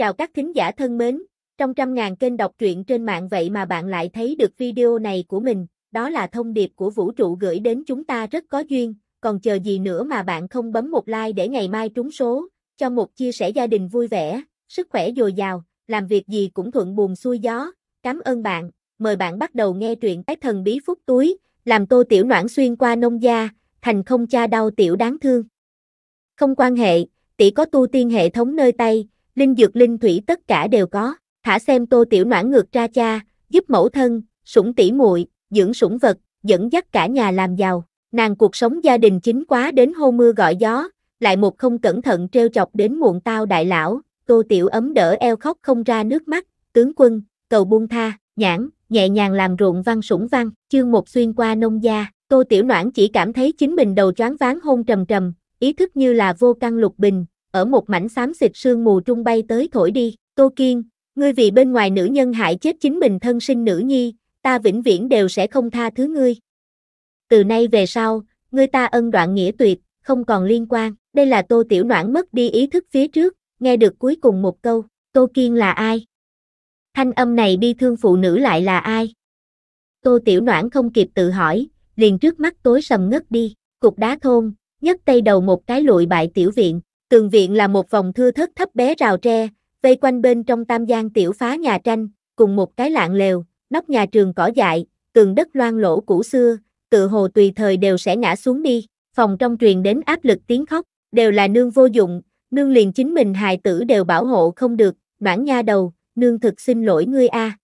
Chào các thính giả thân mến, trong trăm ngàn kênh đọc truyện trên mạng vậy mà bạn lại thấy được video này của mình, đó là thông điệp của vũ trụ gửi đến chúng ta rất có duyên, còn chờ gì nữa mà bạn không bấm một like để ngày mai trúng số, cho một chia sẻ gia đình vui vẻ, sức khỏe dồi dào, làm việc gì cũng thuận buồm xuôi gió. Cảm ơn bạn, mời bạn bắt đầu nghe truyện cái thần bí phúc túi, làm tô tiểu noãn xuyên qua nông gia, thành không cha đau tiểu đáng thương. Không quan hệ, tỷ có tu tiên hệ thống nơi tay, linh dược linh thủy tất cả đều có, thả xem tô tiểu noãn ngược ra cha, giúp mẫu thân, sủng tỉ muội dưỡng sủng vật, dẫn dắt cả nhà làm giàu. Nàng cuộc sống gia đình chính quá đến hô mưa gọi gió, lại một không cẩn thận treo chọc đến muộn tao đại lão, tô tiểu ấm đỡ eo khóc không ra nước mắt, tướng quân, cầu buông tha, nhãn, nhẹ nhàng làm ruộng văn sủng văn, chương một xuyên qua nông gia, tô tiểu noãn chỉ cảm thấy chính mình đầu choáng váng hôn trầm trầm, ý thức như là vô căn lục bình, ở một mảnh xám xịt sương mù trung bay tới thổi đi, Tô Kiên, ngươi vì bên ngoài nữ nhân hại chết chính mình thân sinh nữ nhi, ta vĩnh viễn đều sẽ không tha thứ ngươi. Từ nay về sau, ngươi ta ân đoạn nghĩa tuyệt, không còn liên quan, đây là Tô Tiểu Noãn mất đi ý thức phía trước, nghe được cuối cùng một câu, Tô Kiên là ai? Thanh âm này bi thương phụ nữ lại là ai? Tô Tiểu Noãn không kịp tự hỏi, liền trước mắt tối sầm ngất đi, cục đá thôn, nhấc tay đầu một cái lụi bại tiểu viện, Tường viện là một vòng thưa thất thấp bé rào tre, vây quanh bên trong tam gian tiểu phá nhà tranh, cùng một cái lạng lều, nóc nhà trường cỏ dại, tường đất loang lỗ cũ xưa, tự hồ tùy thời đều sẽ ngã xuống đi, phòng trong truyền đến áp lực tiếng khóc, đều là nương vô dụng, nương liền chính mình hài tử đều bảo hộ không được, bản nha đầu, nương thực xin lỗi ngươi a.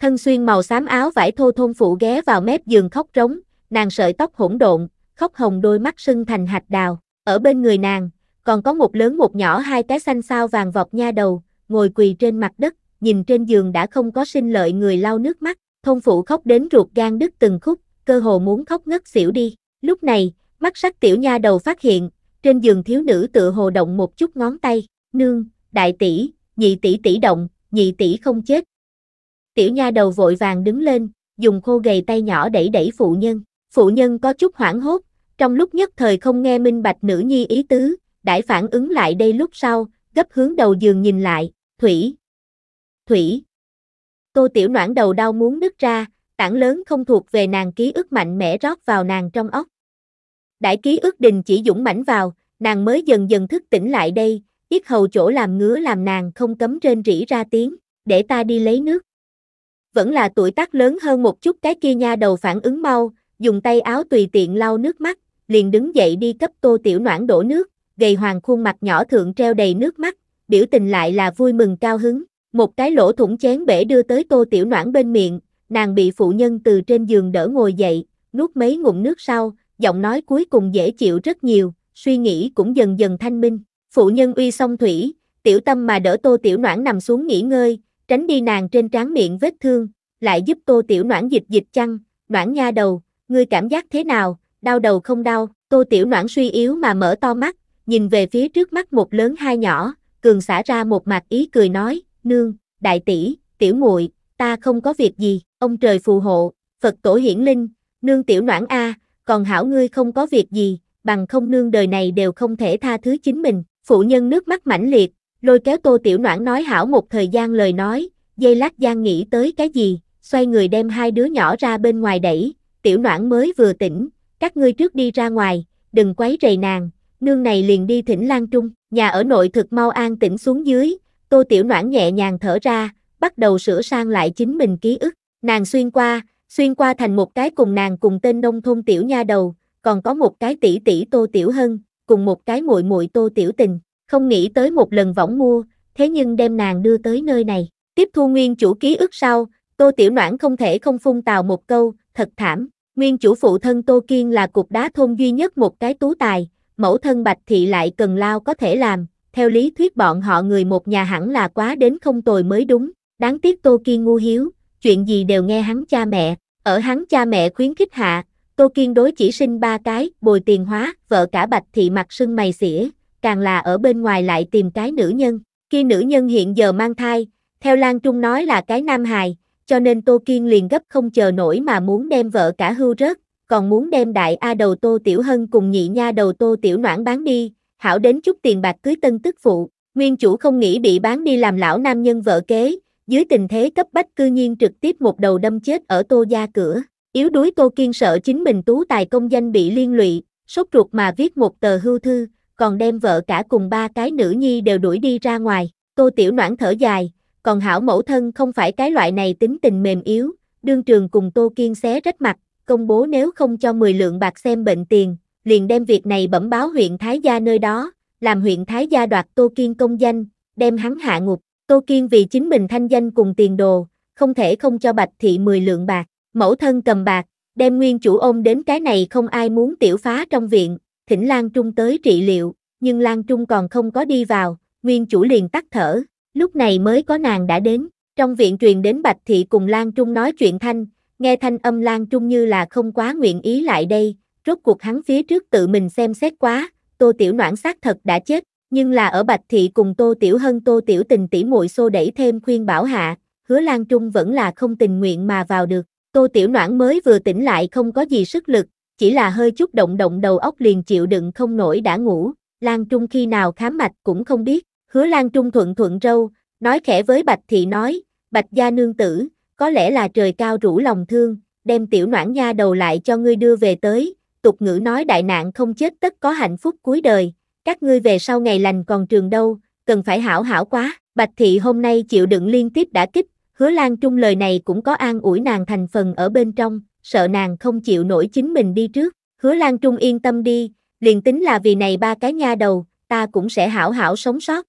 Thân xuyên màu xám áo vải thô thôn phụ ghé vào mép giường khóc rống, nàng sợi tóc hỗn độn, khóc hồng đôi mắt sưng thành hạch đào, ở bên người nàng, còn có một lớn một nhỏ hai cái xanh sao vàng vọt nha đầu, ngồi quỳ trên mặt đất, nhìn trên giường đã không có sinh lợi người lau nước mắt, thôn phụ khóc đến ruột gan đứt từng khúc, cơ hồ muốn khóc ngất xỉu đi. Lúc này, mắt sắc tiểu nha đầu phát hiện, trên giường thiếu nữ tự hồ động một chút ngón tay, nương, đại tỷ, nhị tỷ tỷ động, nhị tỷ không chết. Tiểu nha đầu vội vàng đứng lên, dùng khô gầy tay nhỏ đẩy đẩy phụ nhân, phụ nhân có chút hoảng hốt, trong lúc nhất thời không nghe minh bạch nữ nhi ý tứ, đãi phản ứng lại đây lúc sau, gấp hướng đầu giường nhìn lại, thủy, thủy. Tô tiểu noãn đầu đau muốn nứt ra, tảng lớn không thuộc về nàng ký ức mạnh mẽ rót vào nàng trong ốc Đại ký ức đình chỉ dũng mãnh vào, nàng mới dần dần thức tỉnh lại đây, ít hầu chỗ làm ngứa làm nàng không cấm trên rỉ ra tiếng, để ta đi lấy nước. Vẫn là tuổi tác lớn hơn một chút cái kia nha đầu phản ứng mau, dùng tay áo tùy tiện lau nước mắt, liền đứng dậy đi cấp tô tiểu noãn đổ nước, gầy hoàng khuôn mặt nhỏ thượng treo đầy nước mắt, biểu tình lại là vui mừng cao hứng. Một cái lỗ thủng chén bể đưa tới tô tiểu noãn bên miệng, nàng bị phụ nhân từ trên giường đỡ ngồi dậy, nuốt mấy ngụm nước sau, giọng nói cuối cùng dễ chịu rất nhiều, suy nghĩ cũng dần dần thanh minh. Phụ nhân uy xong thủy, tiểu tâm mà đỡ tô tiểu noãn nằm xuống nghỉ ngơi, tránh đi nàng trên trán miệng vết thương, lại giúp tô tiểu noãn dịch dịch chăn, noãn nha đầu, ngươi cảm giác thế nào, đau đầu không đau, tô tiểu noãn suy yếu mà mở to mắt, nhìn về phía trước mắt một lớn hai nhỏ, cường xả ra một mặt ý cười nói, nương, đại tỷ, tiểu muội, ta không có việc gì, ông trời phù hộ, Phật tổ hiển linh, nương tiểu noãn a, còn hảo ngươi không có việc gì, bằng không nương đời này đều không thể tha thứ chính mình. Phụ nhân nước mắt mãnh liệt, lôi kéo Tô Tiểu Noãn nói hảo một thời gian lời nói, dây lát Giang nghĩ tới cái gì, xoay người đem hai đứa nhỏ ra bên ngoài đẩy, Tiểu Noãn mới vừa tỉnh, các ngươi trước đi ra ngoài, đừng quấy rầy nàng, nương này liền đi thỉnh Lan Trung, nhà ở nội thực mau an tĩnh xuống dưới, Tô Tiểu Noãn nhẹ nhàng thở ra, bắt đầu sửa sang lại chính mình ký ức, nàng xuyên qua, xuyên qua thành một cái cùng nàng cùng tên nông thôn tiểu nha đầu, còn có một cái tỷ tỷ Tô Tiểu Hân, cùng một cái muội muội Tô Tiểu Tình, không nghĩ tới một lần võng mua, thế nhưng đem nàng đưa tới nơi này. Tiếp thu nguyên chủ ký ức sau, Tô Tiểu Noãn không thể không phun tào một câu, thật thảm, nguyên chủ phụ thân Tô Kiên là cục đá thôn duy nhất một cái tú tài, mẫu thân Bạch Thị lại cần lao có thể làm, theo lý thuyết bọn họ người một nhà hẳn là quá đến không tồi mới đúng, đáng tiếc Tô Kiên ngu hiếu, chuyện gì đều nghe hắn cha mẹ, ở hắn cha mẹ khuyến khích hạ, Tô Kiên đối chỉ sinh ba cái, bồi tiền hóa, vợ cả Bạch Thị mặt sưng mày xỉa, càng là ở bên ngoài lại tìm cái nữ nhân, khi nữ nhân hiện giờ mang thai, theo Lan Trung nói là cái nam hài, cho nên Tô Kiên liền gấp không chờ nổi mà muốn đem vợ cả hưu rớt, còn muốn đem đại A đầu Tô Tiểu Hân cùng nhị nha đầu Tô Tiểu Noãn bán đi, hảo đến chút tiền bạc cưới tân tức phụ, nguyên chủ không nghĩ bị bán đi làm lão nam nhân vợ kế, dưới tình thế cấp bách cư nhiên trực tiếp một đầu đâm chết ở Tô gia cửa. Yếu đuối Tô Kiên sợ chính mình tú tài công danh bị liên lụy, sốt ruột mà viết một tờ hưu thư, còn đem vợ cả cùng ba cái nữ nhi đều đuổi đi ra ngoài. Tô Tiểu Noãn thở dài, còn hảo mẫu thân không phải cái loại này tính tình mềm yếu, đương trường cùng Tô Kiên xé rách mặt, công bố nếu không cho 10 lượng bạc xem bệnh tiền, liền đem việc này bẩm báo huyện Thái Gia nơi đó, làm huyện Thái Gia đoạt Tô Kiên công danh, đem hắn hạ ngục. Tô Kiên vì chính mình thanh danh cùng tiền đồ, không thể không cho Bạch Thị 10 lượng bạc, mẫu thân cầm bạc, đem nguyên chủ ôm đến cái này không ai muốn tiểu phá trong viện, thỉnh Lan Trung tới trị liệu, nhưng Lan Trung còn không có đi vào, nguyên chủ liền tắt thở, lúc này mới có nàng đã đến, trong viện truyền đến Bạch Thị cùng Lan Trung nói chuyện thanh, nghe thanh âm Lan Trung như là không quá nguyện ý lại đây, rốt cuộc hắn phía trước tự mình xem xét quá, Tô Tiểu Noãn xác thật đã chết, nhưng là ở Bạch Thị cùng Tô Tiểu Hân Tô Tiểu Tình tỷ muội xô đẩy thêm khuyên bảo hạ, hứa Lan Trung vẫn là không tình nguyện mà vào được, Tô Tiểu Noãn mới vừa tỉnh lại không có gì sức lực, chỉ là hơi chút động động đầu óc liền chịu đựng không nổi đã ngủ, Lan Trung khi nào khám mạch cũng không biết, hứa Lan Trung thuận thuận râu, nói khẽ với Bạch Thị nói, Bạch gia nương tử, có lẽ là trời cao rủ lòng thương, đem tiểu noãn nha đầu lại cho ngươi đưa về tới, tục ngữ nói đại nạn không chết tất có hạnh phúc cuối đời, các ngươi về sau ngày lành còn trường đâu, cần phải hảo hảo quá, Bạch Thị hôm nay chịu đựng liên tiếp đã kích, hứa Lan Trung lời này cũng có an ủi nàng thành phần ở bên trong, sợ nàng không chịu nổi chính mình đi trước, hứa Lan Trung yên tâm đi, liền tính là vì này ba cái nha đầu, ta cũng sẽ hảo hảo sống sót.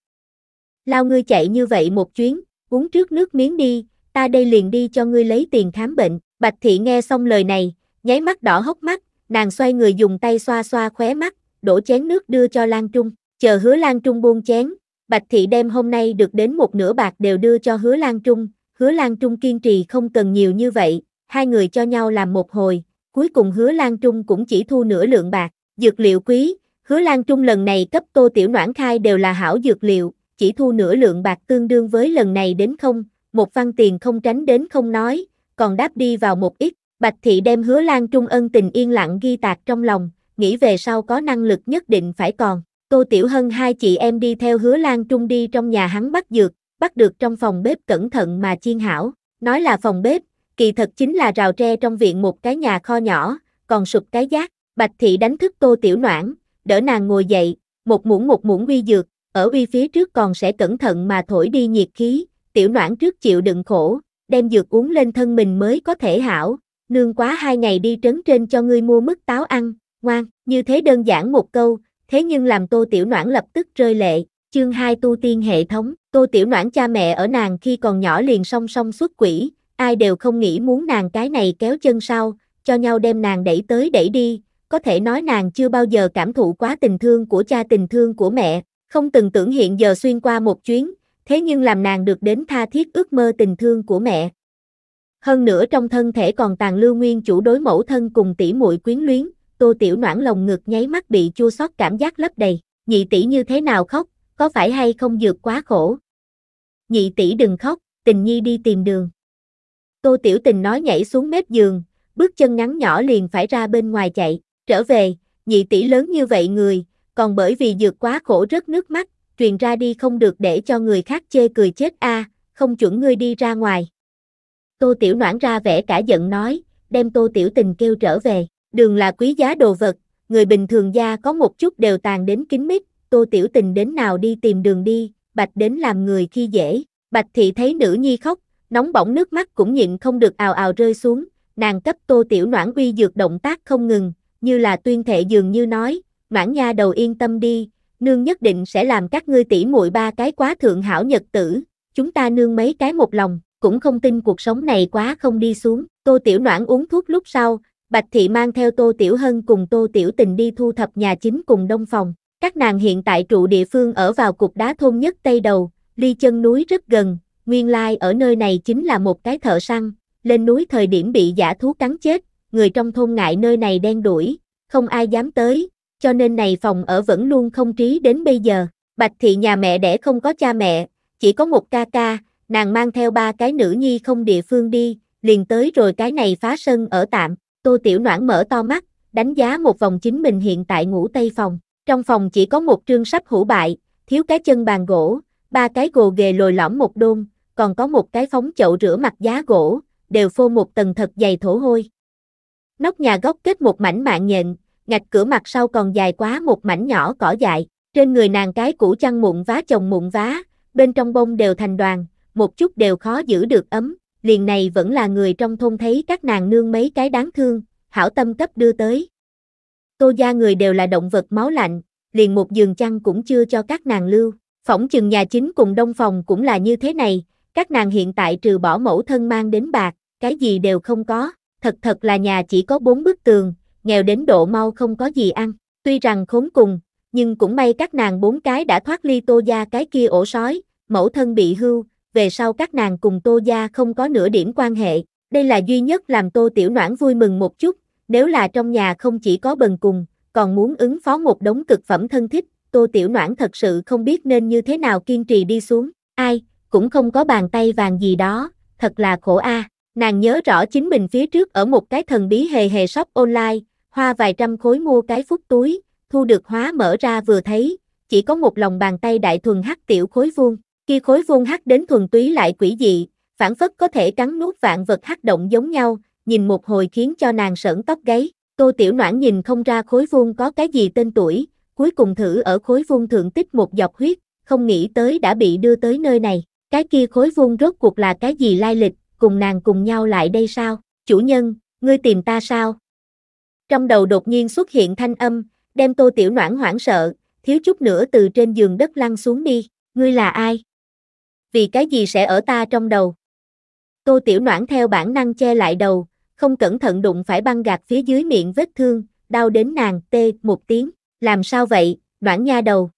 Lao ngươi chạy như vậy một chuyến, uống trước nước miếng đi, ta đây liền đi cho ngươi lấy tiền khám bệnh. Bạch thị nghe xong lời này, nháy mắt đỏ hốc mắt, nàng xoay người dùng tay xoa xoa khóe mắt, đổ chén nước đưa cho Lan Trung, chờ hứa Lan Trung buông chén. Bạch thị đem hôm nay được đến một nửa bạc đều đưa cho hứa Lan Trung, hứa Lan Trung kiên trì không cần nhiều như vậy, hai người cho nhau làm một hồi, cuối cùng hứa Lan Trung cũng chỉ thu nửa lượng bạc, dược liệu quý, hứa Lan Trung lần này cấp tô tiểu noãn khai đều là hảo dược liệu, chỉ thu nửa lượng bạc tương đương với lần này đến không, một văn tiền không tránh đến không nói, còn đáp đi vào một ít, Bạch Thị đem hứa Lan Trung ân tình yên lặng ghi tạc trong lòng, nghĩ về sau có năng lực nhất định phải còn. Tô Tiểu Hân hai chị em đi theo hứa Lan Trung đi trong nhà hắn bắt dược, bắt được trong phòng bếp cẩn thận mà chiên hảo, nói là phòng bếp, kỳ thật chính là rào tre trong viện một cái nhà kho nhỏ, còn sụp cái giác, Bạch Thị đánh thức Tô Tiểu Noãn, đỡ nàng ngồi dậy, một muỗng một muỗng uy dược, ở uy phía trước còn sẽ cẩn thận mà thổi đi nhiệt khí, tiểu noãn trước chịu đựng khổ, đem dược uống lên thân mình mới có thể hảo, nương quá hai ngày đi trấn trên cho ngươi mua mứt táo ăn, ngoan, như thế đơn giản một câu, thế nhưng làm tô tiểu noãn lập tức rơi lệ, chương 2 tu tiên hệ thống, tô tiểu noãn cha mẹ ở nàng khi còn nhỏ liền song song xuất quỷ, ai đều không nghĩ muốn nàng cái này kéo chân sau, cho nhau đem nàng đẩy tới đẩy đi, có thể nói nàng chưa bao giờ cảm thụ quá tình thương của cha tình thương của mẹ, không từng tưởng hiện giờ xuyên qua một chuyến, thế nhưng làm nàng được đến tha thiết ước mơ tình thương của mẹ. Hơn nữa trong thân thể còn tàn lưu nguyên chủ đối mẫu thân cùng tỷ muội quyến luyến, Tô Tiểu Noãn lồng ngực nháy mắt bị chua xót cảm giác lấp đầy, nhị tỷ như thế nào khóc, có phải hay không vượt quá khổ. Nhị tỷ đừng khóc, tình nhi đi tìm đường. Tô Tiểu Tình nói nhảy xuống mép giường, bước chân ngắn nhỏ liền phải ra bên ngoài chạy, trở về, nhị tỷ lớn như vậy người, còn bởi vì vượt quá khổ rớt nước mắt, truyền ra đi không được để cho người khác chê cười chết a, không chuẩn ngươi đi ra ngoài. Tô Tiểu Noãn ra vẻ cả giận nói, đem Tô Tiểu Tình kêu trở về, đường là quý giá đồ vật, người bình thường gia có một chút đều tàn đến kín mít, Tô Tiểu Tình đến nào đi tìm đường đi, bạch đến làm người khi dễ, bạch thị thấy nữ nhi khóc, nóng bỏng nước mắt cũng nhịn không được ào ào rơi xuống, nàng cấp Tô Tiểu Noãn uy dược động tác không ngừng, như là tuyên thệ dường như nói, Noãn nha đầu yên tâm đi, nương nhất định sẽ làm các ngươi tỉ muội ba cái quá thượng hảo nhật tử, chúng ta nương mấy cái một lòng, cũng không tin cuộc sống này quá không đi xuống. Tô Tiểu Noãn uống thuốc lúc sau, Bạch Thị mang theo Tô Tiểu Hân cùng Tô Tiểu Tình đi thu thập nhà chính cùng đông phòng. Các nàng hiện tại trụ địa phương ở vào cục đá thôn nhất Tây Đầu, ly chân núi rất gần, nguyên lai ở nơi này chính là một cái thợ săn, lên núi thời điểm bị giả thú cắn chết, người trong thôn ngại nơi này đen đuổi, không ai dám tới, cho nên này phòng ở vẫn luôn không trí đến bây giờ. Bạch thị nhà mẹ đẻ không có cha mẹ, chỉ có một ca ca, nàng mang theo ba cái nữ nhi không địa phương đi, liền tới rồi cái này phá sân ở tạm. Tô Tiểu Noãn mở to mắt, đánh giá một vòng chính mình hiện tại ngủ tây phòng. Trong phòng chỉ có một trương sắp hủ bại, thiếu cái chân bàn gỗ, ba cái gồ ghề lồi lõm một đôn, còn có một cái phóng chậu rửa mặt giá gỗ, đều phô một tầng thật dày thổ hôi. Nóc nhà góc kết một mảnh mạng nhện, ngạch cửa mặt sau còn dài quá một mảnh nhỏ cỏ dại, trên người nàng cái cũ chăn mụn vá chồng mụn vá, bên trong bông đều thành đoàn, một chút đều khó giữ được ấm, liền này vẫn là người trong thôn thấy các nàng nương mấy cái đáng thương, hảo tâm cấp đưa tới. Tô gia người đều là động vật máu lạnh, liền một giường chăn cũng chưa cho các nàng lưu, phỏng chừng nhà chính cùng đông phòng cũng là như thế này, các nàng hiện tại trừ bỏ mẫu thân mang đến bạc, cái gì đều không có, thật thật là nhà chỉ có bốn bức tường, nghèo đến độ mau không có gì ăn. Tuy rằng khốn cùng, nhưng cũng may các nàng bốn cái đã thoát ly tô gia cái kia ổ sói, mẫu thân bị hưu, về sau các nàng cùng tô gia không có nửa điểm quan hệ. Đây là duy nhất làm tô tiểu noãn vui mừng một chút, nếu là trong nhà không chỉ có bần cùng, còn muốn ứng phó một đống cực phẩm thân thích, tô tiểu noãn thật sự không biết nên như thế nào kiên trì đi xuống, ai, cũng không có bàn tay vàng gì đó, thật là khổ a. Nàng nhớ rõ chính mình phía trước ở một cái thần bí hề hề shop online, hoa vài trăm khối mua cái phúc túi, thu được hóa mở ra vừa thấy, chỉ có một lòng bàn tay đại thuần hắc tiểu khối vuông, kia khối vuông hắc đến thuần túy lại quỷ dị, phản phất có thể cắn nuốt vạn vật hắc động giống nhau, nhìn một hồi khiến cho nàng sởn tóc gáy, Tô Tiểu Noãn nhìn không ra khối vuông có cái gì tên tuổi, cuối cùng thử ở khối vuông thượng tích một dọc huyết, không nghĩ tới đã bị đưa tới nơi này, cái kia khối vuông rốt cuộc là cái gì lai lịch, cùng nàng cùng nhau lại đây sao, chủ nhân, ngươi tìm ta sao, trong đầu đột nhiên xuất hiện thanh âm, đem tô tiểu noãn hoảng sợ, thiếu chút nữa từ trên giường đất lăn xuống đi, ngươi là ai? Vì cái gì sẽ ở ta trong đầu? Tô tiểu noãn theo bản năng che lại đầu, không cẩn thận đụng phải băng gạt phía dưới miệng vết thương, đau đến nàng tê một tiếng, làm sao vậy, noãn nha đầu.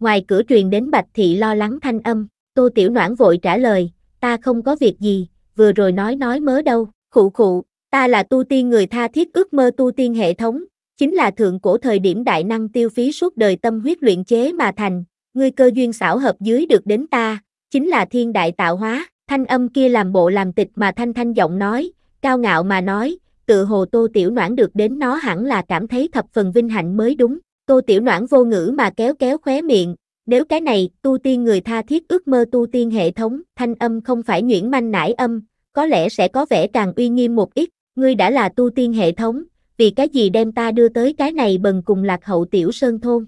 Ngoài cửa truyền đến bạch thị lo lắng thanh âm, tô tiểu noãn vội trả lời, ta không có việc gì, vừa rồi nói nói mớ đâu, khụ khụ, Ta là tu tiên người tha thiết ước mơ tu tiên hệ thống, chính là thượng cổ thời điểm đại năng tiêu phí suốt đời tâm huyết luyện chế mà thành, ngươi cơ duyên xảo hợp dưới được đến ta, chính là thiên đại tạo hóa, thanh âm kia làm bộ làm tịch mà thanh thanh giọng nói, cao ngạo mà nói, tự hồ tô tiểu noãn được đến nó hẳn là cảm thấy thập phần vinh hạnh mới đúng, tô tiểu noãn vô ngữ mà kéo kéo khóe miệng, nếu cái này tu tiên người tha thiết ước mơ tu tiên hệ thống, thanh âm không phải nhuyễn manh nải âm, có lẽ sẽ có vẻ càng uy nghiêm một ít, ngươi đã là tu tiên hệ thống, vì cái gì đem ta đưa tới cái này bần cùng lạc hậu tiểu sơn thôn?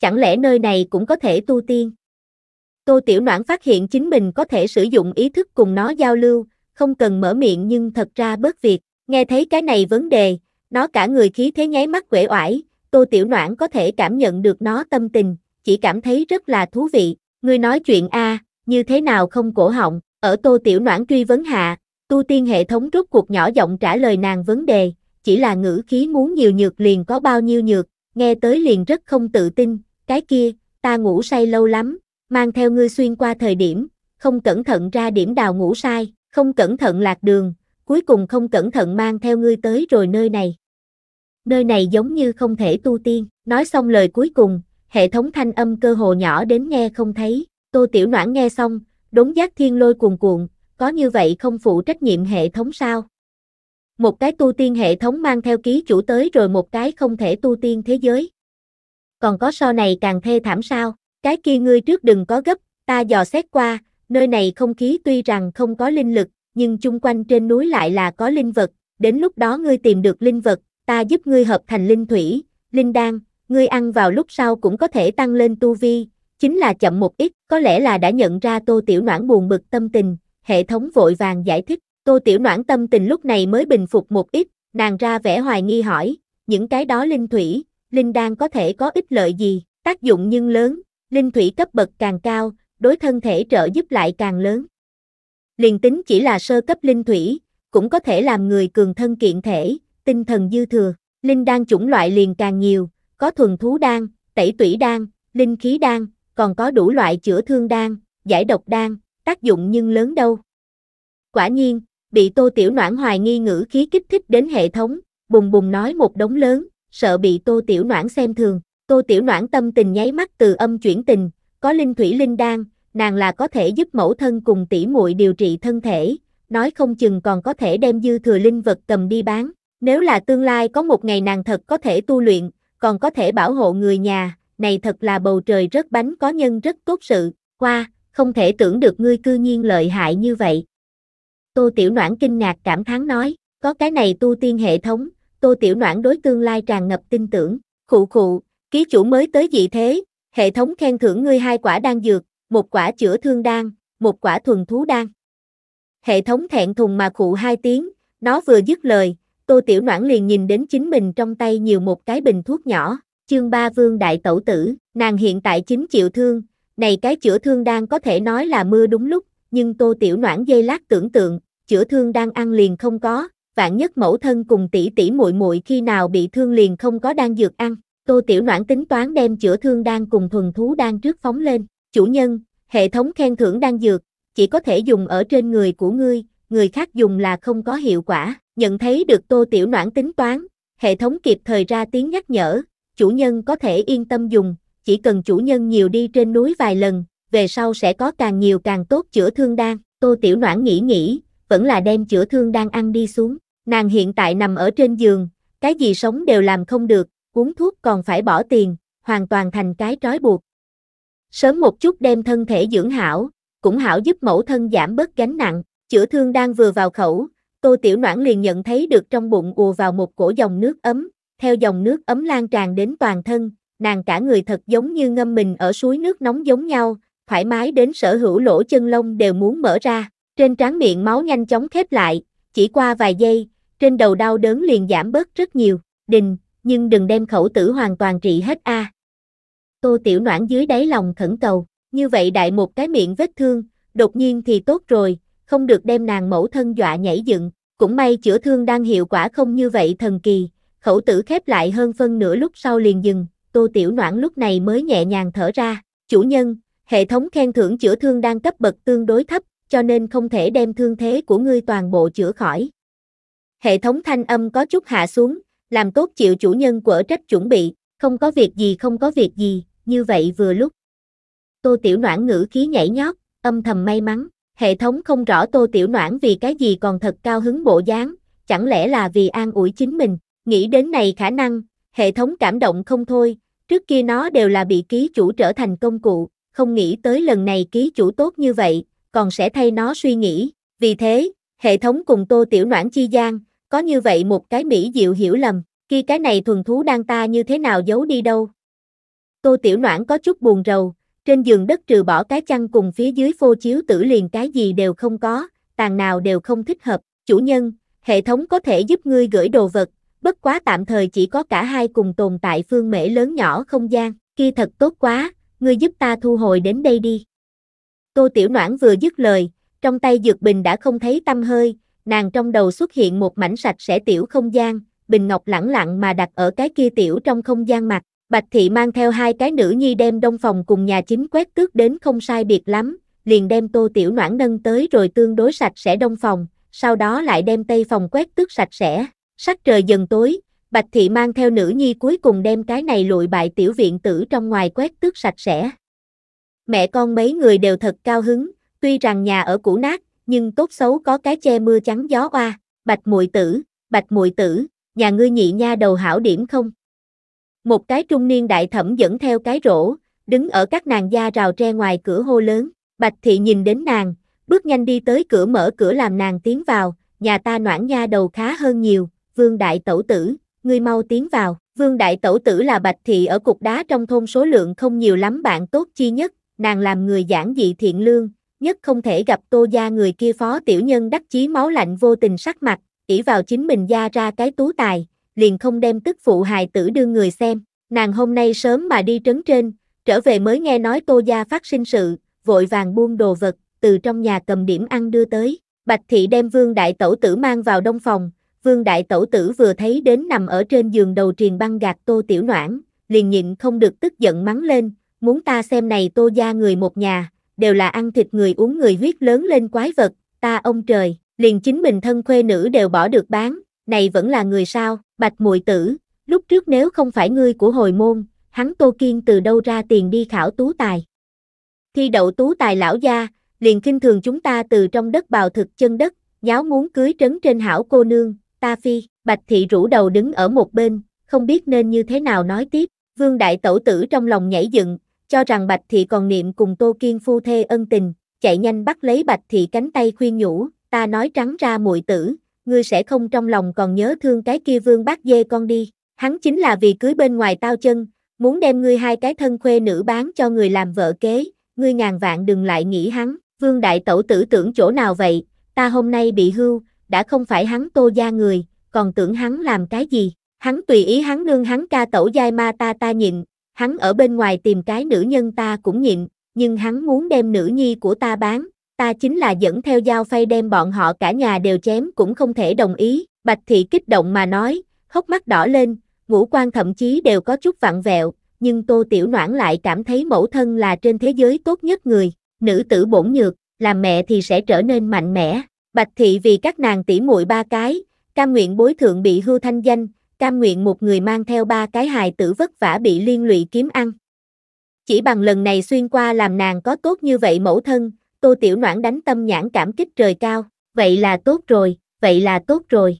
Chẳng lẽ nơi này cũng có thể tu tiên? Tô Tiểu Noãn phát hiện chính mình có thể sử dụng ý thức cùng nó giao lưu, không cần mở miệng nhưng thật ra bớt việc. Nghe thấy cái này vấn đề, nó cả người khí thế nháy mắt quể oải, Tô Tiểu Noãn có thể cảm nhận được nó tâm tình, chỉ cảm thấy rất là thú vị. Ngươi nói chuyện a, như thế nào không cổ họng? Ở Tô Tiểu Noãn truy vấn hạ, Tu tiên hệ thống rút cuộc nhỏ giọng trả lời nàng vấn đề, chỉ là ngữ khí muốn nhiều nhược liền có bao nhiêu nhược, nghe tới liền rất không tự tin, cái kia, ta ngủ say lâu lắm, mang theo ngươi xuyên qua thời điểm, không cẩn thận ra điểm đào ngủ sai, không cẩn thận lạc đường, cuối cùng không cẩn thận mang theo ngươi tới rồi nơi này. Nơi này giống như không thể tu tiên, nói xong lời cuối cùng, hệ thống thanh âm cơ hồ nhỏ đến nghe không thấy, tô tiểu noãn nghe xong, đống giác thiên lôi cuồn cuộn, có như vậy không phụ trách nhiệm hệ thống sao? Một cái tu tiên hệ thống mang theo ký chủ tới rồi một cái không thể tu tiên thế giới. Còn có so này càng thê thảm sao, cái kia ngươi trước đừng có gấp, ta dò xét qua, nơi này không khí tuy rằng không có linh lực, nhưng chung quanh trên núi lại là có linh vật, đến lúc đó ngươi tìm được linh vật, ta giúp ngươi hợp thành linh thủy, linh đan, ngươi ăn vào lúc sau cũng có thể tăng lên tu vi, chính là chậm một ít, có lẽ là đã nhận ra Tô Tiểu Noãn buồn bực tâm tình, hệ thống vội vàng giải thích, tô tiểu noãn tâm tình lúc này mới bình phục một ít, nàng ra vẻ hoài nghi hỏi, những cái đó linh thủy, linh đan có thể có ích lợi gì, tác dụng nhưng lớn, linh thủy cấp bậc càng cao, đối thân thể trợ giúp lại càng lớn. Liền tính chỉ là sơ cấp linh thủy, cũng có thể làm người cường thân kiện thể, tinh thần dư thừa, linh đan chủng loại liền càng nhiều, có thuần thú đan, tẩy tủy đan, linh khí đan, còn có đủ loại chữa thương đan, giải độc đan, tác dụng nhưng lớn đâu. Quả nhiên, bị tô tiểu noãn hoài nghi ngữ khí kích thích đến hệ thống, bùng bùng nói một đống lớn, sợ bị tô tiểu noãn xem thường. Tô tiểu noãn tâm tình nháy mắt từ âm chuyển tình, có linh thủy linh đan, nàng là có thể giúp mẫu thân cùng tỷ muội điều trị thân thể, nói không chừng còn có thể đem dư thừa linh vật cầm đi bán. Nếu là tương lai có một ngày nàng thật có thể tu luyện, còn có thể bảo hộ người nhà, này thật là bầu trời rất bánh có nhân rất tốt sự. Qua, không thể tưởng được ngươi cư nhiên lợi hại như vậy. Tô Tiểu Noãn kinh ngạc cảm thán nói, có cái này tu tiên hệ thống, Tô Tiểu Noãn đối tương lai tràn ngập tin tưởng, khụ khụ, ký chủ mới tới dị thế, hệ thống khen thưởng ngươi hai quả đan dược, một quả chữa thương đan, một quả thuần thú đan. Hệ thống thẹn thùng mà khụ hai tiếng, nó vừa dứt lời, Tô Tiểu Noãn liền nhìn đến chính mình trong tay nhiều một cái bình thuốc nhỏ, chương ba vương đại tẩu tử, nàng hiện tại chính chịu thương, này cái chữa thương đang có thể nói là mưa đúng lúc, nhưng tô tiểu noãn dây lát tưởng tượng, chữa thương đang ăn liền không có, vạn nhất mẫu thân cùng tỷ tỷ muội muội khi nào bị thương liền không có đang dược ăn. Tô Tiểu Noãn tính toán đem chữa thương đang cùng thuần thú đang trước phóng lên. Chủ nhân, hệ thống khen thưởng đang dược, chỉ có thể dùng ở trên người của ngươi, người khác dùng là không có hiệu quả. Nhận thấy được Tô Tiểu Noãn tính toán, hệ thống kịp thời ra tiếng nhắc nhở, chủ nhân có thể yên tâm dùng, chỉ cần chủ nhân nhiều đi trên núi vài lần, về sau sẽ có càng nhiều càng tốt chữa thương đan. Tô Tiểu Noãn nghĩ nghĩ, vẫn là đem chữa thương đan ăn đi xuống. Nàng hiện tại nằm ở trên giường, cái gì sống đều làm không được, uống thuốc còn phải bỏ tiền, hoàn toàn thành cái trói buộc. Sớm một chút đem thân thể dưỡng hảo, cũng hảo giúp mẫu thân giảm bớt gánh nặng, chữa thương đang vừa vào khẩu, Tô Tiểu Noãn liền nhận thấy được trong bụng ùa vào một cổ dòng nước ấm, theo dòng nước ấm lan tràn đến toàn thân, nàng cả người thật giống như ngâm mình ở suối nước nóng giống nhau, thoải mái đến sở hữu lỗ chân lông đều muốn mở ra, trên trán miệng máu nhanh chóng khép lại, chỉ qua vài giây, trên đầu đau đớn liền giảm bớt rất nhiều, đình, nhưng đừng đem khẩu tử hoàn toàn trị hết a. À. Tô Tiểu Noãn dưới đáy lòng khẩn cầu, như vậy đại một cái miệng vết thương, đột nhiên thì tốt rồi, không được đem nàng mẫu thân dọa nhảy dựng, cũng may chữa thương đang hiệu quả không như vậy thần kỳ, khẩu tử khép lại hơn phân nửa lúc sau liền dừng, Tô Tiểu Noãn lúc này mới nhẹ nhàng thở ra, chủ nhân, hệ thống khen thưởng chữa thương đang cấp bậc tương đối thấp, cho nên không thể đem thương thế của ngươi toàn bộ chữa khỏi. Hệ thống thanh âm có chút hạ xuống, làm tốt chịu chủ nhân quở trách chuẩn bị, không có việc gì không có việc gì, như vậy vừa lúc. Tô Tiểu Noãn ngữ khí nhảy nhót, âm thầm may mắn, hệ thống không rõ Tô Tiểu Noãn vì cái gì còn thật cao hứng bộ dáng, chẳng lẽ là vì an ủi chính mình, nghĩ đến này khả năng, hệ thống cảm động không thôi, Trước kia nó đều là bị ký chủ trở thành công cụ, không nghĩ tới lần này ký chủ tốt như vậy, còn sẽ thay nó suy nghĩ. Vì thế, hệ thống cùng Tô Tiểu Noãn chi gian, có như vậy một cái mỹ diệu hiểu lầm, khi cái này thuần thú đang ta như thế nào giấu đi đâu. Tô Tiểu Noãn có chút buồn rầu, trên giường đất trừ bỏ cái chăn cùng phía dưới phô chiếu tử liền cái gì đều không có, tàn nào đều không thích hợp, chủ nhân, hệ thống có thể giúp ngươi gửi đồ vật, bất quá tạm thời chỉ có cả hai cùng tồn tại phương mễ lớn nhỏ không gian, kia thật tốt quá, ngươi giúp ta thu hồi đến đây đi. Tô Tiểu Noãn vừa dứt lời, trong tay dược bình đã không thấy tâm hơi, nàng trong đầu xuất hiện một mảnh sạch sẽ tiểu không gian, bình ngọc lẳng lặng mà đặt ở cái kia tiểu trong không gian mặt. Bạch thị mang theo hai cái nữ nhi đem đông phòng cùng nhà chính quét tước đến không sai biệt lắm, liền đem tô tiểu noãn nâng tới rồi tương đối sạch sẽ đông phòng, sau đó lại đem tây phòng quét tước sạch sẽ, Sắc trời dần tối, Bạch Thị mang theo nữ nhi cuối cùng đem cái này lụi bại tiểu viện tử trong ngoài quét tước sạch sẽ. Mẹ con mấy người đều thật cao hứng, tuy rằng nhà ở cũ nát, nhưng tốt xấu có cái che mưa chắn gió oa, Bạch muội tử, Bạch muội tử, nhà ngươi nhị nha đầu hảo điểm không? Một cái trung niên đại thẩm dẫn theo cái rổ, đứng ở các nàng gia rào tre ngoài cửa hô lớn, Bạch Thị nhìn đến nàng, bước nhanh đi tới cửa mở cửa làm nàng tiến vào, nhà ta noãn nha đầu khá hơn nhiều, vương đại tẩu tử, ngươi mau tiến vào. Vương đại tẩu tử là bạch thị ở cục đá trong thôn số lượng không nhiều lắm bạn tốt chi nhất, nàng làm người giảng dị thiện lương, nhất không thể gặp tô gia người kia phó tiểu nhân đắc chí máu lạnh vô tình sắc mặt, ỷ vào chính mình gia ra cái tú tài, liền không đem tức phụ hài tử đưa người xem. Nàng hôm nay sớm mà đi trấn trên, trở về mới nghe nói tô gia phát sinh sự, vội vàng buông đồ vật, từ trong nhà cầm điểm ăn đưa tới. Bạch thị đem vương đại tẩu tử mang vào đông phòng, Vương Đại Tẩu Tử vừa thấy đến nằm ở trên giường đầu triền băng gạt Tô Tiểu Noãn, liền nhịn không được tức giận mắng lên, muốn ta xem này Tô gia người một nhà, đều là ăn thịt người uống người huyết lớn lên quái vật, ta ông trời, liền chính mình thân khuê nữ đều bỏ được bán, này vẫn là người sao, bạch Mùi tử, lúc trước nếu không phải ngươi của hồi môn, hắn Tô Kiên từ đâu ra tiền đi khảo tú tài. Thi đậu tú tài lão gia, liền kinh thường chúng ta từ trong đất bào thực chân đất, nháo muốn cưới trấn trên hảo cô nương, ta phi, bạch thị rũ đầu đứng ở một bên, không biết nên như thế nào nói tiếp, vương đại tẩu tử trong lòng nhảy dựng, cho rằng bạch thị còn niệm cùng tô kiên phu thê ân tình, chạy nhanh bắt lấy bạch thị cánh tay khuyên nhủ, ta nói trắng ra muội tử, ngươi sẽ không trong lòng còn nhớ thương cái kia vương bác dê con đi, hắn chính là vì cưới bên ngoài tao chân, muốn đem ngươi hai cái thân khuê nữ bán cho người làm vợ kế, ngươi ngàn vạn đừng lại nghĩ hắn, vương đại tẩu tử tưởng chỗ nào vậy, ta hôm nay bị hưu, đã không phải hắn tô gia người, còn tưởng hắn làm cái gì, hắn tùy ý hắn nương hắn ca tẩu giai ma ta ta nhịn, hắn ở bên ngoài tìm cái nữ nhân ta cũng nhịn, nhưng hắn muốn đem nữ nhi của ta bán, ta chính là dẫn theo dao phay đem bọn họ cả nhà đều chém cũng không thể đồng ý, bạch thị kích động mà nói, hốc mắt đỏ lên, ngũ quan thậm chí đều có chút vặn vẹo, nhưng tô tiểu noãn lại cảm thấy mẫu thân là trên thế giới tốt nhất người, nữ tử bổn nhược, làm mẹ thì sẽ trở nên mạnh mẽ, Bạch thị vì các nàng tỷ muội ba cái, cam nguyện bối thượng bị hưu thanh danh, cam nguyện một người mang theo ba cái hài tử vất vả bị liên lụy kiếm ăn. Chỉ bằng lần này xuyên qua làm nàng có tốt như vậy mẫu thân, tô tiểu noãn đánh tâm nhãn cảm kích trời cao, vậy là tốt rồi, vậy là tốt rồi.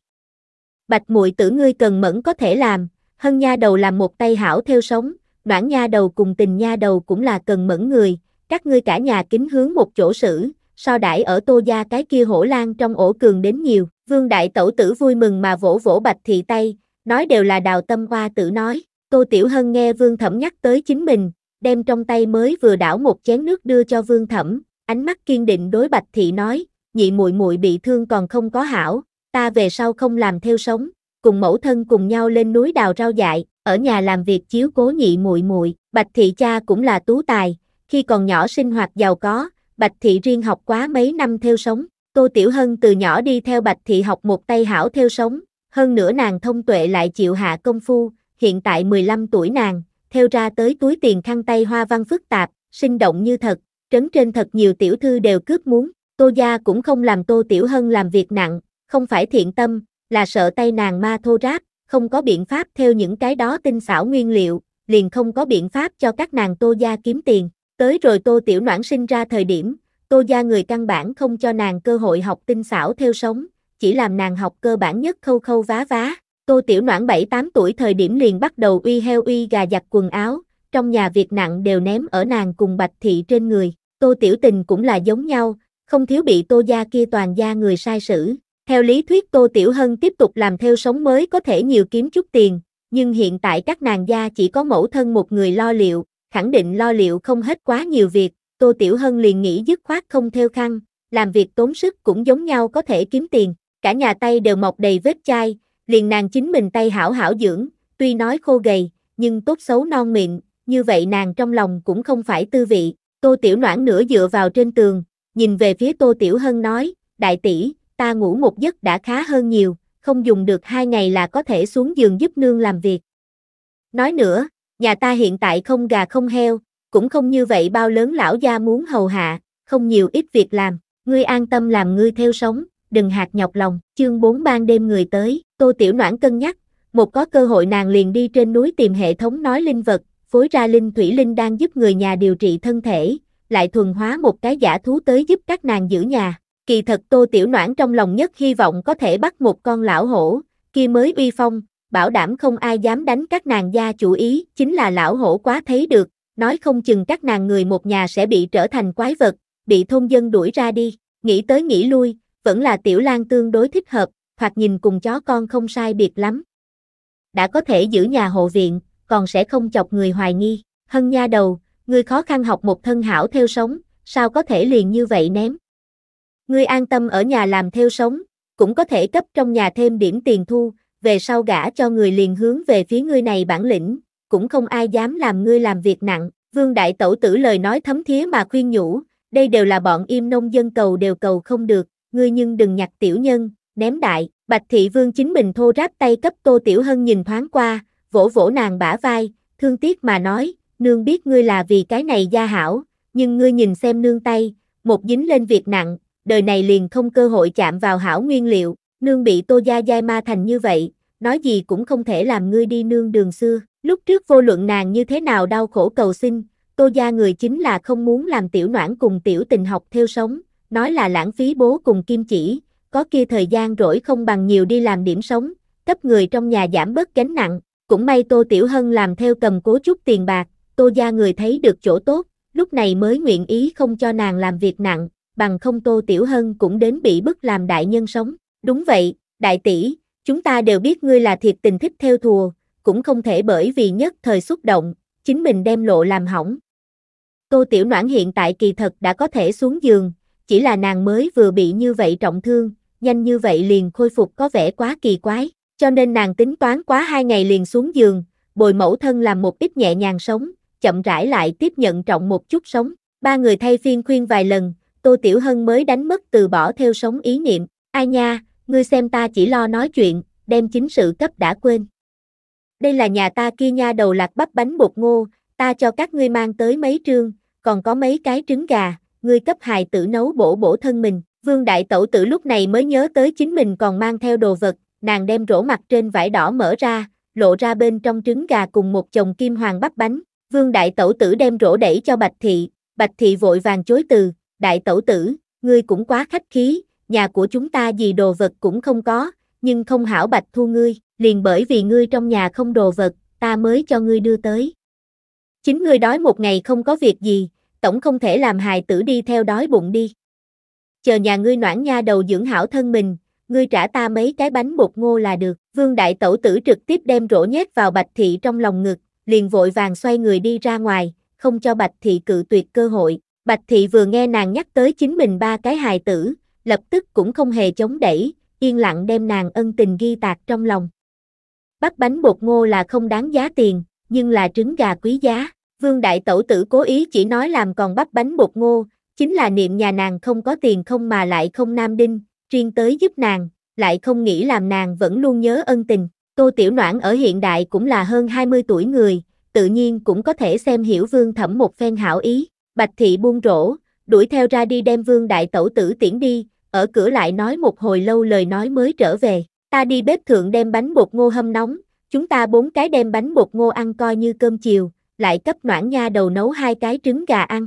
Bạch muội tử ngươi cần mẫn có thể làm, hân nha đầu làm một tay hảo theo sống, noãn nha đầu cùng tình nha đầu cũng là cần mẫn người, các ngươi cả nhà kính hướng một chỗ xử, sao đãi ở tô gia cái kia hổ lan trong ổ cường đến nhiều, vương đại tẩu tử vui mừng mà vỗ vỗ bạch thị tay, nói đều là đào tâm hoa tử nói, tô tiểu hân nghe vương thẩm nhắc tới chính mình, đem trong tay mới vừa đảo một chén nước đưa cho vương thẩm, ánh mắt kiên định đối bạch thị nói, nhị muội muội bị thương còn không có hảo, ta về sau không làm theo sống, cùng mẫu thân cùng nhau lên núi đào rau dại, ở nhà làm việc chiếu cố nhị muội muội, Bạch thị cha cũng là tú tài, khi còn nhỏ sinh hoạt giàu có, Bạch Thị riêng học quá mấy năm theo sống, Tô Tiểu Hân từ nhỏ đi theo Bạch Thị học một tay hảo theo sống, hơn nữa nàng thông tuệ lại chịu hạ công phu, hiện tại 15 tuổi nàng, theo ra tới túi tiền khăn tay hoa văn phức tạp, sinh động như thật, trấn trên thật nhiều tiểu thư đều cướp muốn, Tô Gia cũng không làm Tô Tiểu Hân làm việc nặng, không phải thiện tâm, là sợ tay nàng ma thô ráp, không có biện pháp theo những cái đó tinh xảo nguyên liệu, liền không có biện pháp cho các nàng Tô Gia kiếm tiền, Tới rồi Tô Tiểu Noãn sinh ra thời điểm, Tô gia người căn bản không cho nàng cơ hội học tinh xảo theo sống, chỉ làm nàng học cơ bản nhất khâu khâu vá vá. Tô Tiểu Noãn 7-8 tuổi thời điểm liền bắt đầu uy heo uy gà giặt quần áo, trong nhà việc nặng đều ném ở nàng cùng Bạch Thị trên người. Tô Tiểu Tình cũng là giống nhau, không thiếu bị Tô gia kia toàn gia người sai sử. Theo lý thuyết Tô Tiểu Hân tiếp tục làm theo sống mới có thể nhiều kiếm chút tiền, nhưng hiện tại các nàng gia chỉ có mẫu thân một người lo liệu, khẳng định lo liệu không hết quá nhiều việc, Tô Tiểu Hân liền nghĩ dứt khoát không theo khăn, làm việc tốn sức cũng giống nhau có thể kiếm tiền, cả nhà tay đều mọc đầy vết chai, liền nàng chính mình tay hảo hảo dưỡng, tuy nói khô gầy, nhưng tốt xấu non miệng, như vậy nàng trong lòng cũng không phải tư vị, Tô Tiểu Noãn nửa dựa vào trên tường, nhìn về phía Tô Tiểu Hân nói, đại tỷ, ta ngủ một giấc đã khá hơn nhiều, không dùng được hai ngày là có thể xuống giường giúp nương làm việc. Nói nữa, nhà ta hiện tại không gà không heo, cũng không như vậy bao lớn lão gia muốn hầu hạ, không nhiều ít việc làm, ngươi an tâm làm ngươi theo sống, đừng hạt nhọc lòng, chương 4 ban đêm người tới, tô tiểu noãn cân nhắc, một có cơ hội nàng liền đi trên núi tìm hệ thống nói linh vật, phối ra linh thủy linh đang giúp người nhà điều trị thân thể, lại thuần hóa một cái giả thú tới giúp các nàng giữ nhà. Kỳ thật Tô Tiểu Noãn trong lòng nhất hy vọng có thể bắt một con lão hổ, kia mới uy phong, bảo đảm không ai dám đánh các nàng gia chủ ý, chính là lão hổ quá thấy được, nói không chừng các nàng người một nhà sẽ bị trở thành quái vật, bị thôn dân đuổi ra đi, nghĩ tới nghĩ lui, vẫn là tiểu lang tương đối thích hợp, hoặc nhìn cùng chó con không sai biệt lắm. Đã có thể giữ nhà hộ viện, còn sẽ không chọc người hoài nghi, hân nha đầu, người khó khăn học một thân hảo theo sống, sao có thể liền như vậy ném. Ngươi an tâm ở nhà làm theo sống, cũng có thể cấp trong nhà thêm điểm tiền thu, về sau gã cho người liền hướng về phía ngươi này bản lĩnh, cũng không ai dám làm ngươi làm việc nặng. Vương Đại Tẩu Tử lời nói thấm thía mà khuyên nhủ, đây đều là bọn im nông dân cầu đều cầu không được, ngươi nhưng đừng nhặt tiểu nhân, ném đại. Bạch Thị Vương chính mình thô ráp tay cấp Tô Tiểu Hân nhìn thoáng qua, vỗ vỗ nàng bả vai, thương tiếc mà nói, nương biết ngươi là vì cái này gia hảo, nhưng ngươi nhìn xem nương tay, một dính lên việc nặng, đời này liền không cơ hội chạm vào hảo nguyên liệu, nương bị Tô Gia Giai ma thành như vậy, nói gì cũng không thể làm ngươi đi nương đường xưa. Lúc trước vô luận nàng như thế nào đau khổ cầu xin, tô gia người chính là không muốn làm tiểu noãn cùng tiểu tình học theo sống, nói là lãng phí bố cùng kim chỉ, có kia thời gian rỗi không bằng nhiều đi làm điểm sống, cấp người trong nhà giảm bớt gánh nặng, cũng may tô tiểu hân làm theo cầm cố chút tiền bạc, tô gia người thấy được chỗ tốt, lúc này mới nguyện ý không cho nàng làm việc nặng, bằng không tô tiểu hân cũng đến bị bức làm đại nhân sống, đúng vậy, đại tỷ, Chúng ta đều biết ngươi là thiệt tình thích theo thùa, cũng không thể bởi vì nhất thời xúc động, chính mình đem lộ làm hỏng. cô Tiểu Noãn hiện tại kỳ thật đã có thể xuống giường, chỉ là nàng mới vừa bị như vậy trọng thương, nhanh như vậy liền khôi phục có vẻ quá kỳ quái, cho nên nàng tính toán quá hai ngày liền xuống giường, bồi mẫu thân làm một ít nhẹ nhàng sống, chậm rãi lại tiếp nhận trọng một chút sống. Ba người thay phiên khuyên vài lần, Tô Tiểu Hân mới đánh mất từ bỏ theo sống ý niệm, ai nha, ngươi xem ta chỉ lo nói chuyện, đem chính sự cấp đã quên. Đây là nhà ta kia nha đầu lạc bắp bánh bột ngô, ta cho các ngươi mang tới mấy trương, còn có mấy cái trứng gà, ngươi cấp hài tử nấu bổ bổ thân mình. Vương Đại Tẩu Tử lúc này mới nhớ tới chính mình còn mang theo đồ vật, nàng đem rổ mặt trên vải đỏ mở ra, lộ ra bên trong trứng gà cùng một chồng kim hoàng bắp bánh. Vương Đại Tẩu Tử đem rổ đẩy cho Bạch Thị, Bạch Thị vội vàng chối từ, Đại Tẩu Tử, ngươi cũng quá khách khí, nhà của chúng ta gì đồ vật cũng không có, nhưng không hảo bạch thu ngươi, liền bởi vì ngươi trong nhà không đồ vật, ta mới cho ngươi đưa tới. Chính ngươi đói một ngày không có việc gì, tổng không thể làm hài tử đi theo đói bụng đi. Chờ nhà ngươi noãn nha đầu dưỡng hảo thân mình, ngươi trả ta mấy cái bánh bột ngô là được. Vương đại tẩu tử trực tiếp đem rổ nhét vào bạch thị trong lòng ngực, liền vội vàng xoay người đi ra ngoài, không cho bạch thị cự tuyệt cơ hội. Bạch thị vừa nghe nàng nhắc tới chính mình ba cái hài tử, lập tức cũng không hề chống đẩy, yên lặng đem nàng ân tình ghi tạc trong lòng. Bắt bánh bột ngô là không đáng giá tiền, nhưng là trứng gà quý giá. Vương Đại Tẩu Tử cố ý chỉ nói làm còn bắp bánh bột ngô, chính là niệm nhà nàng không có tiền không mà lại không nam đinh, riêng tới giúp nàng, lại không nghĩ làm nàng vẫn luôn nhớ ân tình. Tô Tiểu Noãn ở hiện đại cũng là hơn 20 tuổi người, tự nhiên cũng có thể xem hiểu Vương Thẩm một phen hảo ý. Bạch Thị buông rổ, đuổi theo ra đi đem Vương Đại Tẩu Tử tiễn đi, ở cửa lại nói một hồi lâu lời nói mới trở về, ta đi bếp thượng đem bánh bột ngô hâm nóng, chúng ta bốn cái đem bánh bột ngô ăn coi như cơm chiều, lại cấp noãn nha đầu nấu hai cái trứng gà ăn.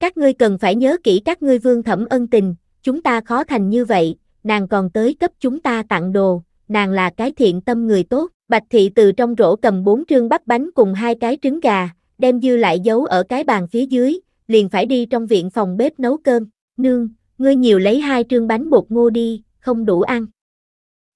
Các ngươi cần phải nhớ kỹ các ngươi vương thẩm ân tình, chúng ta khó thành như vậy, nàng còn tới cấp chúng ta tặng đồ, nàng là cái thiện tâm người tốt. Bạch thị từ trong rổ cầm bốn trương bắp bánh cùng hai cái trứng gà, đem dư lại giấu ở cái bàn phía dưới, liền phải đi trong viện phòng bếp nấu cơm. Nương, ngươi nhiều lấy hai trương bánh bột ngô đi, không đủ ăn.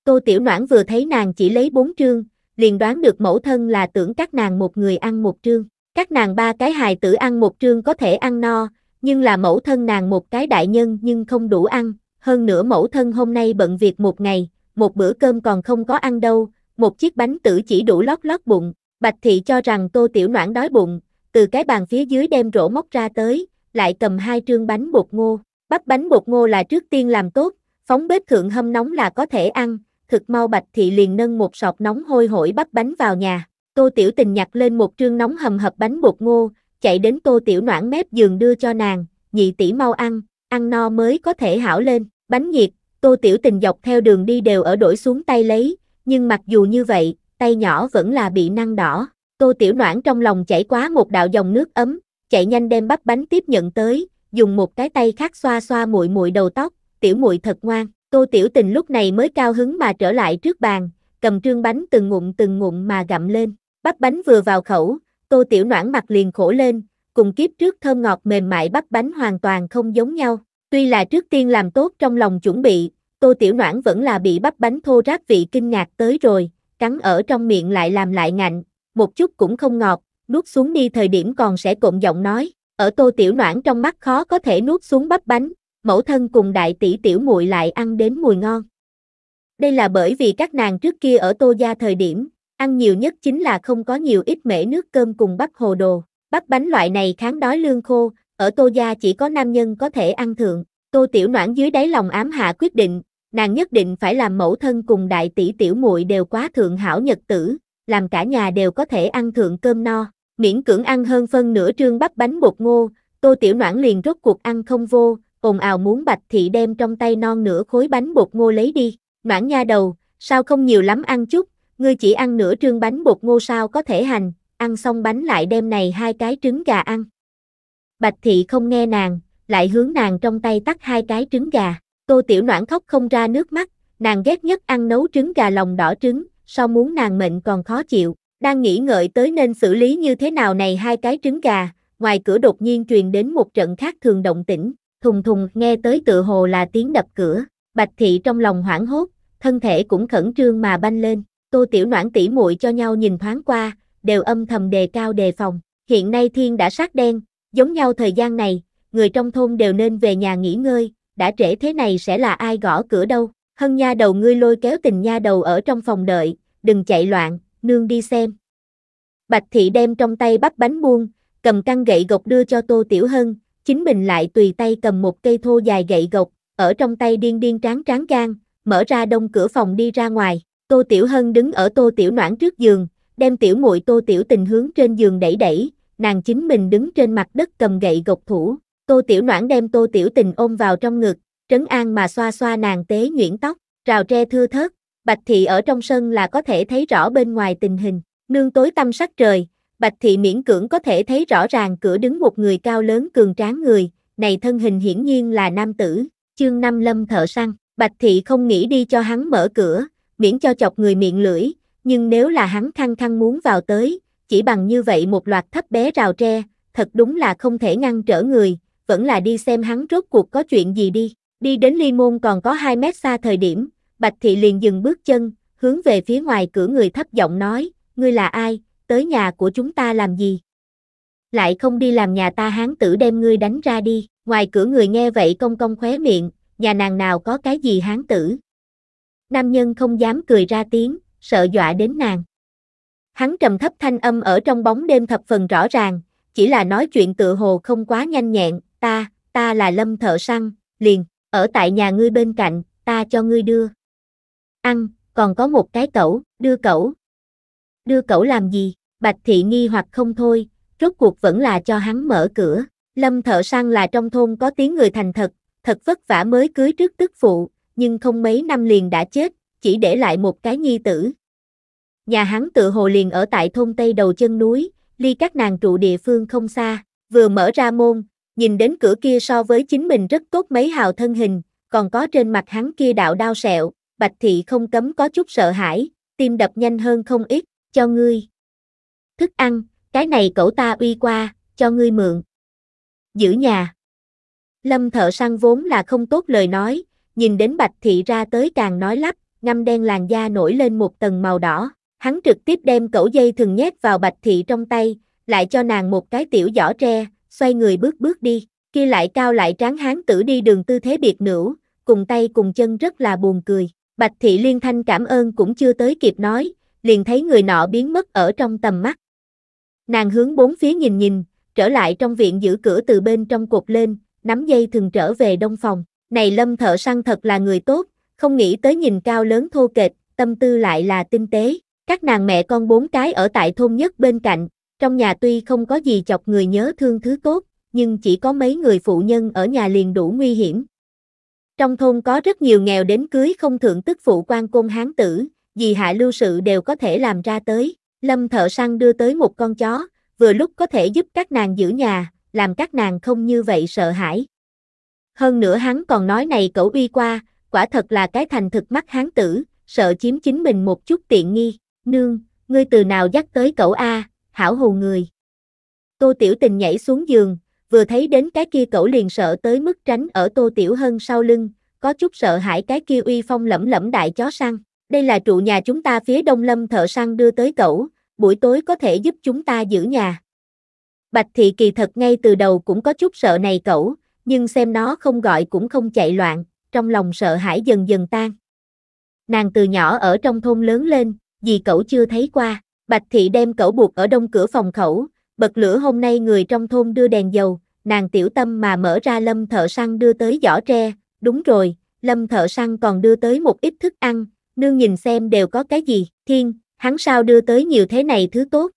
Tô Tiểu Noãn vừa thấy nàng chỉ lấy bốn trương, liền đoán được mẫu thân là tưởng các nàng một người ăn một trương. Các nàng ba cái hài tử ăn một trương có thể ăn no, nhưng là mẫu thân nàng một cái đại nhân nhưng không đủ ăn. Hơn nữa mẫu thân hôm nay bận việc một ngày, một bữa cơm còn không có ăn đâu, một chiếc bánh tử chỉ đủ lót lót bụng. Bạch thị cho rằng tô tiểu noãn đói bụng, từ cái bàn phía dưới đem rổ móc ra tới, lại cầm hai trương bánh bột ngô. Bắp bánh bột ngô là trước tiên làm tốt, phóng bếp thượng hâm nóng là có thể ăn, thực mau Bạch Thị liền nâng một sọt nóng hôi hổi bắp bánh vào nhà. Tô Tiểu Tình nhặt lên một trương nóng hầm hập bánh bột ngô, chạy đến Tô Tiểu Noãn mép giường đưa cho nàng, nhị tỷ mau ăn, ăn no mới có thể hảo lên. Bánh nhiệt, Tô Tiểu Tình dọc theo đường đi đều ở đổi xuống tay lấy, nhưng mặc dù như vậy, tay nhỏ vẫn là bị năng đỏ. Tô Tiểu Noãn trong lòng chảy quá một đạo dòng nước ấm, chạy nhanh đem bắp bánh tiếp nhận tới, dùng một cái tay khác xoa xoa muội muội đầu tóc, tiểu muội thật ngoan. Tô Tiểu Tình lúc này mới cao hứng mà trở lại trước bàn, cầm trương bánh từng ngụm từng ngụm mà gặm lên. Bắp bánh vừa vào khẩu, Tô Tiểu Noãn mặt liền khổ lên, cùng kiếp trước thơm ngọt mềm mại bắp bánh hoàn toàn không giống nhau. Tuy là trước tiên làm tốt trong lòng chuẩn bị, Tô Tiểu Noãn vẫn là bị bắp bánh thô ráp vị kinh ngạc tới rồi, cắn ở trong miệng lại làm lại ngạnh, một chút cũng không ngọt, nuốt xuống đi thời điểm còn sẽ cộm giọng nói, ở tô tiểu noãn trong mắt khó có thể nuốt xuống bắp bánh, mẫu thân cùng đại tỷ tiểu muội lại ăn đến mùi ngon. Đây là bởi vì các nàng trước kia ở tô gia thời điểm, ăn nhiều nhất chính là không có nhiều ít mễ nước cơm cùng bắp hồ đồ. Bắp bánh loại này kháng đói lương khô, ở tô gia chỉ có nam nhân có thể ăn thượng. Tô tiểu noãn dưới đáy lòng ám hạ quyết định, nàng nhất định phải làm mẫu thân cùng đại tỷ tiểu muội đều quá thượng hảo nhật tử, làm cả nhà đều có thể ăn thượng cơm no miễn cưỡng ăn hơn phân nửa trương bắp bánh bột ngô, tô tiểu noãn liền rốt cuộc ăn không vô, ồn ào muốn bạch thị đem trong tay non nửa khối bánh bột ngô lấy đi, noãn nha đầu, sao không nhiều lắm ăn chút, ngươi chỉ ăn nửa trương bánh bột ngô sao có thể hành, ăn xong bánh lại đem này hai cái trứng gà ăn. Bạch thị không nghe nàng, lại hướng nàng trong tay tắt hai cái trứng gà, tô tiểu noãn khóc không ra nước mắt, nàng ghét nhất ăn nấu trứng gà lòng đỏ trứng, sao muốn nàng mệnh còn khó chịu đang nghĩ ngợi tới nên xử lý như thế nào này hai cái trứng gà, ngoài cửa đột nhiên truyền đến một trận khác thường động tĩnh, thùng thùng nghe tới tựa hồ là tiếng đập cửa, Bạch thị trong lòng hoảng hốt, thân thể cũng khẩn trương mà banh lên, Tô Tiểu Noãn tỉ muội cho nhau nhìn thoáng qua, đều âm thầm đề cao đề phòng, hiện nay thiên đã sát đen, giống nhau thời gian này, người trong thôn đều nên về nhà nghỉ ngơi, đã trễ thế này sẽ là ai gõ cửa đâu. Hân nha đầu ngươi lôi kéo tình nha đầu ở trong phòng đợi, đừng chạy loạn, nương đi xem. Bạch thị đem trong tay bắp bánh buông, cầm căn gậy gộc đưa cho Tô Tiểu Hân, chính mình lại tùy tay cầm một cây thô dài gậy gộc, ở trong tay điên điên tráng tráng gan, mở ra đông cửa phòng đi ra ngoài. Tô Tiểu Hân đứng ở Tô Tiểu Noãn trước giường, đem tiểu muội Tô Tiểu Tình hướng trên giường đẩy đẩy, nàng chính mình đứng trên mặt đất cầm gậy gộc thủ. Tô Tiểu Noãn đem Tô Tiểu Tình ôm vào trong ngực, trấn an mà xoa xoa nàng tế nhuyễn tóc, rào tre thưa thớt, Bạch Thị ở trong sân là có thể thấy rõ bên ngoài tình hình, nương tối tâm sắc trời, Bạch Thị miễn cưỡng có thể thấy rõ ràng cửa đứng một người cao lớn cường tráng người, này thân hình hiển nhiên là nam tử, chương năm lâm thợ săn, Bạch Thị không nghĩ đi cho hắn mở cửa, miễn cho chọc người miệng lưỡi, nhưng nếu là hắn khăng khăng muốn vào tới, chỉ bằng như vậy một loạt thấp bé rào tre, thật đúng là không thể ngăn trở người, vẫn là đi xem hắn rốt cuộc có chuyện gì đi, đi đến ly môn còn có 2 mét xa thời điểm, Bạch Thị liền dừng bước chân, hướng về phía ngoài cửa người thấp giọng nói, ngươi là ai, tới nhà của chúng ta làm gì? Lại không đi làm nhà ta hán tử đem ngươi đánh ra đi, ngoài cửa người nghe vậy công công khóe miệng, nhà nàng nào có cái gì hán tử. Nam nhân không dám cười ra tiếng, sợ dọa đến nàng. Hắn trầm thấp thanh âm ở trong bóng đêm thập phần rõ ràng, chỉ là nói chuyện tự hồ không quá nhanh nhẹn, ta, ta là lâm thợ săn, liền, ở tại nhà ngươi bên cạnh, ta cho ngươi đưa ăn, còn có một cái cẩu, đưa cẩu. Đưa cẩu làm gì? Bạch thị nghi hoặc không thôi, rốt cuộc vẫn là cho hắn mở cửa. Lâm thợ săn là trong thôn có tiếng người thành thật, thật vất vả mới cưới trước tức phụ, nhưng không mấy năm liền đã chết, chỉ để lại một cái nhi tử. Nhà hắn tự hồ liền ở tại thôn Tây đầu chân núi, ly các nàng trụ địa phương không xa, vừa mở ra môn, nhìn đến cửa kia so với chính mình rất tốt mấy hào thân hình, còn có trên mặt hắn kia đạo đao sẹo, Bạch Thị không cấm có chút sợ hãi, tim đập nhanh hơn không ít, cho ngươi. Thức ăn, cái này cậu ta uy qua, cho ngươi mượn. Giữ nhà. Lâm thợ săn vốn là không tốt lời nói, nhìn đến Bạch Thị ra tới càng nói lắp, ngâm đen làn da nổi lên một tầng màu đỏ. Hắn trực tiếp đem cẩu dây thường nhét vào Bạch Thị trong tay, lại cho nàng một cái tiểu giỏ tre, xoay người bước bước đi, kia lại cao lại tráng hán tử đi đường tư thế biệt nữ, cùng tay cùng chân rất là buồn cười. Bạch Thị Liên Thanh cảm ơn cũng chưa tới kịp nói, liền thấy người nọ biến mất ở trong tầm mắt. Nàng hướng bốn phía nhìn nhìn, trở lại trong viện giữ cửa từ bên trong cột lên, nắm dây thường trở về đông phòng. Này lâm thợ săn thật là người tốt, không nghĩ tới nhìn cao lớn thô kệch, tâm tư lại là tinh tế. Các nàng mẹ con bốn cái ở tại thôn nhất bên cạnh, trong nhà tuy không có gì chọc người nhớ thương thứ tốt, nhưng chỉ có mấy người phụ nhân ở nhà liền đủ nguy hiểm, trong thôn có rất nhiều nghèo đến cưới không thượng tức phụ quan côn hán tử, vì hạ lưu sự đều có thể làm ra tới. Lâm thợ săn đưa tới một con chó, vừa lúc có thể giúp các nàng giữ nhà, làm các nàng không như vậy sợ hãi. Hơn nữa hắn còn nói này cậu uy qua, quả thật là cái thành thực mắt hán tử, sợ chiếm chính mình một chút tiện nghi. Nương, ngươi từ nào dắt tới cậu A, hảo hù người. Tô Tiểu Tình nhảy xuống giường, vừa thấy đến cái kia cẩu liền sợ tới mức tránh ở Tô Tiểu Hân sau lưng, có chút sợ hãi cái kia uy phong lẫm lẫm đại chó săn. Đây là trụ nhà chúng ta phía đông lâm thợ săn đưa tới cẩu, buổi tối có thể giúp chúng ta giữ nhà. Bạch thị kỳ thật ngay từ đầu cũng có chút sợ này cẩu, nhưng xem nó không gọi cũng không chạy loạn, trong lòng sợ hãi dần dần tan. Nàng từ nhỏ ở trong thôn lớn lên, vì cậu chưa thấy qua, Bạch thị đem cậu buộc ở đông cửa phòng khẩu, bật lửa hôm nay người trong thôn đưa đèn dầu, nàng tiểu tâm mà mở ra lâm thợ săn đưa tới giỏ tre, đúng rồi, lâm thợ săn còn đưa tới một ít thức ăn, nương nhìn xem đều có cái gì, thiên, hắn sao đưa tới nhiều thế này thứ tốt.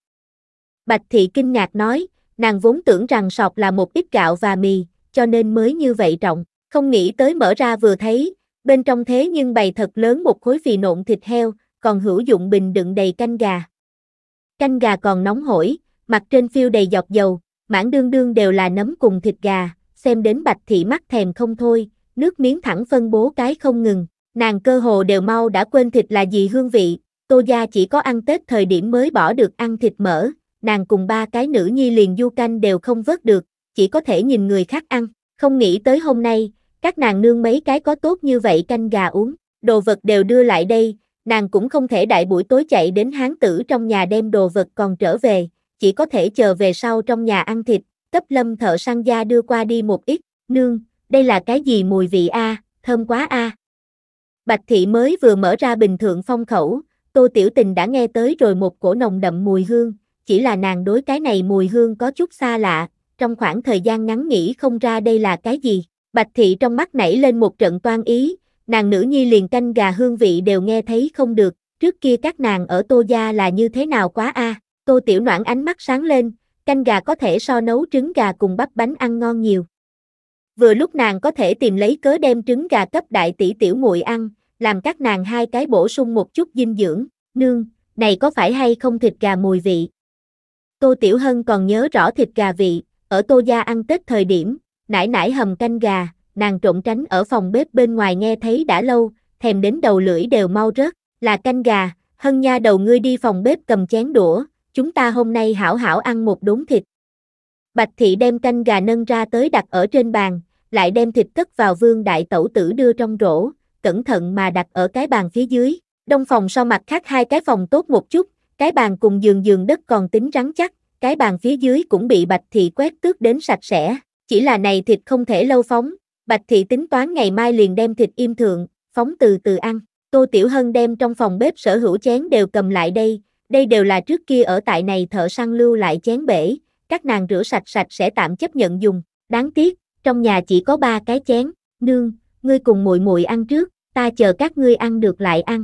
Bạch thị kinh ngạc nói, nàng vốn tưởng rằng sọt là một ít gạo và mì, cho nên mới như vậy trọng, không nghĩ tới mở ra vừa thấy, bên trong thế nhưng bày thật lớn một khối phì nộn thịt heo, còn hữu dụng bình đựng đầy canh gà. Canh gà còn nóng hổi, mặt trên phiêu đầy giọt dầu, mảng đương đương đều là nấm cùng thịt gà, xem đến bạch thị mắt thèm không thôi, nước miếng thẳng phân bố cái không ngừng, nàng cơ hồ đều mau đã quên thịt là gì hương vị, tô gia chỉ có ăn Tết thời điểm mới bỏ được ăn thịt mỡ, nàng cùng ba cái nữ nhi liền du canh đều không vớt được, chỉ có thể nhìn người khác ăn, không nghĩ tới hôm nay, các nàng nương mấy cái có tốt như vậy canh gà uống, đồ vật đều đưa lại đây, nàng cũng không thể đại buổi tối chạy đến hán tử trong nhà đem đồ vật còn trở về, chỉ có thể chờ về sau trong nhà ăn thịt, cấp lâm thợ săn da đưa qua đi một ít, nương, đây là cái gì mùi vị a, thơm quá a. Bạch thị mới vừa mở ra bình thượng phong khẩu, tô tiểu tình đã nghe tới rồi một cổ nồng đậm mùi hương, chỉ là nàng đối cái này mùi hương có chút xa lạ, trong khoảng thời gian ngắn nghĩ không ra đây là cái gì. Bạch thị trong mắt nảy lên một trận toan ý, nàng nữ nhi liền canh gà hương vị đều nghe thấy không được, trước kia các nàng ở tô gia là như thế nào quá a. Tô Tiểu Noãn ánh mắt sáng lên, canh gà có thể so nấu trứng gà cùng bắp bánh ăn ngon nhiều. Vừa lúc nàng có thể tìm lấy cớ đem trứng gà cấp đại tỷ tiểu muội ăn, làm các nàng hai cái bổ sung một chút dinh dưỡng, nương, này có phải hay không thịt gà mùi vị. Tô Tiểu Hân còn nhớ rõ thịt gà vị, ở Tô Gia ăn Tết thời điểm, nải nải hầm canh gà, nàng trộn tránh ở phòng bếp bên ngoài nghe thấy đã lâu, thèm đến đầu lưỡi đều mau rớt, là canh gà, Hân Nha đầu ngươi đi phòng bếp cầm chén đũa, chúng ta hôm nay hảo hảo ăn một đốn thịt. Bạch thị đem canh gà nâng ra tới đặt ở trên bàn, lại đem thịt cất vào vương đại tẩu tử đưa trong rổ, cẩn thận mà đặt ở cái bàn phía dưới. Đông phòng sau mặt khác hai cái phòng tốt một chút, cái bàn cùng giường giường đất còn tính rắn chắc, cái bàn phía dưới cũng bị bạch thị quét tước đến sạch sẽ. Chỉ là này thịt không thể lâu phóng, bạch thị tính toán ngày mai liền đem thịt im thượng, phóng từ từ ăn. Tô Tiểu Hân đem trong phòng bếp sở hữu chén đều cầm lại đây, đây đều là trước kia ở tại này thợ săn lưu lại chén bể, các nàng rửa sạch sạch sẽ tạm chấp nhận dùng. Đáng tiếc, trong nhà chỉ có ba cái chén, nương, ngươi cùng muội muội ăn trước, ta chờ các ngươi ăn được lại ăn.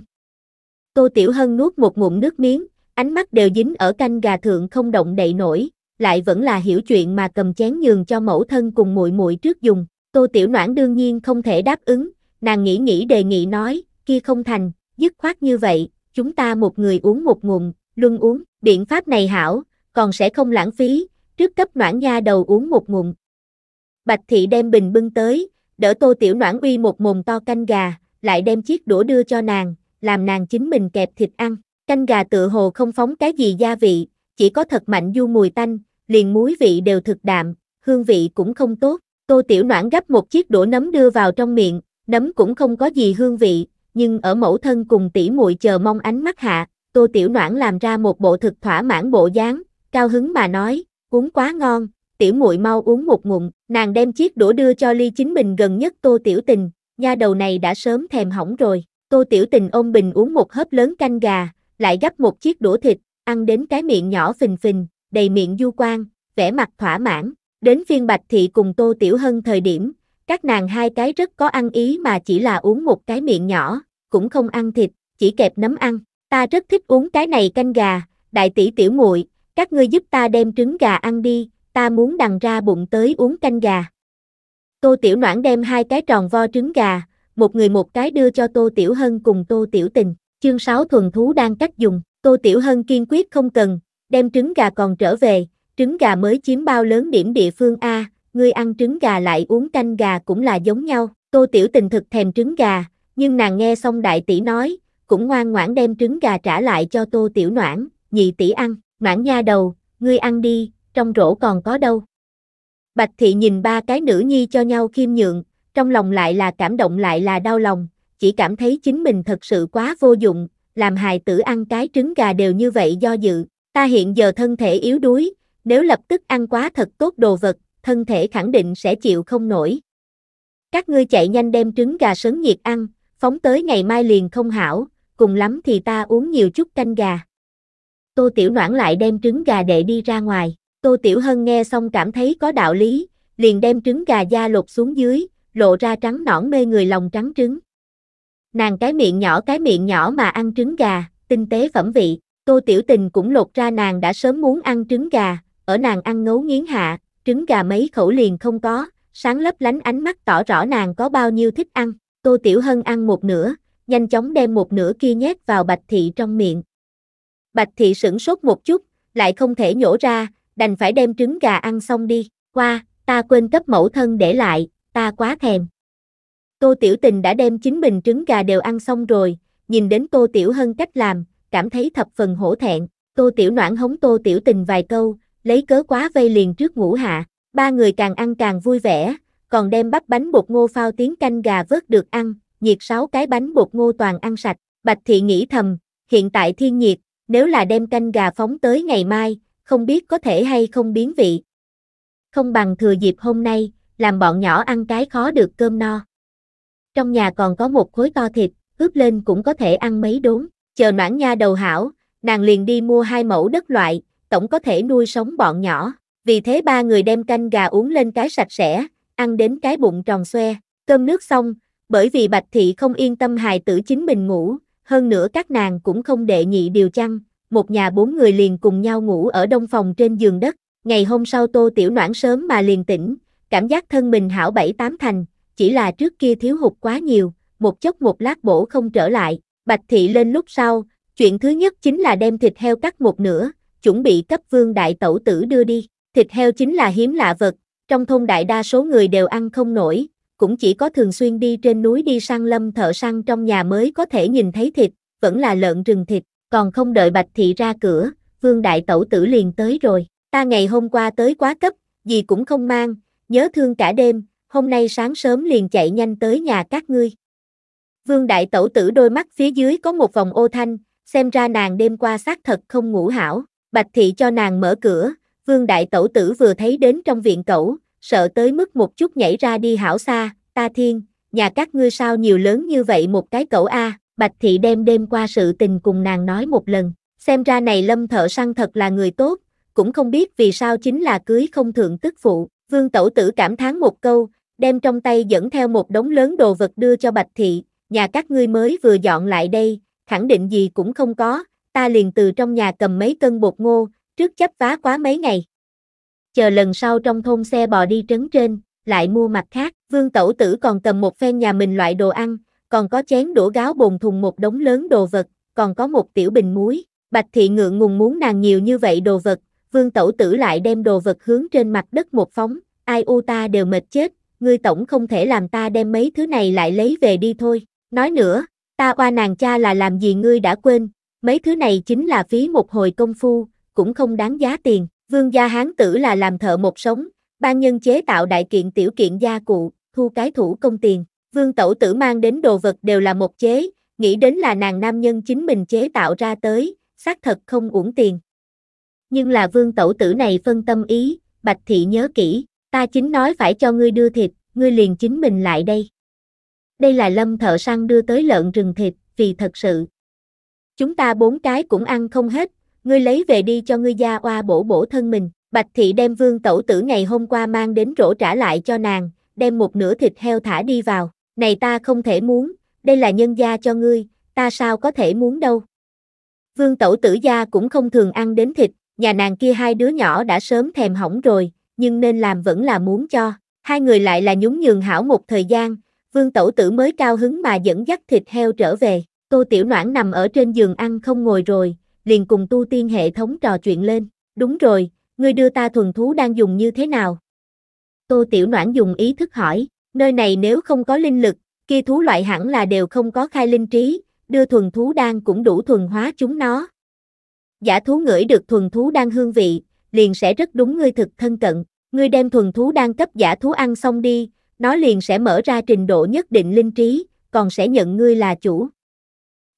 cô Tiểu Hân nuốt một ngụm nước miếng, ánh mắt đều dính ở canh gà thượng không động đậy nổi, lại vẫn là hiểu chuyện mà cầm chén nhường cho mẫu thân cùng muội muội trước dùng. cô Tiểu Noãn đương nhiên không thể đáp ứng, nàng nghĩ nghĩ đề nghị nói, kia không thành, dứt khoát như vậy, chúng ta một người uống một ngụm, luôn uống, biện pháp này hảo, còn sẽ không lãng phí, trước cấp noãn nha đầu uống một ngụm. Bạch thị đem bình bưng tới, đỡ tô tiểu noãn uy một mồm to canh gà, lại đem chiếc đũa đưa cho nàng, làm nàng chính mình kẹp thịt ăn. Canh gà tự hồ không phóng cái gì gia vị, chỉ có thật mạnh du mùi tanh, liền muối vị đều thực đạm, hương vị cũng không tốt. Tô tiểu noãn gấp một chiếc đũa nấm đưa vào trong miệng, nấm cũng không có gì hương vị, nhưng ở mẫu thân cùng tỷ muội chờ mong ánh mắt hạ, Tô Tiểu Noãn làm ra một bộ thực thỏa mãn bộ dáng, cao hứng mà nói, uống quá ngon, tiểu muội mau uống một ngụm, nàng đem chiếc đũa đưa cho ly chính mình gần nhất Tô Tiểu Tình, nha đầu này đã sớm thèm hỏng rồi. Tô Tiểu Tình ôm bình uống một hớp lớn canh gà, lại gắp một chiếc đũa thịt, ăn đến cái miệng nhỏ phình phình, đầy miệng du quang, vẻ mặt thỏa mãn. Đến phiên Bạch Thị cùng Tô Tiểu Hân thời điểm, các nàng hai cái rất có ăn ý mà chỉ là uống một cái miệng nhỏ, cũng không ăn thịt, chỉ kẹp nấm ăn. Ta rất thích uống cái này canh gà, đại tỷ tiểu muội, các ngươi giúp ta đem trứng gà ăn đi, ta muốn đằng ra bụng tới uống canh gà. Tô Tiểu Noãn đem hai cái tròn vo trứng gà, một người một cái đưa cho Tô Tiểu Hân cùng Tô Tiểu Tình. Chương 6 thuần thú đang cách dùng, Tô Tiểu Hân kiên quyết không cần, đem trứng gà còn trở về, trứng gà mới chiếm bao lớn điểm địa phương A, ngươi ăn trứng gà lại uống canh gà cũng là giống nhau. Tô Tiểu Tình thực thèm trứng gà, nhưng nàng nghe xong đại tỷ nói, cũng ngoan ngoãn đem trứng gà trả lại cho Tô Tiểu Noãn, nhị tỷ ăn, Noãn nha đầu, ngươi ăn đi, trong rổ còn có đâu. Bạch thị nhìn ba cái nữ nhi cho nhau khiêm nhượng, trong lòng lại là cảm động lại là đau lòng, chỉ cảm thấy chính mình thật sự quá vô dụng, làm hài tử ăn cái trứng gà đều như vậy do dự, ta hiện giờ thân thể yếu đuối, nếu lập tức ăn quá thật tốt đồ vật, thân thể khẳng định sẽ chịu không nổi. Các ngươi chạy nhanh đem trứng gà sớm nhiệt ăn, phóng tới ngày mai liền không hảo, cùng lắm thì ta uống nhiều chút canh gà. Tô Tiểu Noãn lại đem trứng gà đệ đi ra ngoài, Tô Tiểu Hân nghe xong cảm thấy có đạo lý, liền đem trứng gà da lột xuống dưới, lộ ra trắng nõn mê người lòng trắng trứng. Nàng cái miệng nhỏ cái miệng nhỏ mà ăn trứng gà, tinh tế phẩm vị, Tô Tiểu Tình cũng lột ra nàng đã sớm muốn ăn trứng gà, ở nàng ăn ngấu nghiến hạ, trứng gà mấy khẩu liền không có, sáng lấp lánh ánh mắt tỏ rõ nàng có bao nhiêu thích ăn. Tô Tiểu Hân ăn một nửa, nhanh chóng đem một nửa kia nhét vào Bạch Thị trong miệng. Bạch Thị sửng sốt một chút, lại không thể nhổ ra, đành phải đem trứng gà ăn xong đi. Qua, ta quên cấp mẫu thân để lại, ta quá thèm. Tô Tiểu Tình đã đem chính bình trứng gà đều ăn xong rồi, nhìn đến Tô Tiểu Hân cách làm, cảm thấy thập phần hổ thẹn. Tô Tiểu Noãn hống Tô Tiểu Tình vài câu, lấy cớ quá vây liền trước ngũ hạ, ba người càng ăn càng vui vẻ, còn đem bắp bánh bột ngô phao tiếng canh gà vớt được ăn, nhiệt sáu cái bánh bột ngô toàn ăn sạch, Bạch Thị nghĩ thầm, hiện tại thiên nhiệt, nếu là đem canh gà phóng tới ngày mai, không biết có thể hay không biến vị. Không bằng thừa dịp hôm nay, làm bọn nhỏ ăn cái khó được cơm no. Trong nhà còn có một khối to thịt, ướp lên cũng có thể ăn mấy đốn, chờ noãn nha đầu hảo, nàng liền đi mua hai mẫu đất loại, tổng có thể nuôi sống bọn nhỏ. Vì thế ba người đem canh gà uống lên cái sạch sẽ, ăn đến cái bụng tròn xoe, cơm nước xong, bởi vì Bạch Thị không yên tâm hài tử chính mình ngủ, hơn nữa các nàng cũng không đệ nhị điều chăn, một nhà bốn người liền cùng nhau ngủ ở đông phòng trên giường đất, ngày hôm sau tô tiểu noãn sớm mà liền tỉnh, cảm giác thân mình hảo bảy tám thành, chỉ là trước kia thiếu hụt quá nhiều, một chốc một lát bổ không trở lại, Bạch Thị lên lúc sau, chuyện thứ nhất chính là đem thịt heo cắt một nửa, chuẩn bị cấp vương đại tẩu tử đưa đi. Thịt heo chính là hiếm lạ vật, trong thôn đại đa số người đều ăn không nổi, cũng chỉ có thường xuyên đi trên núi đi săn lâm thợ săn trong nhà mới có thể nhìn thấy thịt, vẫn là lợn rừng thịt, còn không đợi Bạch Thị ra cửa, vương đại tẩu tử liền tới rồi. Ta ngày hôm qua tới quá cấp, gì cũng không mang, nhớ thương cả đêm, hôm nay sáng sớm liền chạy nhanh tới nhà các ngươi. Vương đại tẩu tử đôi mắt phía dưới có một vòng ô thanh, xem ra nàng đêm qua xác thật không ngủ hảo. Bạch thị cho nàng mở cửa, vương đại tẩu tử vừa thấy đến trong viện cẩu, sợ tới mức một chút nhảy ra đi hảo xa, ta thiên, nhà các ngươi sao nhiều lớn như vậy một cái cẩu a, bạch thị đem đêm qua sự tình cùng nàng nói một lần, xem ra này lâm thợ săn thật là người tốt, cũng không biết vì sao chính là cưới không thượng tức phụ, vương tẩu tử cảm thán một câu, đem trong tay dẫn theo một đống lớn đồ vật đưa cho bạch thị, nhà các ngươi mới vừa dọn lại đây, khẳng định gì cũng không có, ta liền từ trong nhà cầm mấy cân bột ngô, trước chấp vá quá mấy ngày. Chờ lần sau trong thôn xe bò đi trấn trên, lại mua mặt khác, vương tẩu tử còn cầm một phen nhà mình loại đồ ăn, còn có chén đũa gáo bồn thùng một đống lớn đồ vật, còn có một tiểu bình muối, bạch thị ngượng ngùng muốn nàng nhiều như vậy đồ vật, vương tẩu tử lại đem đồ vật hướng trên mặt đất một phóng, ai u ta đều mệt chết, ngươi tổng không thể làm ta đem mấy thứ này lại lấy về đi thôi, nói nữa, ta qua nàng cha là làm gì ngươi đã quên, Mấy thứ này chính là phí một hồi công phu, cũng không đáng giá tiền. Vương gia hán tử là làm thợ một sống, ban nhân chế tạo đại kiện tiểu kiện gia cụ, thu cái thủ công tiền. Vương tẩu tử mang đến đồ vật đều là một chế, nghĩ đến là nàng nam nhân chính mình chế tạo ra tới, xác thật không uổng tiền. Nhưng là vương tẩu tử này phân tâm ý, bạch thị nhớ kỹ, ta chính nói phải cho ngươi đưa thịt, ngươi liền chính mình lại đây. Đây là lâm thợ săn đưa tới lợn rừng thịt, vì thật sự, Chúng ta bốn cái cũng ăn không hết, ngươi lấy về đi cho ngươi gia oa bổ bổ thân mình. Bạch thị đem vương tẩu tử ngày hôm qua mang đến rổ trả lại cho nàng, đem một nửa thịt heo thả đi vào. Này ta không thể muốn, đây là nhân gia cho ngươi, ta sao có thể muốn đâu. Vương tẩu tử gia cũng không thường ăn đến thịt, nhà nàng kia hai đứa nhỏ đã sớm thèm hỏng rồi, nhưng nên làm vẫn là muốn cho. Hai người lại là nhún nhường hảo một thời gian, vương tẩu tử mới cao hứng mà dẫn dắt thịt heo trở về. Tô Tiểu Noãn nằm ở trên giường ăn không ngồi rồi, liền cùng tu tiên hệ thống trò chuyện lên. Đúng rồi, ngươi đưa ta thuần thú đang dùng như thế nào? Tô Tiểu Noãn dùng ý thức hỏi, nơi này nếu không có linh lực, kia thú loại hẳn là đều không có khai linh trí, đưa thuần thú đang cũng đủ thuần hóa chúng nó. Giả thú ngửi được thuần thú đang hương vị, liền sẽ rất đúng ngươi thực thân cận, ngươi đem thuần thú đang cấp giả thú ăn xong đi, nó liền sẽ mở ra trình độ nhất định linh trí, còn sẽ nhận ngươi là chủ,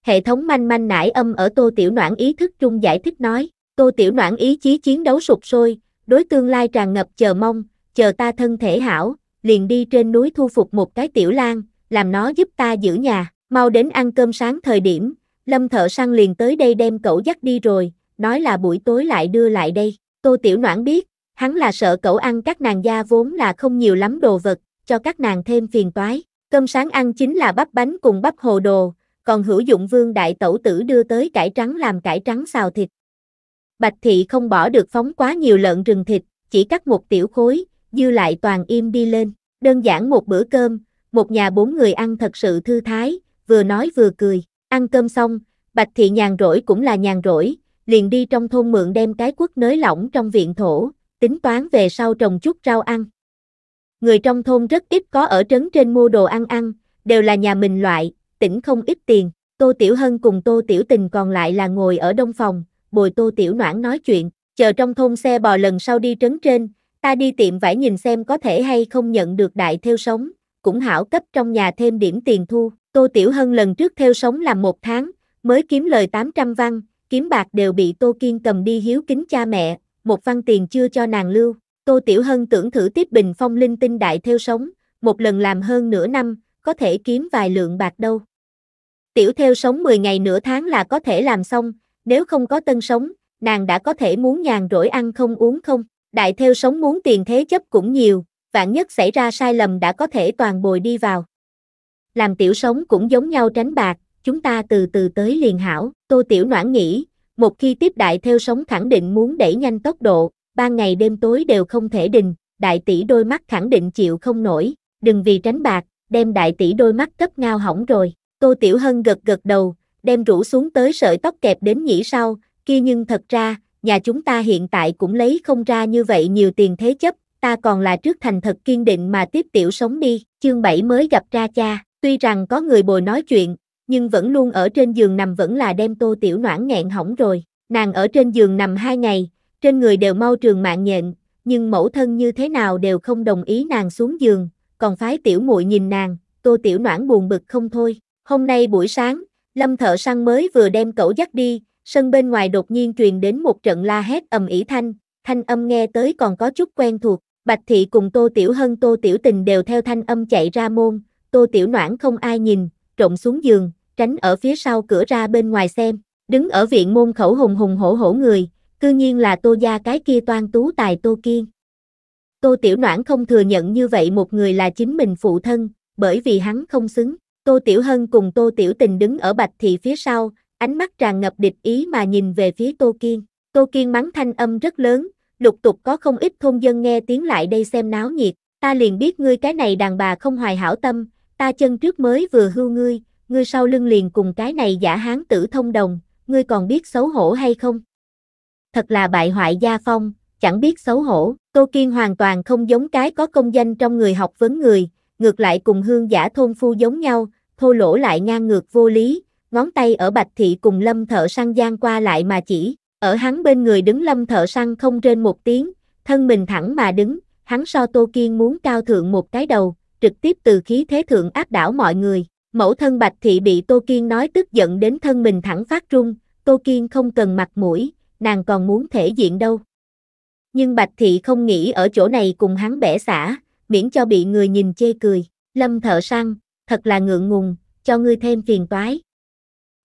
Hệ thống manh manh nải âm ở Tô Tiểu Noãn ý thức trung giải thích nói, Tô Tiểu Noãn ý chí chiến đấu sụp sôi, đối tương lai tràn ngập chờ mong, chờ ta thân thể hảo, liền đi trên núi thu phục một cái tiểu lang, làm nó giúp ta giữ nhà, mau đến ăn cơm sáng thời điểm, lâm thợ săn liền tới đây đem cậu dắt đi rồi, nói là buổi tối lại đưa lại đây, Tô Tiểu Noãn biết, hắn là sợ cậu ăn các nàng gia vốn là không nhiều lắm đồ vật, cho các nàng thêm phiền toái, cơm sáng ăn chính là bắp bánh cùng bắp hồ đồ, còn hữu dụng vương đại tẩu tử đưa tới cải trắng làm cải trắng xào thịt. Bạch thị không bỏ được phóng quá nhiều lợn rừng thịt, chỉ cắt một tiểu khối, dư lại toàn im đi lên, đơn giản một bữa cơm, một nhà bốn người ăn thật sự thư thái, vừa nói vừa cười, ăn cơm xong, bạch thị nhàn rỗi cũng là nhàn rỗi, liền đi trong thôn mượn đem cái quất nới lỏng trong viện thổ, tính toán về sau trồng chút rau ăn. Người trong thôn rất ít có ở trấn trên mua đồ ăn ăn, đều là nhà mình loại, tỉnh không ít tiền, Tô Tiểu Hân cùng Tô Tiểu Tình còn lại là ngồi ở đông phòng, bồi Tô Tiểu Noãn nói chuyện, chờ trong thôn xe bò lần sau đi trấn trên, ta đi tiệm vải nhìn xem có thể hay không nhận được đại theo sống, cũng hảo cấp trong nhà thêm điểm tiền thu. Tô Tiểu Hân lần trước theo sống làm một tháng, mới kiếm lời 800 văn, kiếm bạc đều bị Tô Kiên cầm đi hiếu kính cha mẹ, một văn tiền chưa cho nàng lưu. Tô Tiểu Hân tưởng thử tiếp bình phong linh tinh đại theo sống, một lần làm hơn nửa năm, có thể kiếm vài lượng bạc đâu tiểu theo sống 10 ngày nửa tháng là có thể làm xong, nếu không có tân sống, nàng đã có thể muốn nhàn rỗi ăn không uống không, đại theo sống muốn tiền thế chấp cũng nhiều, vạn nhất xảy ra sai lầm đã có thể toàn bồi đi vào. Làm tiểu sống cũng giống nhau tránh bạc, chúng ta từ từ tới liền hảo, tô tiểu noãn nghĩ, một khi tiếp đại theo sống khẳng định muốn đẩy nhanh tốc độ, ban ngày đêm tối đều không thể đình, đại tỷ đôi mắt khẳng định chịu không nổi, đừng vì tránh bạc, đem đại tỷ đôi mắt cấp ngao hỏng rồi. Tô Tiểu Hân gật gật đầu, đem rủ xuống tới sợi tóc kẹp đến nhĩ sau, kia nhưng thật ra, nhà chúng ta hiện tại cũng lấy không ra như vậy nhiều tiền thế chấp, ta còn là trước thành thật kiên định mà tiếp tiểu sống đi, chương 7 mới gặp ra cha, tuy rằng có người bồi nói chuyện, nhưng vẫn luôn ở trên giường nằm vẫn là đem tô tiểu noãn nghẹn hỏng rồi, nàng ở trên giường nằm hai ngày, trên người đều mau trường mạng nhện, nhưng mẫu thân như thế nào đều không đồng ý nàng xuống giường, còn phái tiểu muội nhìn nàng, tô tiểu noãn buồn bực không thôi, Hôm nay buổi sáng, Lâm thợ săn mới vừa đem cẩu dắt đi, sân bên ngoài đột nhiên truyền đến một trận la hét ầm ĩ thanh, thanh âm nghe tới còn có chút quen thuộc, Bạch Thị cùng Tô Tiểu Hân Tô Tiểu Tình đều theo thanh âm chạy ra môn, Tô Tiểu Noãn không ai nhìn, trộn xuống giường, tránh ở phía sau cửa ra bên ngoài xem, đứng ở viện môn khẩu hùng hùng hổ hổ người, cư nhiên là Tô gia cái kia toan tú tài Tô Kiên. Tô Tiểu Noãn không thừa nhận như vậy một người là chính mình phụ thân, bởi vì hắn không xứng. Tô Tiểu Hân cùng Tô Tiểu Tình đứng ở Bạch Thị phía sau, ánh mắt tràn ngập địch ý mà nhìn về phía Tô Kiên. Tô Kiên mắng thanh âm rất lớn, lục tục có không ít thôn dân nghe tiếng lại đây xem náo nhiệt. Ta liền biết ngươi cái này đàn bà không hoài hảo tâm, ta chân trước mới vừa hưu ngươi, ngươi sau lưng liền cùng cái này giả hán tử thông đồng, ngươi còn biết xấu hổ hay không? Thật là bại hoại gia phong, chẳng biết xấu hổ, Tô Kiên hoàn toàn không giống cái có công danh trong người học vấn người, ngược lại cùng hương giả thôn phu giống nhau, thô lỗ lại ngang ngược vô lý, ngón tay ở bạch thị cùng lâm thợ săn gian qua lại mà chỉ, ở hắn bên người đứng lâm thợ săn không trên một tiếng, thân mình thẳng mà đứng, hắn so Tô Kiên muốn cao thượng một cái đầu, trực tiếp từ khí thế thượng áp đảo mọi người. Mẫu thân Bạch Thị bị Tô Kiên nói tức giận đến thân mình thẳng phát run, Tô Kiên không cần mặt mũi, nàng còn muốn thể diện đâu. Nhưng Bạch Thị không nghĩ ở chỗ này cùng hắn bẻ xả, miễn cho bị người nhìn chê cười. Lâm thợ săn, thật là ngượng ngùng, cho ngươi thêm phiền toái.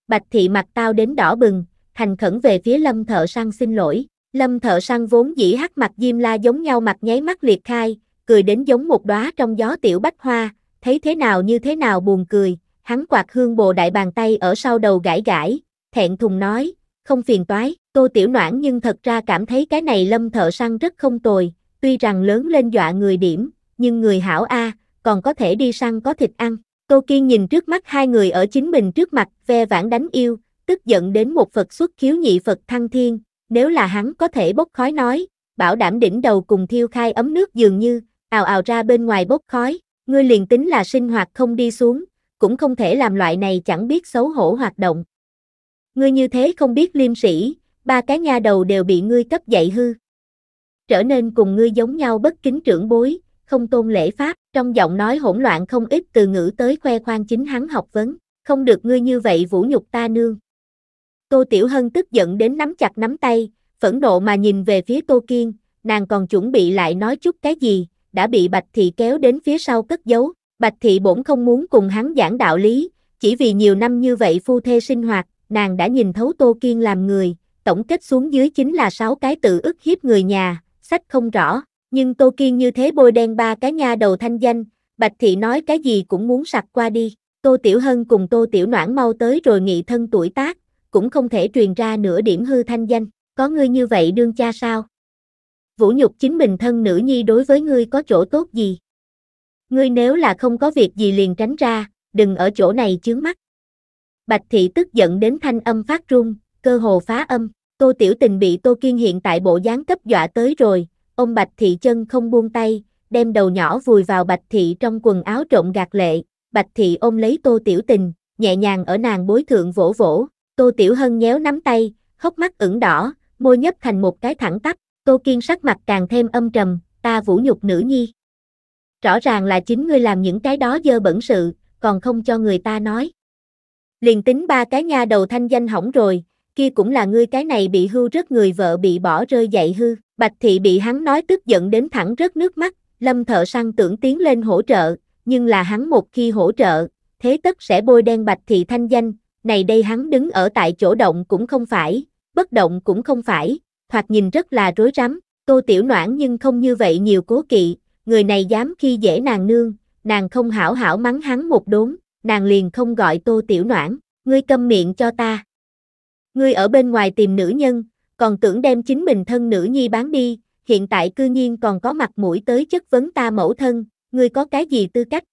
Bạch thị mặt tao đến đỏ bừng, thành khẩn về phía lâm thợ săn xin lỗi. Lâm thợ săn vốn dĩ hắc mặt diêm la giống nhau mặt nháy mắt liệt khai, cười đến giống một đóa trong gió tiểu bách hoa, thấy thế nào như thế nào buồn cười, hắn quạt hương bồ đại bàn tay ở sau đầu gãi gãi, thẹn thùng nói, không phiền toái, tô tiểu noãn nhưng thật ra cảm thấy cái này lâm thợ săn rất không tồi, tuy rằng lớn lên dọa người điểm, nhưng người hảo A, còn có thể đi săn có thịt ăn. Tô Kiên nhìn trước mắt hai người ở chính mình trước mặt, ve vãn đánh yêu, tức giận đến một Phật xuất khiếu nhị Phật thăng thiên, nếu là hắn có thể bốc khói nói, bảo đảm đỉnh đầu cùng thiêu khai ấm nước dường như, ào ào ra bên ngoài bốc khói, ngươi liền tính là sinh hoạt không đi xuống, cũng không thể làm loại này chẳng biết xấu hổ hoạt động. Ngươi như thế không biết liêm sĩ, ba cái nha đầu đều bị ngươi cấp dậy hư. Trở nên cùng ngươi giống nhau bất kính trưởng bối, không tôn lễ pháp, trong giọng nói hỗn loạn không ít từ ngữ tới khoe khoang chính hắn học vấn, không được ngươi như vậy vũ nhục ta nương. Tô Tiểu Hân tức giận đến nắm chặt nắm tay, phẫn nộ mà nhìn về phía Tô Kiên, nàng còn chuẩn bị lại nói chút cái gì, đã bị Bạch Thị kéo đến phía sau cất giấu, Bạch Thị bổn không muốn cùng hắn giảng đạo lý, chỉ vì nhiều năm như vậy phu thê sinh hoạt, nàng đã nhìn thấu Tô Kiên làm người, tổng kết xuống dưới chính là sáu cái tự ức hiếp người nhà, sách không rõ. Nhưng Tô Kiên như thế bôi đen ba cái nha đầu thanh danh, Bạch Thị nói cái gì cũng muốn sặc qua đi. Tô Tiểu Hân cùng Tô Tiểu Noãn mau tới rồi nghị thân tuổi tác, cũng không thể truyền ra nửa điểm hư thanh danh. Có ngươi như vậy đương cha sao? Vũ nhục chính mình thân nữ nhi đối với ngươi có chỗ tốt gì? Ngươi nếu là không có việc gì liền tránh ra, đừng ở chỗ này chướng mắt. Bạch Thị tức giận đến thanh âm phát rung, cơ hồ phá âm. Tô Tiểu Tình bị Tô Kiên hiện tại bộ dáng cấp dọa tới rồi, ôm Bạch Thị chân không buông tay, đem đầu nhỏ vùi vào Bạch Thị trong quần áo trộn gạt lệ, Bạch Thị ôm lấy Tô Tiểu Tình, nhẹ nhàng ở nàng bối thượng vỗ vỗ, Tô Tiểu Hân nhéo nắm tay, hốc mắt ửng đỏ, môi nhấp thành một cái thẳng tắp, Tô Kiên sắc mặt càng thêm âm trầm, ta vũ nhục nữ nhi. Rõ ràng là chính ngươi làm những cái đó dơ bẩn sự, còn không cho người ta nói. Liền tính ba cái nha đầu thanh danh hỏng rồi, kia cũng là ngươi cái này bị hưu rất người vợ bị bỏ rơi dạy hư. Bạch thị bị hắn nói tức giận đến thẳng rớt nước mắt, lâm thợ săn tưởng tiến lên hỗ trợ, nhưng là hắn một khi hỗ trợ, thế tất sẽ bôi đen bạch thị thanh danh, này đây hắn đứng ở tại chỗ động cũng không phải, bất động cũng không phải, thoạt nhìn rất là rối rắm, tô tiểu noãn nhưng không như vậy nhiều cố kỵ, người này dám khi dễ nàng nương, nàng không hảo hảo mắng hắn một đốn, nàng liền không gọi tô tiểu noãn, ngươi câm miệng cho ta. Ngươi ở bên ngoài tìm nữ nhân, còn tưởng đem chính mình thân nữ nhi bán đi, hiện tại cư nhiên còn có mặt mũi tới chất vấn ta mẫu thân, ngươi có cái gì tư cách?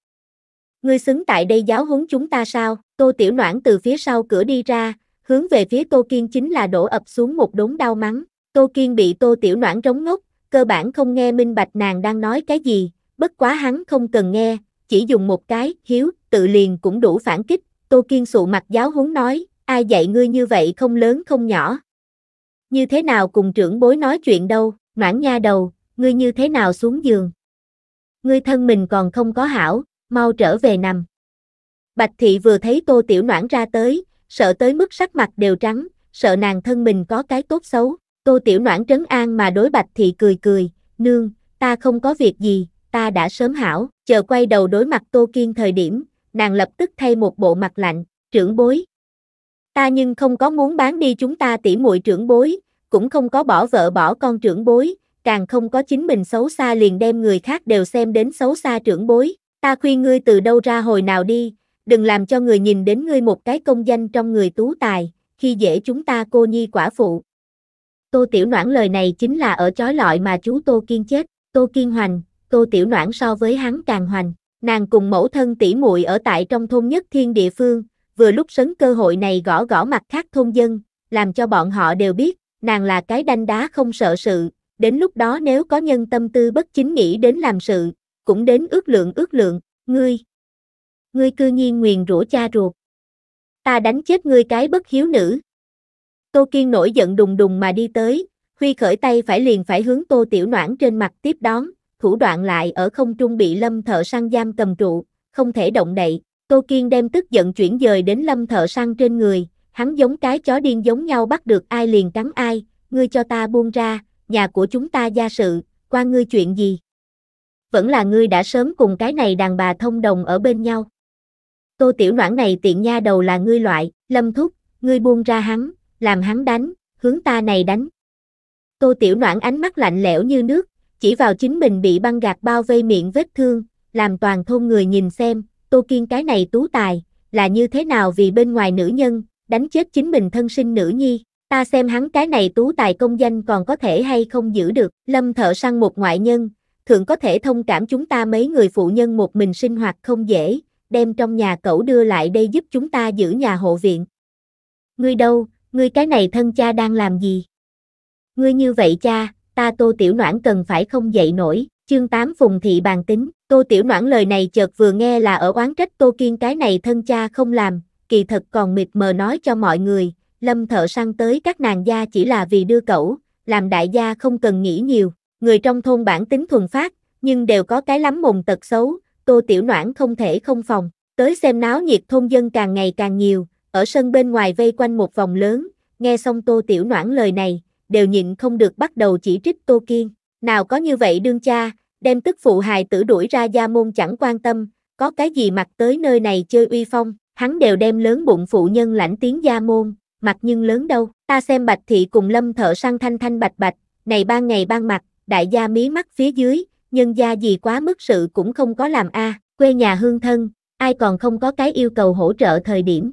Ngươi xứng tại đây giáo huấn chúng ta sao? Tô Tiểu Noãn từ phía sau cửa đi ra, hướng về phía Tô Kiên chính là đổ ập xuống một đống đau mắng. Tô Kiên bị Tô Tiểu Noãn trống ngốc, cơ bản không nghe minh bạch nàng đang nói cái gì, bất quá hắn không cần nghe, chỉ dùng một cái, hiếu, tự liền cũng đủ phản kích. Tô Kiên sụ mặt giáo huấn nói, ai dạy ngươi như vậy không lớn không nhỏ. Như thế nào cùng trưởng bối nói chuyện đâu, ngoãn nha đầu, ngươi như thế nào xuống giường. Ngươi thân mình còn không có hảo, mau trở về nằm. Bạch thị vừa thấy tô tiểu noãn ra tới, sợ tới mức sắc mặt đều trắng, sợ nàng thân mình có cái tốt xấu. Tô tiểu noãn trấn an mà đối bạch thị cười cười, nương, ta không có việc gì, ta đã sớm hảo, chờ quay đầu đối mặt tô kiên thời điểm, nàng lập tức thay một bộ mặt lạnh, trưởng bối, Ta nhưng không có muốn bán đi chúng ta tỉ muội trưởng bối, cũng không có bỏ vợ bỏ con trưởng bối, càng không có chính mình xấu xa liền đem người khác đều xem đến xấu xa trưởng bối. Ta khuyên ngươi từ đâu ra hồi nào đi, đừng làm cho người nhìn đến ngươi một cái công danh trong người tú tài, khi dễ chúng ta cô nhi quả phụ. Tô Tiểu Noãn lời này chính là ở chói lọi mà chú Tô Kiên chết, Tô Kiên hoành, Tô Tiểu Noãn so với hắn càng hoành, nàng cùng mẫu thân tỷ muội ở tại trong thôn nhất thiên địa phương, vừa lúc sấn cơ hội này gõ gõ mặt khác thôn dân, làm cho bọn họ đều biết, nàng là cái đanh đá không sợ sự, đến lúc đó nếu có nhân tâm tư bất chính nghĩ đến làm sự, cũng đến ước lượng ước lượng, ngươi. Ngươi cư nhiên nguyền rủa cha ruột. Ta đánh chết ngươi cái bất hiếu nữ. Tô Kiên nổi giận đùng đùng mà đi tới, huy khởi tay phải liền phải hướng Tô Tiểu Noãn trên mặt tiếp đón, thủ đoạn lại ở không trung bị lâm thợ săn giam cầm trụ, không thể động đậy. Tô Kiên đem tức giận chuyển dời đến lâm thợ săn trên người, hắn giống cái chó điên giống nhau bắt được ai liền cắn ai, ngươi cho ta buông ra, nhà của chúng ta gia sự, qua ngươi chuyện gì? Vẫn là ngươi đã sớm cùng cái này đàn bà thông đồng ở bên nhau. Tô tiểu noãn này tiện nha đầu là ngươi loại, lâm thúc, ngươi buông ra hắn, làm hắn đánh, hướng ta này đánh. Tô tiểu noãn ánh mắt lạnh lẽo như nước, chỉ vào chính mình bị băng gạt bao vây miệng vết thương, làm toàn thôn người nhìn xem, Tô Kiên cái này tú tài, là như thế nào vì bên ngoài nữ nhân, đánh chết chính mình thân sinh nữ nhi, ta xem hắn cái này tú tài công danh còn có thể hay không giữ được, lâm thợ săn một ngoại nhân, thường có thể thông cảm chúng ta mấy người phụ nhân một mình sinh hoạt không dễ, đem trong nhà cậu đưa lại đây giúp chúng ta giữ nhà hộ viện. Ngươi đâu, ngươi cái này thân cha đang làm gì? Ngươi như vậy cha, ta tô tiểu noãn cần phải không dậy nổi, chương 8 phùng thị bàn tính. Tô Tiểu Noãn lời này chợt vừa nghe là ở oán trách Tô Kiên cái này thân cha không làm, kỳ thật còn mịt mờ nói cho mọi người, lâm thợ săn tới các nàng gia chỉ là vì đưa cẩu, làm đại gia không cần nghĩ nhiều, người trong thôn bản tính thuần phát, nhưng đều có cái lắm mồm tật xấu, Tô Tiểu Noãn không thể không phòng, tới xem náo nhiệt thôn dân càng ngày càng nhiều, ở sân bên ngoài vây quanh một vòng lớn, nghe xong Tô Tiểu Noãn lời này, đều nhịn không được bắt đầu chỉ trích Tô Kiên, nào có như vậy đương cha, đem tức phụ hài tử đuổi ra gia môn chẳng quan tâm, có cái gì mặc tới nơi này chơi uy phong, hắn đều đem lớn bụng phụ nhân lãnh tiếng gia môn, mặt nhưng lớn đâu, ta xem bạch thị cùng lâm thợ săn thanh thanh bạch bạch, này ban ngày ban mặt, đại gia mí mắt phía dưới, nhân gia gì quá mức sự cũng không có làm a quê nhà hương thân, ai còn không có cái yêu cầu hỗ trợ thời điểm.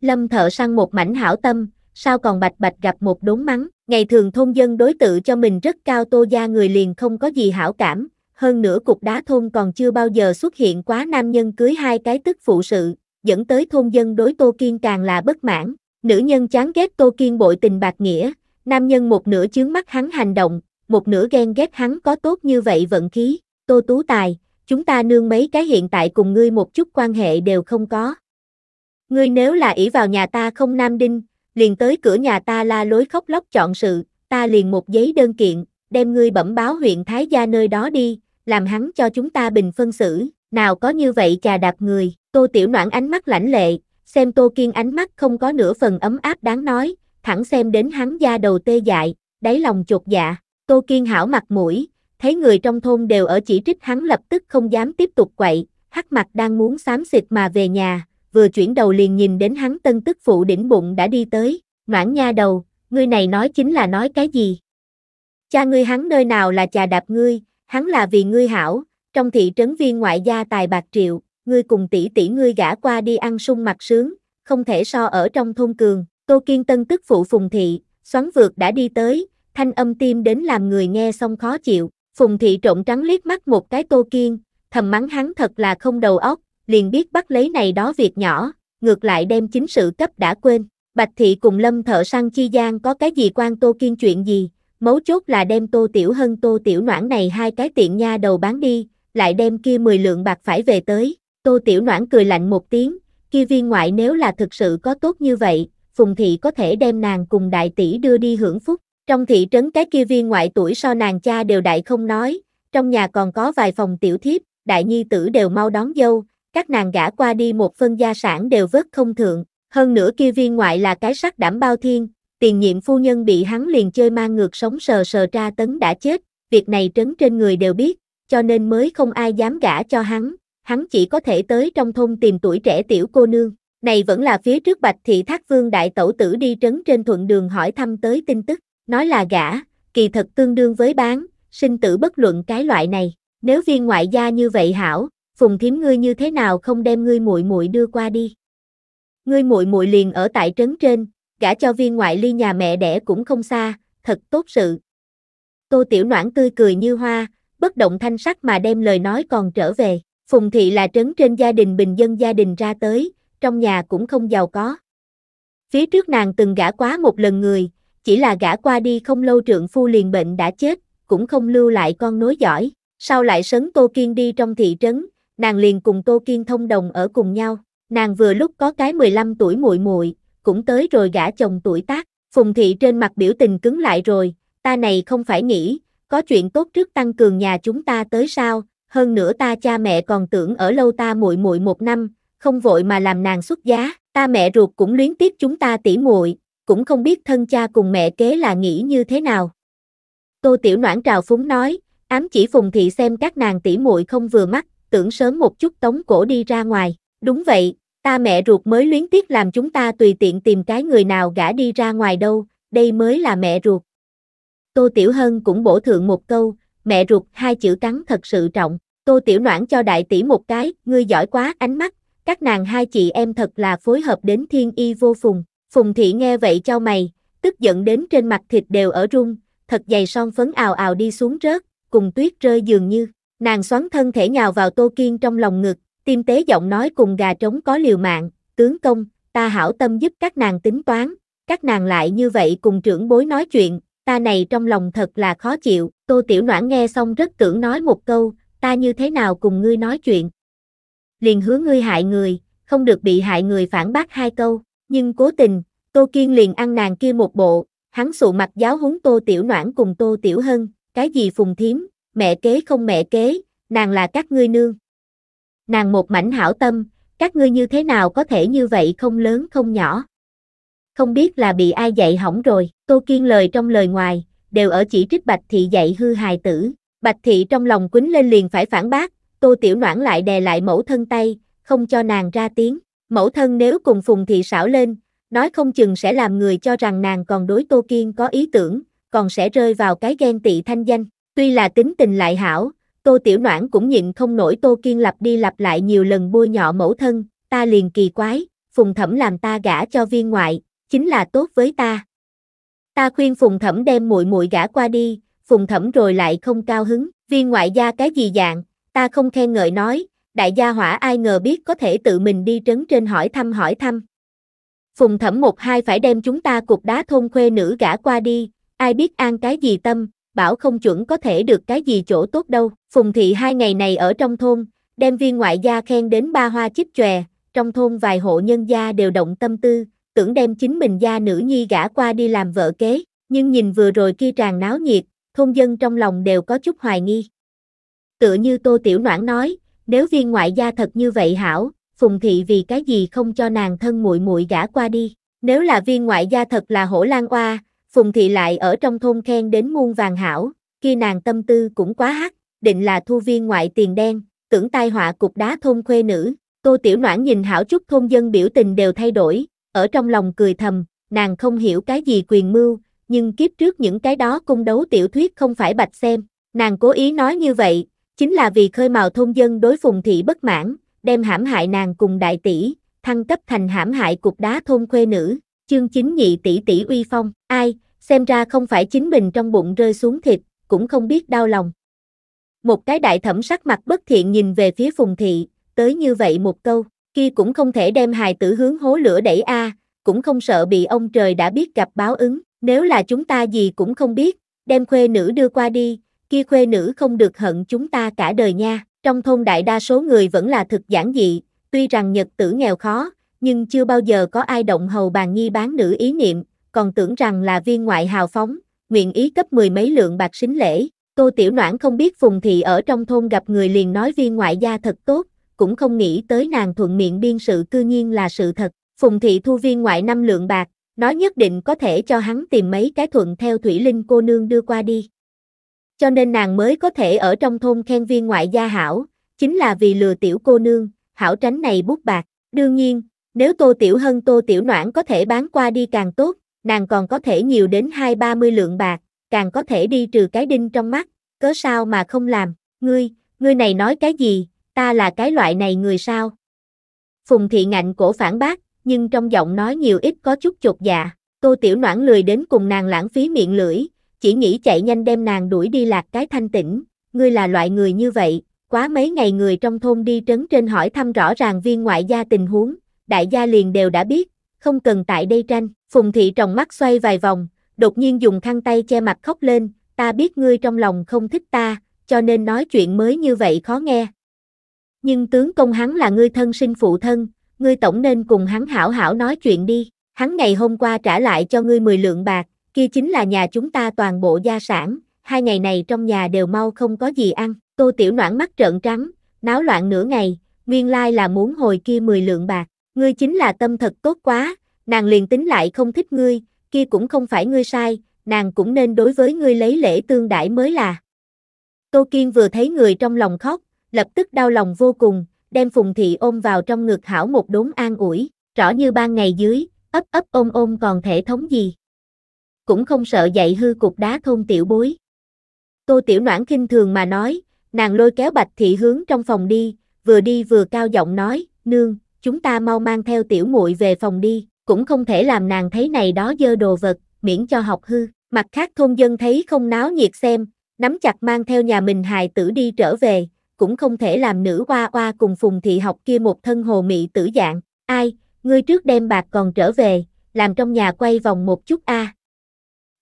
Lâm thợ săn một mảnh hảo tâm, sao còn bạch bạch gặp một đốn mắng, Ngày thường thôn dân đối tự cho mình rất cao tô gia người liền không có gì hảo cảm, hơn nữa cục đá thôn còn chưa bao giờ xuất hiện quá nam nhân cưới hai cái tức phụ sự, dẫn tới thôn dân đối tô kiên càng là bất mãn, nữ nhân chán ghét tô kiên bội tình bạc nghĩa, nam nhân một nửa chướng mắt hắn hành động, một nửa ghen ghét hắn có tốt như vậy vận khí, tô tú tài, chúng ta nương mấy cái hiện tại cùng ngươi một chút quan hệ đều không có. Ngươi nếu là ỷ vào nhà ta không nam đinh, liền tới cửa nhà ta la lối khóc lóc chọn sự, ta liền một giấy đơn kiện, đem ngươi bẩm báo huyện Thái Gia nơi đó đi, làm hắn cho chúng ta bình phân xử, nào có như vậy chà đạp người, tô tiểu noãn ánh mắt lãnh lệ, xem tô kiên ánh mắt không có nửa phần ấm áp đáng nói, thẳng xem đến hắn da đầu tê dại, đáy lòng chột dạ, tô kiên hảo mặt mũi, thấy người trong thôn đều ở chỉ trích hắn lập tức không dám tiếp tục quậy, hắc mặt đang muốn xám xịt mà về nhà, vừa chuyển đầu liền nhìn đến hắn tân tức phụ đỉnh bụng đã đi tới, noãn nha đầu, ngươi này nói chính là nói cái gì? Cha ngươi hắn nơi nào là chà đạp ngươi, hắn là vì ngươi hảo, trong thị trấn viên ngoại gia tài bạc triệu, ngươi cùng tỷ tỷ ngươi gả qua đi ăn sung mặt sướng, không thể so ở trong thôn cường, Tô Kiên Tân tức phụ Phùng Thị, xoắn vượt đã đi tới, thanh âm tim đến làm người nghe xong khó chịu, Phùng Thị trộn trắng liếc mắt một cái Tô Kiên, thầm mắng hắn thật là không đầu óc, liền biết bắt lấy này đó việc nhỏ, ngược lại đem chính sự cấp đã quên. Bạch thị cùng lâm thợ săn chi gian có cái gì quan tô kiên chuyện gì, mấu chốt là đem tô tiểu hân tô tiểu noãn này hai cái tiện nha đầu bán đi, lại đem kia 10 lượng bạc phải về tới. Tô tiểu noãn cười lạnh một tiếng, kia viên ngoại nếu là thực sự có tốt như vậy, phùng thị có thể đem nàng cùng đại tỷ đưa đi hưởng phúc. Trong thị trấn cái kia viên ngoại tuổi so nàng cha đều đại không nói, trong nhà còn có vài phòng tiểu thiếp, đại nhi tử đều mau đón dâu, các nàng gả qua đi một phân gia sản đều vớt không thượng, hơn nữa kia viên ngoại là cái sắc đảm bao thiên, tiền nhiệm phu nhân bị hắn liền chơi mang ngược sống sờ sờ ra tấn đã chết, việc này trấn trên người đều biết, cho nên mới không ai dám gả cho hắn, hắn chỉ có thể tới trong thôn tìm tuổi trẻ tiểu cô nương. Này vẫn là phía trước Bạch Thị Thác Vương Đại Tẩu Tử đi trấn trên thuận đường hỏi thăm tới tin tức, nói là gả, kỳ thật tương đương với bán, sinh tử bất luận cái loại này, nếu viên ngoại gia như vậy hảo, Phùng Kiếm ngươi như thế nào không đem ngươi muội muội đưa qua đi? Ngươi muội muội liền ở tại trấn trên, gả cho viên ngoại ly nhà mẹ đẻ cũng không xa, thật tốt sự. Tô Tiểu Noãn tươi cười như hoa, bất động thanh sắc mà đem lời nói còn trở về. Phùng thị là trấn trên gia đình bình dân gia đình ra tới, trong nhà cũng không giàu có. Phía trước nàng từng gả quá một lần người, chỉ là gả qua đi không lâu trượng phu liền bệnh đã chết, cũng không lưu lại con nối giỏi. Sau lại sấn Tô Kiên đi trong thị trấn, nàng liền cùng Tô Kiên thông đồng ở cùng nhau. Nàng vừa lúc có cái 15 tuổi muội muội, cũng tới rồi gả chồng tuổi tác. Phùng thị trên mặt biểu tình cứng lại rồi, ta này không phải nghĩ, có chuyện tốt trước tăng cường nhà chúng ta tới sao? Hơn nữa ta cha mẹ còn tưởng ở lâu ta muội muội một năm, không vội mà làm nàng xuất giá, ta mẹ ruột cũng luyến tiếc chúng ta tỉ muội, cũng không biết thân cha cùng mẹ kế là nghĩ như thế nào. Tô Tiểu Noãn trào phúng nói, ám chỉ Phùng thị xem các nàng tỉ muội không vừa mắt, tưởng sớm một chút tống cổ đi ra ngoài. Đúng vậy, ta mẹ ruột mới luyến tiếc làm chúng ta tùy tiện tìm cái người nào gã đi ra ngoài đâu, đây mới là mẹ ruột. Tô Tiểu Hân cũng bổ thượng một câu, mẹ ruột hai chữ cắn thật sự trọng. Tô Tiểu Noãn cho đại tỷ một cái, ngươi giỏi quá ánh mắt, các nàng hai chị em thật là phối hợp đến thiên y vô phùng. Phùng thị nghe vậy cho mày, tức giận đến trên mặt thịt đều ở rung, thật dày son phấn ào ào đi xuống rớt, cùng tuyết rơi dường như. Nàng xoắn thân thể nhào vào Tô Kiên trong lòng ngực, tim tế giọng nói cùng gà trống có liều mạng, tướng công, ta hảo tâm giúp các nàng tính toán, các nàng lại như vậy cùng trưởng bối nói chuyện, ta này trong lòng thật là khó chịu, Tô Tiểu Noãn nghe xong rất tưởng nói một câu, ta như thế nào cùng ngươi nói chuyện. Liền hứa ngươi hại người, không được bị hại người phản bác hai câu, nhưng cố tình, Tô Kiên liền ăn nàng kia một bộ, hắn sụ mặt giáo huấn Tô Tiểu Noãn cùng Tô Tiểu Hân, cái gì phùng thiếm, mẹ kế không mẹ kế, nàng là các ngươi nương. Nàng một mảnh hảo tâm, các ngươi như thế nào có thể như vậy không lớn không nhỏ. Không biết là bị ai dạy hỏng rồi, Tô Kiên lời trong lời ngoài, đều ở chỉ trích Bạch Thị dạy hư hài tử. Bạch Thị trong lòng quính lên liền phải phản bác, Tô Tiểu Noãn lại đè lại mẫu thân tay, không cho nàng ra tiếng. Mẫu thân nếu cùng Phùng Thị xảo lên, nói không chừng sẽ làm người cho rằng nàng còn đối Tô Kiên có ý tưởng, còn sẽ rơi vào cái ghen tị thanh danh. Tuy là tính tình lại hảo, Tô Tiểu Noãn cũng nhịn không nổi Tô Kiên lặp đi lặp lại nhiều lần bôi nhọ mẫu thân, ta liền kỳ quái, phùng thẩm làm ta gả cho viên ngoại, chính là tốt với ta. Ta khuyên phùng thẩm đem muội muội gả qua đi, phùng thẩm rồi lại không cao hứng, viên ngoại gia cái gì dạng, ta không khen ngợi nói, đại gia hỏa ai ngờ biết có thể tự mình đi trấn trên hỏi thăm hỏi thăm. Phùng thẩm một hai phải đem chúng ta cục đá thôn khuê nữ gả qua đi, ai biết an cái gì tâm, bảo không chuẩn có thể được cái gì chỗ tốt đâu. Phùng thị hai ngày này ở trong thôn, đem viên ngoại gia khen đến ba hoa chích chòe, trong thôn vài hộ nhân gia đều động tâm tư, tưởng đem chính mình gia nữ nhi gả qua đi làm vợ kế, nhưng nhìn vừa rồi kia tràn náo nhiệt, thôn dân trong lòng đều có chút hoài nghi. Tựa như Tô Tiểu Noãn nói, nếu viên ngoại gia thật như vậy hảo, Phùng thị vì cái gì không cho nàng thân muội muội gả qua đi? Nếu là viên ngoại gia thật là hổ lang oa, Phùng thị lại ở trong thôn khen đến muôn vàng hảo, khi nàng tâm tư cũng quá hắc, định là thu viên ngoại tiền đen, tưởng tai họa cục đá thôn khuê nữ, Cô Tiểu Noãn nhìn hảo chút thôn dân biểu tình đều thay đổi, ở trong lòng cười thầm, nàng không hiểu cái gì quyền mưu, nhưng kiếp trước những cái đó cung đấu tiểu thuyết không phải bạch xem, nàng cố ý nói như vậy, chính là vì khơi mào thôn dân đối phùng thị bất mãn, đem hãm hại nàng cùng đại tỷ, thăng cấp thành hãm hại cục đá thôn khuê nữ, chương chính nhị tỷ tỷ uy phong, ai, xem ra không phải chính mình trong bụng rơi xuống thịt, cũng không biết đau lòng. Một cái đại thẩm sắc mặt bất thiện nhìn về phía phùng thị, tới như vậy một câu, kia cũng không thể đem hài tử hướng hố lửa đẩy a, cũng không sợ bị ông trời đã biết gặp báo ứng, nếu là chúng ta gì cũng không biết, đem khuê nữ đưa qua đi, kia khuê nữ không được hận chúng ta cả đời nha. Trong thôn đại đa số người vẫn là thực giản dị, tuy rằng nhật tử nghèo khó, nhưng chưa bao giờ có ai động hầu bàn nhi bán nữ ý niệm, còn tưởng rằng là viên ngoại hào phóng, nguyện ý cấp mười mấy lượng bạc xính lễ. Tô Tiểu Noãn không biết Phùng Thị ở trong thôn gặp người liền nói viên ngoại gia thật tốt, cũng không nghĩ tới nàng thuận miệng biên sự cư nhiên là sự thật. Phùng Thị thu viên ngoại năm lượng bạc, nói nhất định có thể cho hắn tìm mấy cái thuận theo Thủy Linh cô nương đưa qua đi. Cho nên nàng mới có thể ở trong thôn khen viên ngoại gia hảo, chính là vì lừa tiểu cô nương, hảo tránh này bút bạc. Đương nhiên, nếu Tô Tiểu Hân Tô Tiểu Noãn có thể bán qua đi càng tốt, nàng còn có thể nhiều đến hai ba mươi lượng bạc, càng có thể đi trừ cái đinh trong mắt, cớ sao mà không làm, ngươi, ngươi này nói cái gì, ta là cái loại này người sao? Phùng thị ngạnh cổ phản bác, nhưng trong giọng nói nhiều ít có chút chột dạ, Cô tiểu noãn lười đến cùng nàng lãng phí miệng lưỡi, chỉ nghĩ chạy nhanh đem nàng đuổi đi lạc cái thanh tĩnh, ngươi là loại người như vậy, quá mấy ngày người trong thôn đi trấn trên hỏi thăm rõ ràng viên ngoại gia tình huống, đại gia liền đều đã biết, không cần tại đây tranh. Phùng thị tròng mắt xoay vài vòng, đột nhiên dùng khăn tay che mặt khóc lên, ta biết ngươi trong lòng không thích ta, cho nên nói chuyện mới như vậy khó nghe. Nhưng tướng công hắn là ngươi thân sinh phụ thân, ngươi tổng nên cùng hắn hảo hảo nói chuyện đi. Hắn ngày hôm qua trả lại cho ngươi 10 lượng bạc, kia chính là nhà chúng ta toàn bộ gia sản, hai ngày này trong nhà đều mau không có gì ăn. Tô Tiểu Noãn mắt trợn trắng, náo loạn nửa ngày, nguyên lai là muốn hồi kia 10 lượng bạc. Ngươi chính là tâm thật tốt quá, nàng liền tính lại không thích ngươi, kia cũng không phải ngươi sai, nàng cũng nên đối với ngươi lấy lễ tương đãi mới là. Tô Kiên vừa thấy người trong lòng khóc, lập tức đau lòng vô cùng, đem Phùng Thị ôm vào trong ngực hảo một đốn an ủi, rõ như ban ngày dưới, ấp ấp ôm ôm còn thể thống gì. Cũng không sợ dậy hư cục đá thôn tiểu bối. Tô Tiểu Noãn khinh thường mà nói, nàng lôi kéo Bạch Thị hướng trong phòng đi, vừa đi vừa cao giọng nói, nương, chúng ta mau mang theo tiểu muội về phòng đi, cũng không thể làm nàng thấy này đó dơ đồ vật, miễn cho học hư. Mặt khác thôn dân thấy không náo nhiệt xem, nắm chặt mang theo nhà mình hài tử đi trở về, cũng không thể làm nữ hoa hoa cùng phùng thị học kia một thân hồ mị tử dạng. Ai, ngươi trước đem bạc còn trở về, làm trong nhà quay vòng một chút a. À.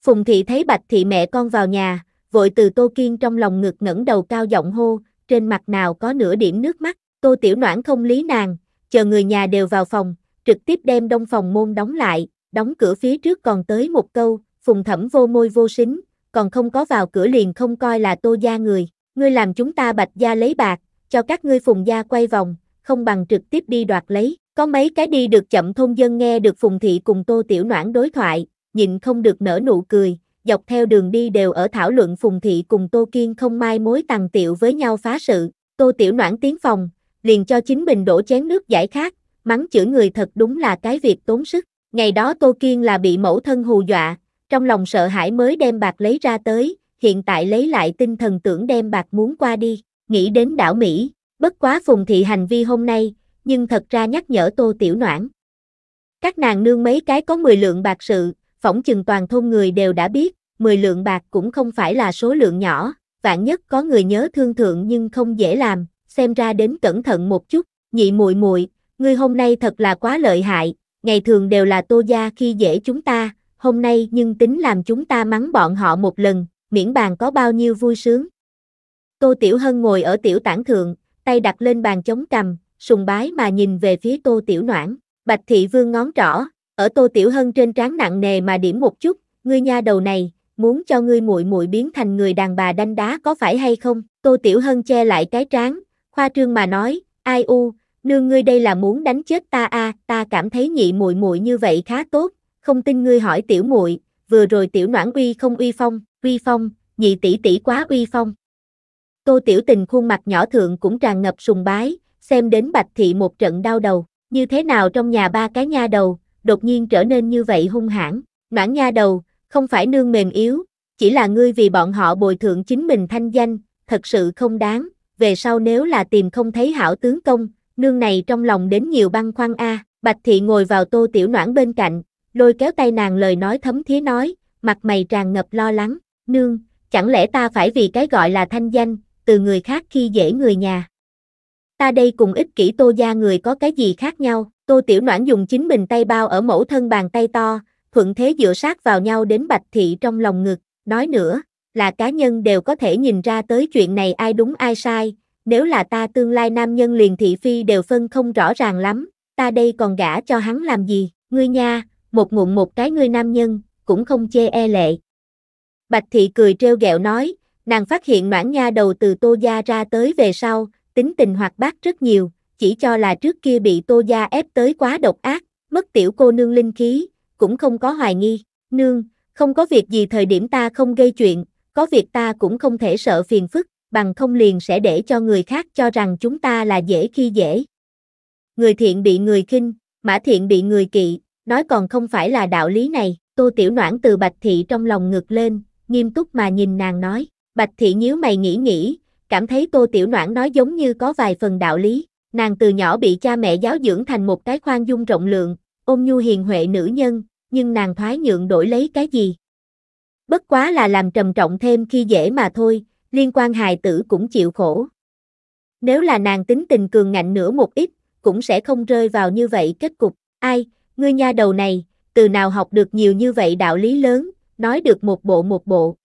Phùng thị thấy bạch thị mẹ con vào nhà, vội từ tô kiên trong lòng ngực ngẩng đầu cao giọng hô, trên mặt nào có nửa điểm nước mắt, tô tiểu noãn không lý nàng, chờ người nhà đều vào phòng, trực tiếp đem đông phòng môn đóng lại, đóng cửa phía trước còn tới một câu, phùng thẩm vô môi vô xính còn không có vào cửa liền không coi là tô gia người, ngươi làm chúng ta bạch gia lấy bạc, cho các ngươi phùng gia quay vòng, không bằng trực tiếp đi đoạt lấy. Có mấy cái đi được chậm thôn dân nghe được Phùng Thị cùng Tô Tiểu Noãn đối thoại, nhịn không được nở nụ cười, dọc theo đường đi đều ở thảo luận Phùng Thị cùng Tô Kiên không mai mối tàng tiểu với nhau phá sự. Tô Tiểu Noãn tiến phòng, liền cho chính mình đổ chén nước giải khát, mắng chửi người thật đúng là cái việc tốn sức. Ngày đó Tô Kiên là bị mẫu thân hù dọa, trong lòng sợ hãi mới đem bạc lấy ra tới, hiện tại lấy lại tinh thần tưởng đem bạc muốn qua đi, nghĩ đến đảo Mỹ, bất quá phùng thị hành vi hôm nay, nhưng thật ra nhắc nhở Tô Tiểu Noãn. Các nàng nương mấy cái có 10 lượng bạc sự, phỏng chừng toàn thôn người đều đã biết, 10 lượng bạc cũng không phải là số lượng nhỏ, vạn nhất có người nhớ thương thượng nhưng không dễ làm, xem ra đến cẩn thận một chút, nhị muội muội, ngươi hôm nay thật là quá lợi hại, ngày thường đều là Tô gia khi dễ chúng ta, hôm nay nhưng tính làm chúng ta mắng bọn họ một lần, miễn bàn có bao nhiêu vui sướng. Tô Tiểu Hân ngồi ở tiểu tảng thượng, tay đặt lên bàn chống cằm sùng bái mà nhìn về phía Tô Tiểu Noãn, Bạch Thị Vương ngón trỏ, ở Tô Tiểu Hân trên trán nặng nề mà điểm một chút, ngươi nha đầu này, muốn cho ngươi muội muội biến thành người đàn bà đanh đá có phải hay không? Tô Tiểu Hân che lại cái trán, Khoa trương mà nói, ai u, nương ngươi đây là muốn đánh chết ta a, à, ta cảm thấy nhị muội muội như vậy khá tốt, không tin ngươi hỏi tiểu muội, vừa rồi tiểu noãn uy không uy phong, uy phong, nhị tỷ tỷ quá uy phong. Tô Tiểu Tình khuôn mặt nhỏ thượng cũng tràn ngập sùng bái, xem đến Bạch thị một trận đau đầu, như thế nào trong nhà ba cái nha đầu, đột nhiên trở nên như vậy hung hãn, noãn nha đầu, không phải nương mềm yếu, chỉ là ngươi vì bọn họ bồi thượng chính mình thanh danh, thật sự không đáng, về sau nếu là tìm không thấy hảo tướng công, nương này trong lòng đến nhiều băng khoăn a. Bạch thị ngồi vào tô tiểu noãn bên cạnh, lôi kéo tay nàng lời nói thấm thía nói, mặt mày tràn ngập lo lắng, nương, chẳng lẽ ta phải vì cái gọi là thanh danh, từ người khác khi dễ người nhà. Ta đây cùng ích kỷ tô gia người có cái gì khác nhau, tô tiểu noãn dùng chính mình tay bao ở mẫu thân bàn tay to, thuận thế dựa sát vào nhau đến bạch thị trong lòng ngực, nói nữa, là cá nhân đều có thể nhìn ra tới chuyện này ai đúng ai sai, nếu là ta tương lai nam nhân liền thị phi đều phân không rõ ràng lắm, ta đây còn gả cho hắn làm gì, ngươi nha, một ngụm một cái ngươi nam nhân, cũng không chê e lệ. Bạch thị cười treo gẹo nói, nàng phát hiện noãn nha đầu từ tô gia ra tới về sau, tính tình hoạt bát rất nhiều, chỉ cho là trước kia bị tô gia ép tới quá độc ác, mất tiểu cô nương linh khí, cũng không có hoài nghi, nương, không có việc gì thời điểm ta không gây chuyện, có việc ta cũng không thể sợ phiền phức, bằng không liền sẽ để cho người khác cho rằng chúng ta là dễ khi dễ. Người thiện bị người khinh, mã thiện bị người kỵ, nói còn không phải là đạo lý này, tô tiểu noãn từ bạch thị trong lòng ngực lên, nghiêm túc mà nhìn nàng nói, bạch thị nhíu mày nghĩ nghĩ, cảm thấy tô tiểu noãn nói giống như có vài phần đạo lý, nàng từ nhỏ bị cha mẹ giáo dưỡng thành một cái khoan dung rộng lượng, ôm nhu hiền huệ nữ nhân, nhưng nàng thoái nhượng đổi lấy cái gì, bất quá là làm trầm trọng thêm khi dễ mà thôi, liên quan hài tử cũng chịu khổ. Nếu là nàng tính tình cường ngạnh nữa một ít, cũng sẽ không rơi vào như vậy kết cục. Ai, ngươi nha đầu này, từ nào học được nhiều như vậy đạo lý lớn, nói được một bộ một bộ.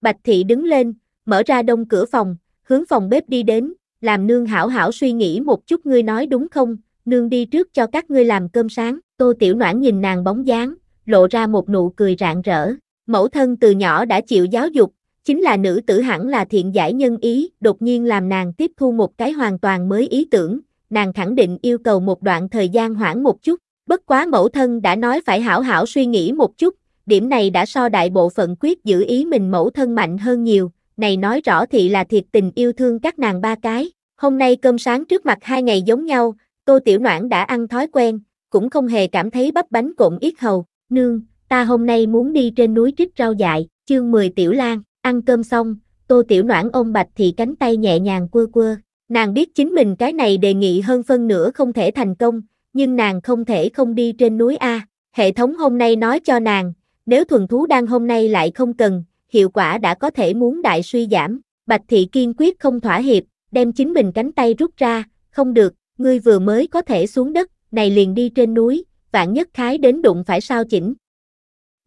Bạch thị đứng lên, mở ra đông cửa phòng, hướng phòng bếp đi đến, làm nương hảo hảo suy nghĩ một chút ngươi nói đúng không, nương đi trước cho các ngươi làm cơm sáng. Tô Tiểu Noãn nhìn nàng bóng dáng, lộ ra một nụ cười rạng rỡ mẫu thân từ nhỏ đã chịu giáo dục, chính là nữ tử hẳn là thiện giải nhân ý, đột nhiên làm nàng tiếp thu một cái hoàn toàn mới ý tưởng, nàng khẳng định yêu cầu một đoạn thời gian hoãn một chút, bất quá mẫu thân đã nói phải hảo hảo suy nghĩ một chút, điểm này đã so đại bộ phận quyết giữ ý mình mẫu thân mạnh hơn nhiều, này nói rõ thị là thiệt tình yêu thương các nàng ba cái, hôm nay cơm sáng trước mặt hai ngày giống nhau, tô tiểu noãn đã ăn thói quen, cũng không hề cảm thấy bắp bánh cộm ít hầu, nương, ta hôm nay muốn đi trên núi trích rau dại, chương 10 tiểu lan, ăn cơm xong, tô tiểu noãn ôm bạch thì cánh tay nhẹ nhàng quơ quơ, nàng biết chính mình cái này đề nghị hơn phân nửa không thể thành công, nhưng nàng không thể không đi trên núi A, hệ thống hôm nay nói cho nàng, nếu thuần thú đang hôm nay lại không cần, hiệu quả đã có thể muốn đại suy giảm, bạch thị kiên quyết không thỏa hiệp, đem chính mình cánh tay rút ra, không được, ngươi vừa mới có thể xuống đất, này liền đi trên núi, vạn nhất khái đến đụng phải sao chỉnh,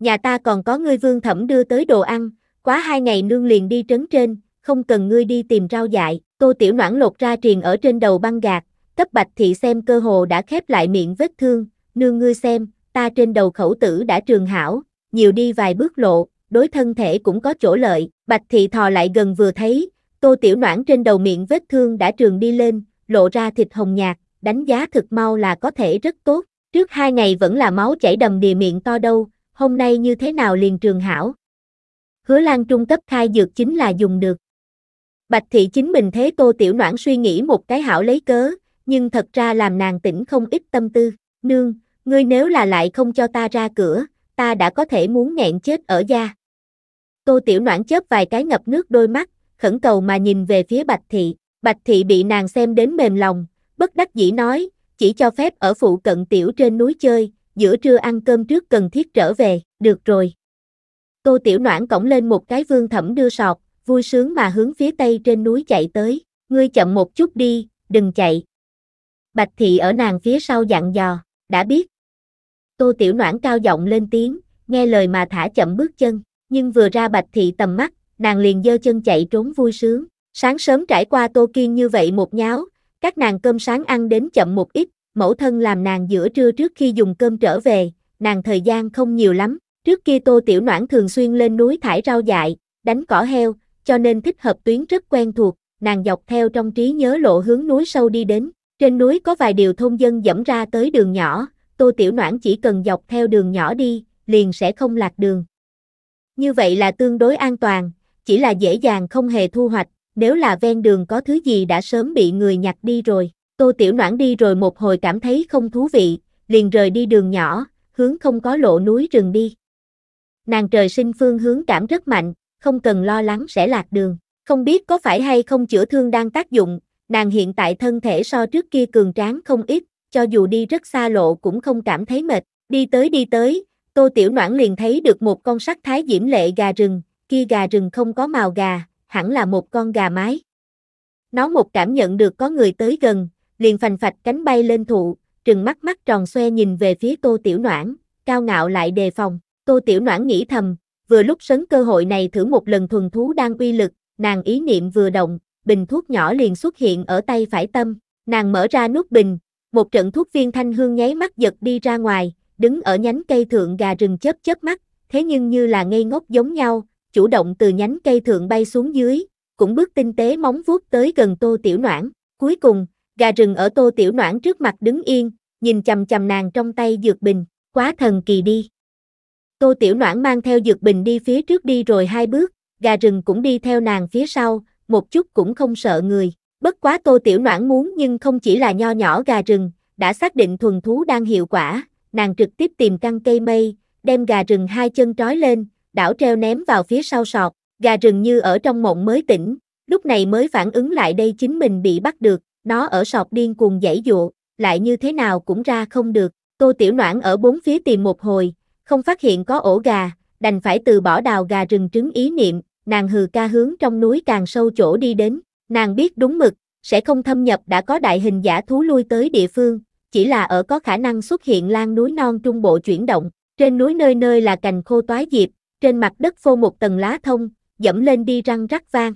nhà ta còn có ngươi vương thẩm đưa tới đồ ăn, quá hai ngày nương liền đi trấn trên, không cần ngươi đi tìm rau dại, tô tiểu noãn lột ra triền ở trên đầu băng gạt, cấp bạch thị xem cơ hồ đã khép lại miệng vết thương, nương ngươi xem, ta trên đầu khẩu tử đã trường hảo, nhiều đi vài bước lộ, đối thân thể cũng có chỗ lợi, bạch thị thò lại gần vừa thấy, tô tiểu noãn trên đầu miệng vết thương đã trường đi lên, lộ ra thịt hồng nhạt, đánh giá thực mau là có thể rất tốt, trước hai ngày vẫn là máu chảy đầm đìa miệng to đâu, hôm nay như thế nào liền trường hảo. Hứa Lan trung cấp khai dược chính là dùng được. Bạch thị chính mình thế Tô Tiểu Noãn suy nghĩ một cái hảo lấy cớ, nhưng thật ra làm nàng tỉnh không ít tâm tư. Nương, ngươi nếu là lại không cho ta ra cửa, ta đã có thể muốn nghẹn chết ở gia Tô Tiểu Noãn chớp vài cái ngập nước đôi mắt, khẩn cầu mà nhìn về phía Bạch thị. Bạch thị bị nàng xem đến mềm lòng, bất đắc dĩ nói, chỉ cho phép ở phụ cận tiểu trên núi chơi, giữa trưa ăn cơm trước cần thiết trở về, được rồi. Tô Tiểu Noãn cổng lên một cái vương thẩm đưa sọt, vui sướng mà hướng phía tây trên núi chạy tới, ngươi chậm một chút đi, đừng chạy. Bạch Thị ở nàng phía sau dặn dò, đã biết. Tô Tiểu Noãn cao giọng lên tiếng, nghe lời mà thả chậm bước chân, nhưng vừa ra Bạch Thị tầm mắt, nàng liền giơ chân chạy trốn vui sướng. Sáng sớm trải qua Tô Kiên như vậy một nháo, các nàng cơm sáng ăn đến chậm một ít, mẫu thân làm nàng giữa trưa trước khi dùng cơm trở về, nàng thời gian không nhiều lắm, trước kia tô tiểu noãn thường xuyên lên núi thải rau dại, đánh cỏ heo, cho nên thích hợp tuyến rất quen thuộc, nàng dọc theo trong trí nhớ lộ hướng núi sâu đi đến, trên núi có vài điều thôn dân dẫm ra tới đường nhỏ, tô tiểu noãn chỉ cần dọc theo đường nhỏ đi, liền sẽ không lạc đường. Như vậy là tương đối an toàn, chỉ là dễ dàng không hề thu hoạch, nếu là ven đường có thứ gì đã sớm bị người nhặt đi rồi. Tô Tiểu Noãn đi rồi một hồi cảm thấy không thú vị, liền rời đi đường nhỏ, hướng không có lộ núi rừng đi. Nàng trời sinh phương hướng cảm rất mạnh, không cần lo lắng sẽ lạc đường. Không biết có phải hay không chữa thương đang tác dụng, nàng hiện tại thân thể so trước kia cường tráng không ít, cho dù đi rất xa lộ cũng không cảm thấy mệt. Đi tới đi tới, Tô Tiểu Noãn liền thấy được một con sắc thái diễm lệ gà rừng, kia gà rừng không có màu gà, hẳn là một con gà mái. Nó một cảm nhận được có người tới gần, liền phành phạch cánh bay lên thụ, trừng mắt mắt tròn xoe nhìn về phía tô tiểu noãn, cao ngạo lại đề phòng, tô tiểu noãn nghĩ thầm, vừa lúc sấn cơ hội này thử một lần thuần thú đang uy lực, nàng ý niệm vừa động, bình thuốc nhỏ liền xuất hiện ở tay phải tâm, nàng mở ra nút bình, một trận thuốc viên thanh hương nháy mắt giật đi ra ngoài, đứng ở nhánh cây thượng gà rừng chớp chớp mắt, thế nhưng như là ngây ngốc giống nhau, chủ động từ nhánh cây thượng bay xuống dưới, cũng bước tinh tế móng vuốt tới gần tô tiểu noãn, cuối cùng, gà rừng ở tô tiểu noãn trước mặt đứng yên, nhìn chầm chầm nàng trong tay dược bình, quá thần kỳ đi. Tô tiểu noãn mang theo dược bình đi phía trước đi rồi hai bước, gà rừng cũng đi theo nàng phía sau, một chút cũng không sợ người. Bất quá tô tiểu noãn muốn nhưng không chỉ là nho nhỏ gà rừng, đã xác định thuần thú đang hiệu quả, nàng trực tiếp tìm căn cây mây, đem gà rừng hai chân trói lên, đảo treo ném vào phía sau sọt, gà rừng như ở trong mộng mới tỉnh, lúc này mới phản ứng lại đây chính mình bị bắt được, nó ở sọt điên cuồng dãy dụa, lại như thế nào cũng ra không được. Tô Tiểu Noãn ở bốn phía tìm một hồi, không phát hiện có ổ gà, đành phải từ bỏ đào gà rừng trứng ý niệm, nàng hừ ca hướng trong núi càng sâu chỗ đi đến, nàng biết đúng mực, sẽ không thâm nhập đã có đại hình giả thú lui tới địa phương, chỉ là ở có khả năng xuất hiện lan núi non trung bộ chuyển động, trên núi nơi nơi là cành khô toái diệp, trên mặt đất phô một tầng lá thông, dẫm lên đi răng rắc vang.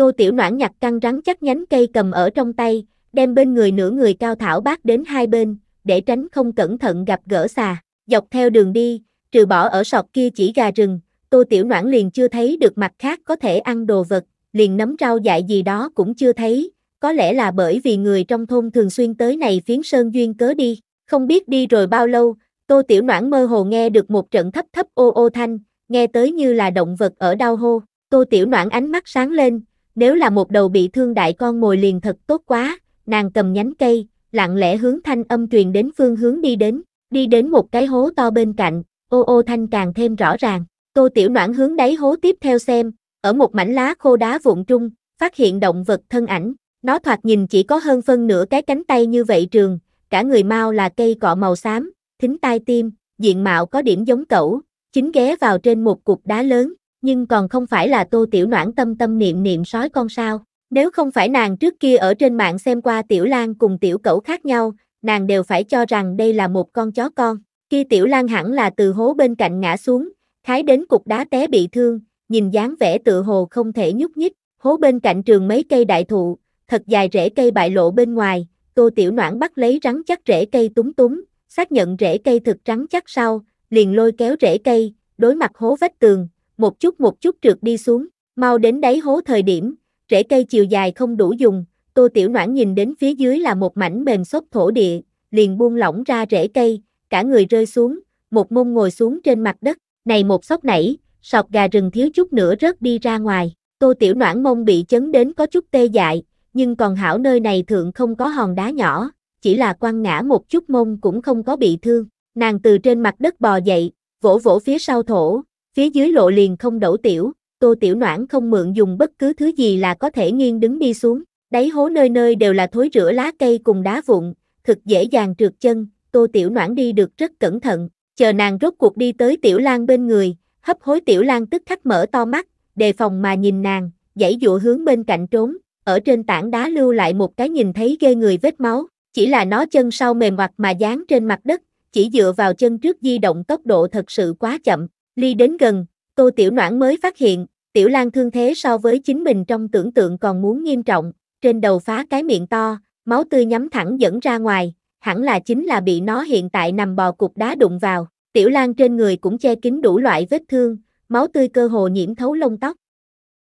Tô Tiểu Noãn nhặt căng rắn chắc nhánh cây cầm ở trong tay, đem bên người nửa người cao thảo bác đến hai bên, để tránh không cẩn thận gặp gỡ xà. Dọc theo đường đi, trừ bỏ ở sọt kia chỉ gà rừng, Tô Tiểu Noãn liền chưa thấy được mặt khác có thể ăn đồ vật, liền nấm rau dại gì đó cũng chưa thấy, có lẽ là bởi vì người trong thôn thường xuyên tới này phiến sơn duyên cớ đi, không biết đi rồi bao lâu, Tô Tiểu Noãn mơ hồ nghe được một trận thấp thấp ô ô thanh, nghe tới như là động vật ở đau hô, Tô Tiểu Noãn ánh mắt sáng lên, nếu là một đầu bị thương đại con mồi liền thật tốt quá, nàng cầm nhánh cây, lặng lẽ hướng thanh âm truyền đến phương hướng đi đến, đi đến một cái hố to bên cạnh, ô ô thanh càng thêm rõ ràng. Tô Tiểu Noãn hướng đáy hố tiếp theo xem, ở một mảnh lá khô đá vụn trung, phát hiện động vật thân ảnh, nó thoạt nhìn chỉ có hơn phân nửa cái cánh tay như vậy trường, cả người mau là cây cọ màu xám, thính tai tim, diện mạo có điểm giống cẩu, chính ghé vào trên một cục đá lớn, nhưng còn không phải là Tô Tiểu Noãn tâm tâm niệm niệm sói con sao. Nếu không phải nàng trước kia ở trên mạng xem qua Tiểu Lan cùng Tiểu Cẩu khác nhau, nàng đều phải cho rằng đây là một con chó con. Khi Tiểu Lan hẳn là từ hố bên cạnh ngã xuống, khái đến cục đá té bị thương, nhìn dáng vẻ tự hồ không thể nhúc nhích, hố bên cạnh trường mấy cây đại thụ, thật dài rễ cây bại lộ bên ngoài, Tô Tiểu Noãn bắt lấy rắn chắc rễ cây túm túm, xác nhận rễ cây thực rắn chắc sau, liền lôi kéo rễ cây, đối mặt hố vách tường, một chút một chút trượt đi xuống, mau đến đáy hố thời điểm, rễ cây chiều dài không đủ dùng, Tô Tiểu Noãn nhìn đến phía dưới là một mảnh mềm xốp thổ địa, liền buông lỏng ra rễ cây, cả người rơi xuống, một mông ngồi xuống trên mặt đất, này một sóc nảy, sọc gà rừng thiếu chút nữa rớt đi ra ngoài, Tô Tiểu Noãn mông bị chấn đến có chút tê dại, nhưng còn hảo nơi này thượng không có hòn đá nhỏ, chỉ là quăng ngã một chút mông cũng không có bị thương, nàng từ trên mặt đất bò dậy, vỗ vỗ phía sau thổ, phía dưới lộ liền không đổ tiểu, tô tiểu noãn không mượn dùng bất cứ thứ gì là có thể nghiêng đứng đi xuống, đáy hố nơi nơi đều là thối rửa lá cây cùng đá vụn, thực dễ dàng trượt chân, tô tiểu noãn đi được rất cẩn thận, chờ nàng rốt cuộc đi tới tiểu lan bên người, hấp hối tiểu lan tức khắc mở to mắt, đề phòng mà nhìn nàng, dãy dụa hướng bên cạnh trốn, ở trên tảng đá lưu lại một cái nhìn thấy ghê người vết máu, chỉ là nó chân sau mềm mặt mà dán trên mặt đất, chỉ dựa vào chân trước di động tốc độ thật sự quá chậm, Ly đến gần, Tô Tiểu Noãn mới phát hiện, Tiểu Lan thương thế so với chính mình trong tưởng tượng còn muốn nghiêm trọng, trên đầu phá cái miệng to, máu tươi nhắm thẳng dẫn ra ngoài, hẳn là chính là bị nó hiện tại nằm bò cục đá đụng vào. Tiểu Lan trên người cũng che kín đủ loại vết thương, máu tươi cơ hồ nhiễm thấu lông tóc.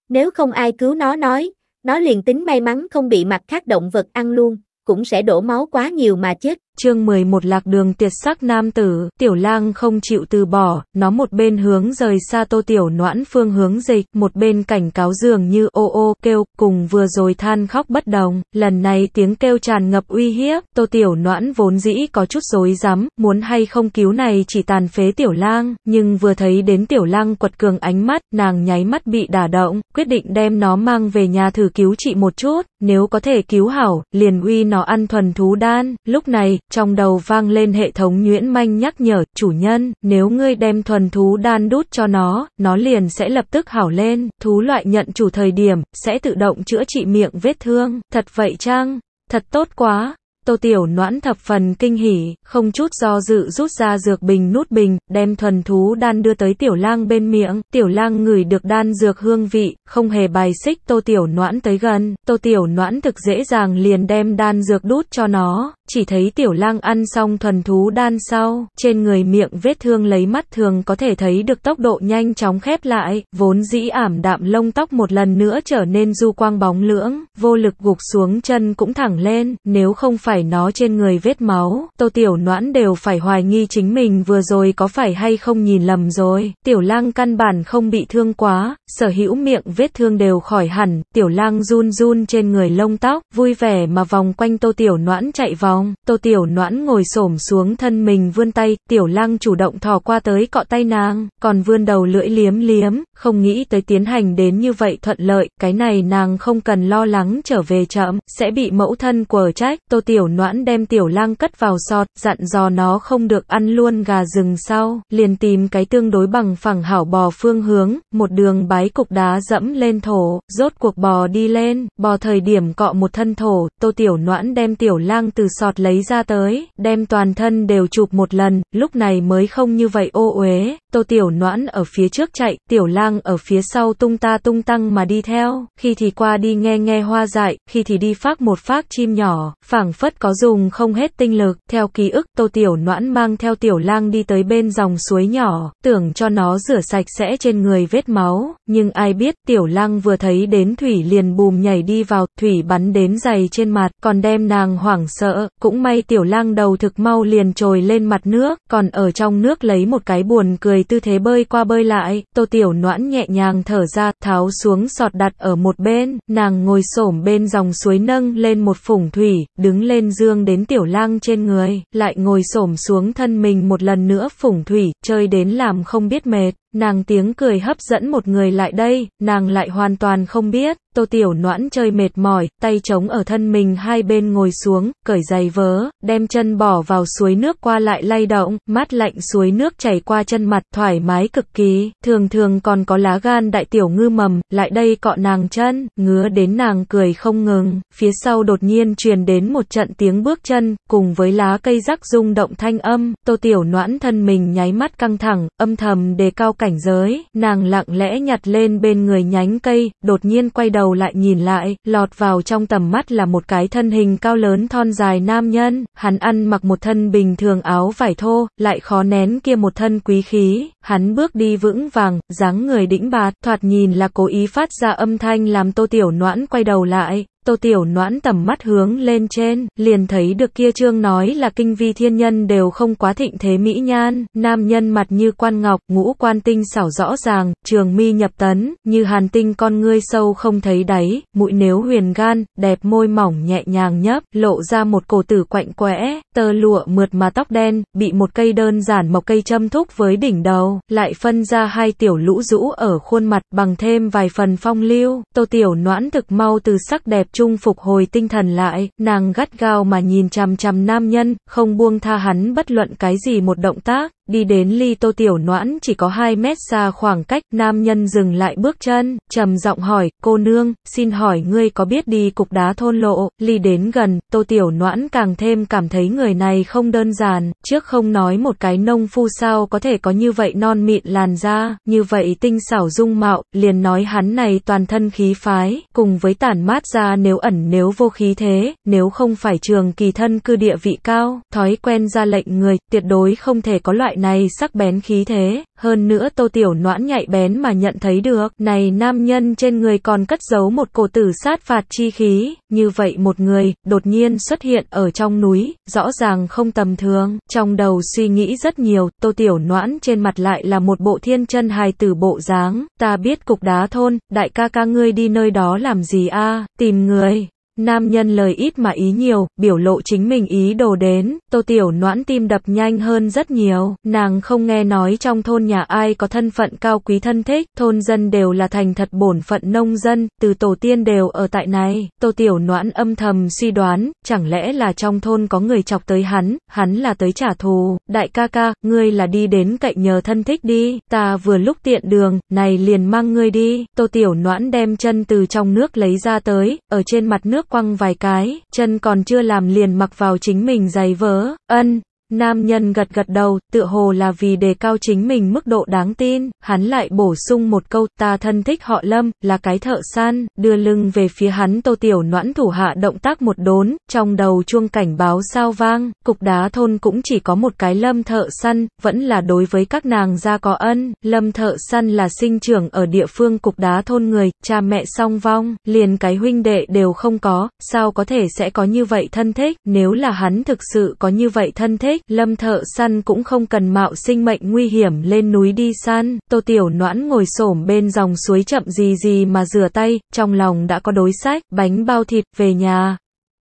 Nếu không ai cứu nó nói, nó liền tính may mắn không bị mặt khác động vật ăn luôn, cũng sẽ đổ máu quá nhiều mà chết chương 11 lạc đường tiệt sắc nam tử, tiểu lang không chịu từ bỏ, nó một bên hướng rời xa tô tiểu noãn phương hướng dịch, một bên cảnh cáo dường như ô ô kêu, cùng vừa rồi than khóc bất đồng, lần này tiếng kêu tràn ngập uy hiếp, tô tiểu noãn vốn dĩ có chút rối rắm muốn hay không cứu này chỉ tàn phế tiểu lang, nhưng vừa thấy đến tiểu lang quật cường ánh mắt, nàng nháy mắt bị đả động, quyết định đem nó mang về nhà thử cứu trị một chút, nếu có thể cứu hảo, liền uy nó ăn thuần thú đan, lúc này, trong đầu vang lên hệ thống nhuyễn manh nhắc nhở, chủ nhân, nếu ngươi đem thuần thú đan đút cho nó, nó liền sẽ lập tức hảo lên, thú loại nhận chủ thời điểm, sẽ tự động chữa trị miệng vết thương, thật vậy chăng, thật tốt quá. Tô Tiểu Noãn thập phần kinh hỉ, không chút do dự rút ra dược bình nút bình, đem thuần thú đan đưa tới Tiểu Lang bên miệng. Tiểu Lang ngửi được đan dược hương vị, không hề bài xích Tô Tiểu Noãn tới gần. Tô Tiểu Noãn thực dễ dàng liền đem đan dược đút cho nó, chỉ thấy Tiểu Lang ăn xong thuần thú đan sau, trên người miệng vết thương lấy mắt thường có thể thấy được tốc độ nhanh chóng khép lại, vốn dĩ ảm đạm lông tóc một lần nữa trở nên du quang bóng lưỡng, vô lực gục xuống chân cũng thẳng lên, nếu không phải phải nó trên người vết máu, Tô Tiểu Noãn đều phải hoài nghi chính mình vừa rồi có phải hay không nhìn lầm rồi. Tiểu Lang căn bản không bị thương quá, sở hữu miệng vết thương đều khỏi hẳn, Tiểu Lang run run trên người lông tóc, vui vẻ mà vòng quanh Tô Tiểu Noãn chạy vòng. Tô Tiểu Noãn ngồi xổm xuống thân mình vươn tay, Tiểu Lang chủ động thò qua tới cọ tay nàng, còn vươn đầu lưỡi liếm liếm, không nghĩ tới tiến hành đến như vậy thuận lợi, cái này nàng không cần lo lắng trở về chậm, sẽ bị mẫu thân quở trách. Tô Tiểu tiểu noãn đem tiểu lang cất vào sọt, dặn dò nó không được ăn luôn gà rừng sau, liền tìm cái tương đối bằng phẳng hảo bò phương hướng, một đường bái cục đá dẫm lên thổ, rốt cuộc bò đi lên, bò thời điểm cọ một thân thổ, tô tiểu noãn đem tiểu lang từ sọt lấy ra tới, đem toàn thân đều chụp một lần, lúc này mới không như vậy ô uế, tô tiểu noãn ở phía trước chạy, tiểu lang ở phía sau tung ta tung tăng mà đi theo, khi thì qua đi nghe nghe hoa dại, khi thì đi phát một phát chim nhỏ, phảng phất mắt có dùng không hết tinh lực. Theo ký ức, Tô Tiểu Noãn mang theo Tiểu Lang đi tới bên dòng suối nhỏ, tưởng cho nó rửa sạch sẽ trên người vết máu, nhưng ai biết Tiểu Lang vừa thấy đến Thủy liền bùm nhảy đi vào, Thủy bắn đến dày trên mặt, còn đem nàng hoảng sợ, cũng may Tiểu Lang đầu thực mau liền trồi lên mặt nước, còn ở trong nước lấy một cái buồn cười tư thế bơi qua bơi lại, Tô Tiểu Noãn nhẹ nhàng thở ra, tháo xuống sọt đặt ở một bên, nàng ngồi xổm bên dòng suối nâng lên một phủng thủy, đứng lên lên dương đến tiểu lang trên người, lại ngồi xổm xuống thân mình một lần nữa phủng thủy, chơi đến làm không biết mệt. Nàng tiếng cười hấp dẫn một người lại đây, nàng lại hoàn toàn không biết, tô tiểu noãn chơi mệt mỏi, tay trống ở thân mình hai bên ngồi xuống, cởi giày vớ, đem chân bỏ vào suối nước qua lại lay động, mát lạnh suối nước chảy qua chân mặt thoải mái cực kỳ, thường thường còn có lá gan đại tiểu ngư mầm, lại đây cọ nàng chân, ngứa đến nàng cười không ngừng, phía sau đột nhiên truyền đến một trận tiếng bước chân, cùng với lá cây rắc rung động thanh âm, tô tiểu noãn thân mình nháy mắt căng thẳng, âm thầm đề cao cảnh giới, nàng lặng lẽ nhặt lên bên người nhánh cây, đột nhiên quay đầu lại nhìn lại, lọt vào trong tầm mắt là một cái thân hình cao lớn thon dài nam nhân, hắn ăn mặc một thân bình thường áo vải thô, lại khó nén kia một thân quý khí, hắn bước đi vững vàng, dáng người đĩnh bạt, thoạt nhìn là cố ý phát ra âm thanh làm tô tiểu noãn quay đầu lại, Tô Tiểu noãn tầm mắt hướng lên trên, liền thấy được kia trương nói là kinh vi thiên nhân đều không quá thịnh thế mỹ nhan, nam nhân mặt như quan ngọc, ngũ quan tinh xảo rõ ràng, trường mi nhập tấn, như hàn tinh con ngươi sâu không thấy đáy, mũi nếu huyền gan, đẹp môi mỏng nhẹ nhàng nhấp, lộ ra một cổ tử quạnh quẽ, tơ lụa mượt mà tóc đen, bị một cây đơn giản mộc cây châm thúc với đỉnh đầu, lại phân ra hai tiểu lũ rũ ở khuôn mặt bằng thêm vài phần phong lưu, Tô Tiểu noãn thực mau từ sắc đẹp Trung phục hồi tinh thần lại, nàng gắt gao mà nhìn chằm chằm nam nhân, không buông tha hắn bất luận cái gì một động tác đi đến ly tô tiểu noãn chỉ có 2 mét xa khoảng cách, nam nhân dừng lại bước chân, trầm giọng hỏi, cô nương, xin hỏi ngươi có biết đi cục đá thôn lộ, ly đến gần, tô tiểu noãn càng thêm cảm thấy người này không đơn giản, trước không nói một cái nông phu sao có thể có như vậy non mịn làn da, như vậy tinh xảo dung mạo, liền nói hắn này toàn thân khí phái, cùng với tản mát ra nếu ẩn nếu vô khí thế, nếu không phải trường kỳ thân cư địa vị cao, thói quen ra lệnh người, tuyệt đối không thể có loại này sắc bén khí thế, hơn nữa tô tiểu noãn nhạy bén mà nhận thấy được, này nam nhân trên người còn cất giấu một cổ tử sát phạt chi khí, như vậy một người, đột nhiên xuất hiện ở trong núi, rõ ràng không tầm thường, trong đầu suy nghĩ rất nhiều, tô tiểu noãn trên mặt lại là một bộ thiên chân hài tử bộ dáng, ta biết cục đá thôn, đại ca ca ngươi đi nơi đó làm gì a tìm người, Nam nhân lời ít mà ý nhiều, biểu lộ chính mình ý đồ đến, tô tiểu noãn tim đập nhanh hơn rất nhiều, nàng không nghe nói trong thôn nhà ai có thân phận cao quý thân thích, thôn dân đều là thành thật bổn phận nông dân, từ tổ tiên đều ở tại này, tô tiểu noãn âm thầm suy đoán, chẳng lẽ là trong thôn có người chọc tới hắn, hắn là tới trả thù, đại ca ca, ngươi là đi đến cậy nhờ thân thích đi, ta vừa lúc tiện đường, này liền mang ngươi đi, tô tiểu noãn đem chân từ trong nước lấy ra tới, ở trên mặt nước quăng vài cái, chân còn chưa làm liền mặc vào chính mình giày vớ, ân. Nam nhân gật gật đầu, tựa hồ là vì đề cao chính mình mức độ đáng tin, hắn lại bổ sung một câu, ta thân thích họ Lâm, là cái thợ săn, đưa lưng về phía hắn Tô Tiểu noãn thủ hạ động tác một đốn, trong đầu chuông cảnh báo sao vang, cục đá thôn cũng chỉ có một cái Lâm thợ săn, vẫn là đối với các nàng gia có ân, Lâm thợ săn là sinh trưởng ở địa phương cục đá thôn người, cha mẹ song vong, liền cái huynh đệ đều không có, sao có thể sẽ có như vậy thân thích, nếu là hắn thực sự có như vậy thân thích, tích, lâm thợ săn cũng không cần mạo sinh mệnh nguy hiểm lên núi đi săn. Tô Tiểu Noãn ngồi xổm bên dòng suối chậm gì gì mà rửa tay, trong lòng đã có đối sách, bánh bao thịt, về nhà.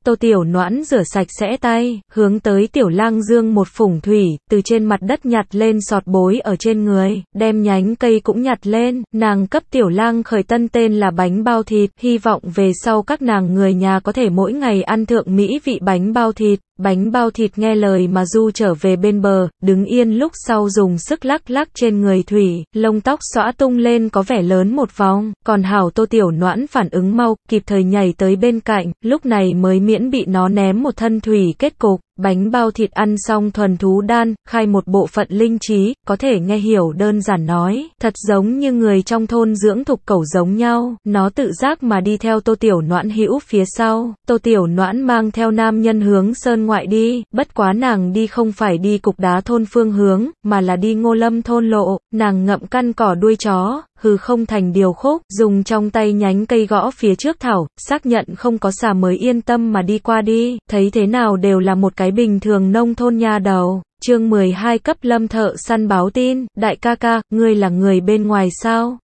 Tô Tiểu Noãn rửa sạch sẽ tay, hướng tới Tiểu Lang Dương một phủng thủy, từ trên mặt đất nhặt lên sọt bối ở trên người, đem nhánh cây cũng nhặt lên, nàng cấp Tiểu Lang khởi tân tên là bánh bao thịt, hy vọng về sau các nàng người nhà có thể mỗi ngày ăn thượng mỹ vị bánh bao thịt. Bánh bao thịt nghe lời mà du trở về bên bờ, đứng yên lúc sau dùng sức lắc lắc trên người thủy, lông tóc xõa tung lên có vẻ lớn một vòng, còn hảo tô tiểu noãn phản ứng mau, kịp thời nhảy tới bên cạnh, lúc này mới miễn bị nó ném một thân thủy kết cục. Bánh bao thịt ăn xong thuần thú đan, khai một bộ phận linh trí, có thể nghe hiểu đơn giản nói, thật giống như người trong thôn dưỡng thục cẩu giống nhau, nó tự giác mà đi theo tô tiểu noãn hữu phía sau, tô tiểu noãn mang theo nam nhân hướng sơn ngoại đi, bất quá nàng đi không phải đi cục đá thôn phương hướng, mà là đi ngô lâm thôn lộ, nàng ngậm căn cỏ đuôi chó, hư không thành điều khúc, dùng trong tay nhánh cây gõ phía trước thảo, xác nhận không có xà mới yên tâm mà đi qua đi, thấy thế nào đều là một cái cái bình thường nông thôn nhà đầu. Chương 12 cấp lâm thợ săn báo tin, đại ca ca, ngươi là người bên ngoài sao?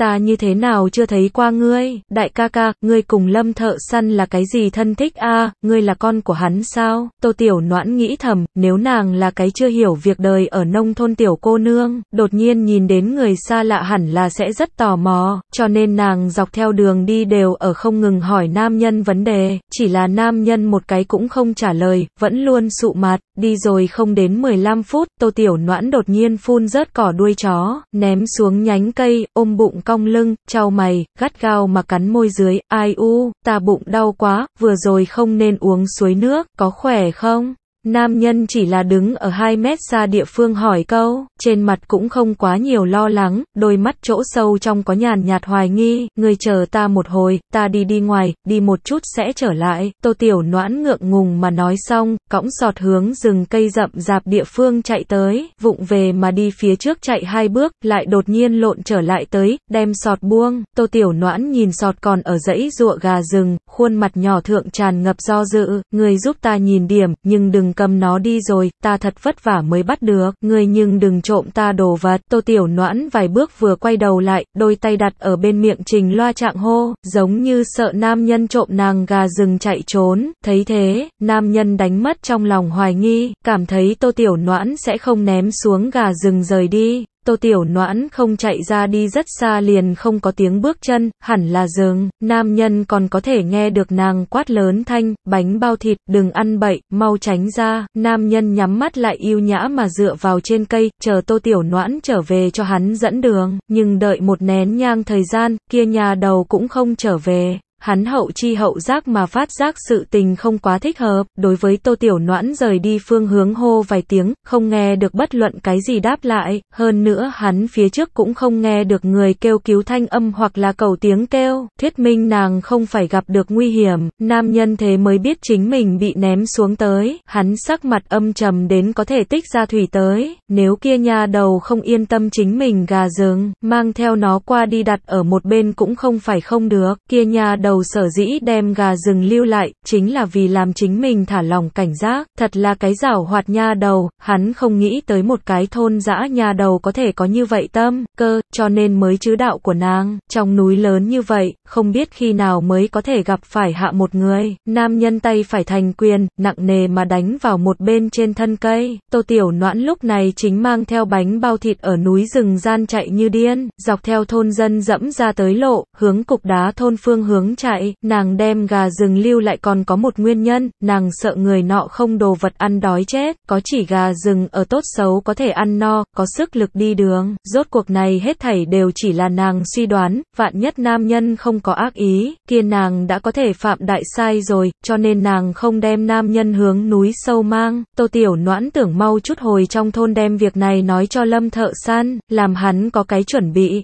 ta như thế nào chưa thấy qua ngươi, đại ca ca, ngươi cùng lâm thợ săn là cái gì thân thích a ngươi là con của hắn sao, tô tiểu noãn nghĩ thầm, nếu nàng là cái chưa hiểu việc đời ở nông thôn tiểu cô nương, đột nhiên nhìn đến người xa lạ hẳn là sẽ rất tò mò, cho nên nàng dọc theo đường đi đều ở không ngừng hỏi nam nhân vấn đề, chỉ là nam nhân một cái cũng không trả lời, vẫn luôn sụ mặt, đi rồi không đến 15 phút, tô tiểu noãn đột nhiên phun rớt cỏ đuôi chó, ném xuống nhánh cây, ôm bụng cong lưng, trao mày, gắt gao mà cắn môi dưới, ai u, ta bụng đau quá, vừa rồi không nên uống suối nước, có khỏe không? Nam nhân chỉ là đứng ở 2 mét xa địa phương hỏi câu, trên mặt cũng không quá nhiều lo lắng, đôi mắt chỗ sâu trong có nhàn nhạt hoài nghi, người chờ ta một hồi, ta đi đi ngoài, đi một chút sẽ trở lại, tô tiểu noãn ngượng ngùng mà nói xong, cõng sọt hướng rừng cây rậm rạp địa phương chạy tới, vụng về mà đi phía trước chạy hai bước, lại đột nhiên lộn trở lại tới, đem sọt buông, tô tiểu noãn nhìn sọt còn ở dãy ruộng gà rừng, khuôn mặt nhỏ thượng tràn ngập do dự, người giúp ta nhìn điểm, nhưng đừng cầm nó đi rồi, ta thật vất vả mới bắt được, người nhưng đừng trộm ta đồ vật, tô tiểu noãn vài bước vừa quay đầu lại, đôi tay đặt ở bên miệng trình loa trạng hô, giống như sợ nam nhân trộm nàng gà rừng chạy trốn, thấy thế, nam nhân đánh mất trong lòng hoài nghi, cảm thấy tô tiểu noãn sẽ không ném xuống gà rừng rời đi, Tô Tiểu Noãn không chạy ra đi rất xa liền không có tiếng bước chân, hẳn là giường, nam nhân còn có thể nghe được nàng quát lớn thanh, bánh bao thịt, đừng ăn bậy, mau tránh ra, nam nhân nhắm mắt lại yêu nhã mà dựa vào trên cây, chờ Tô Tiểu Noãn trở về cho hắn dẫn đường, nhưng đợi một nén nhang thời gian, kia nhà đầu cũng không trở về hắn hậu chi hậu giác mà phát giác sự tình không quá thích hợp, đối với tô tiểu noãn rời đi phương hướng hô vài tiếng, không nghe được bất luận cái gì đáp lại, hơn nữa hắn phía trước cũng không nghe được người kêu cứu thanh âm hoặc là cầu tiếng kêu, thuyết minh nàng không phải gặp được nguy hiểm, nam nhân thế mới biết chính mình bị ném xuống tới, hắn sắc mặt âm trầm đến có thể tích ra thủy tới, nếu kia nha đầu không yên tâm chính mình gà rừng, mang theo nó qua đi đặt ở một bên cũng không phải không được, kia nha đầu đầu sở dĩ đem gà rừng lưu lại, chính là vì làm chính mình thả lòng cảnh giác, thật là cái giảo hoạt nha đầu, hắn không nghĩ tới một cái thôn dã nhà đầu có thể có như vậy tâm, cơ, cho nên mới chứ đạo của nàng, trong núi lớn như vậy, không biết khi nào mới có thể gặp phải hạ một người, nam nhân tay phải thành quyền, nặng nề mà đánh vào một bên trên thân cây, tô tiểu noãn lúc này chính mang theo bánh bao thịt ở núi rừng gian chạy như điên, dọc theo thôn dân dẫm ra tới lộ, hướng cục đá thôn phương hướng chạy, nàng đem gà rừng lưu lại còn có một nguyên nhân, nàng sợ người nọ không đồ vật ăn đói chết, có chỉ gà rừng ở tốt xấu có thể ăn no, có sức lực đi đường, rốt cuộc này hết thảy đều chỉ là nàng suy đoán, vạn nhất nam nhân không có ác ý, kia nàng đã có thể phạm đại sai rồi, cho nên nàng không đem nam nhân hướng núi sâu mang, tô tiểu noãn tưởng mau chút hồi trong thôn đem việc này nói cho lâm thợ san, làm hắn có cái chuẩn bị,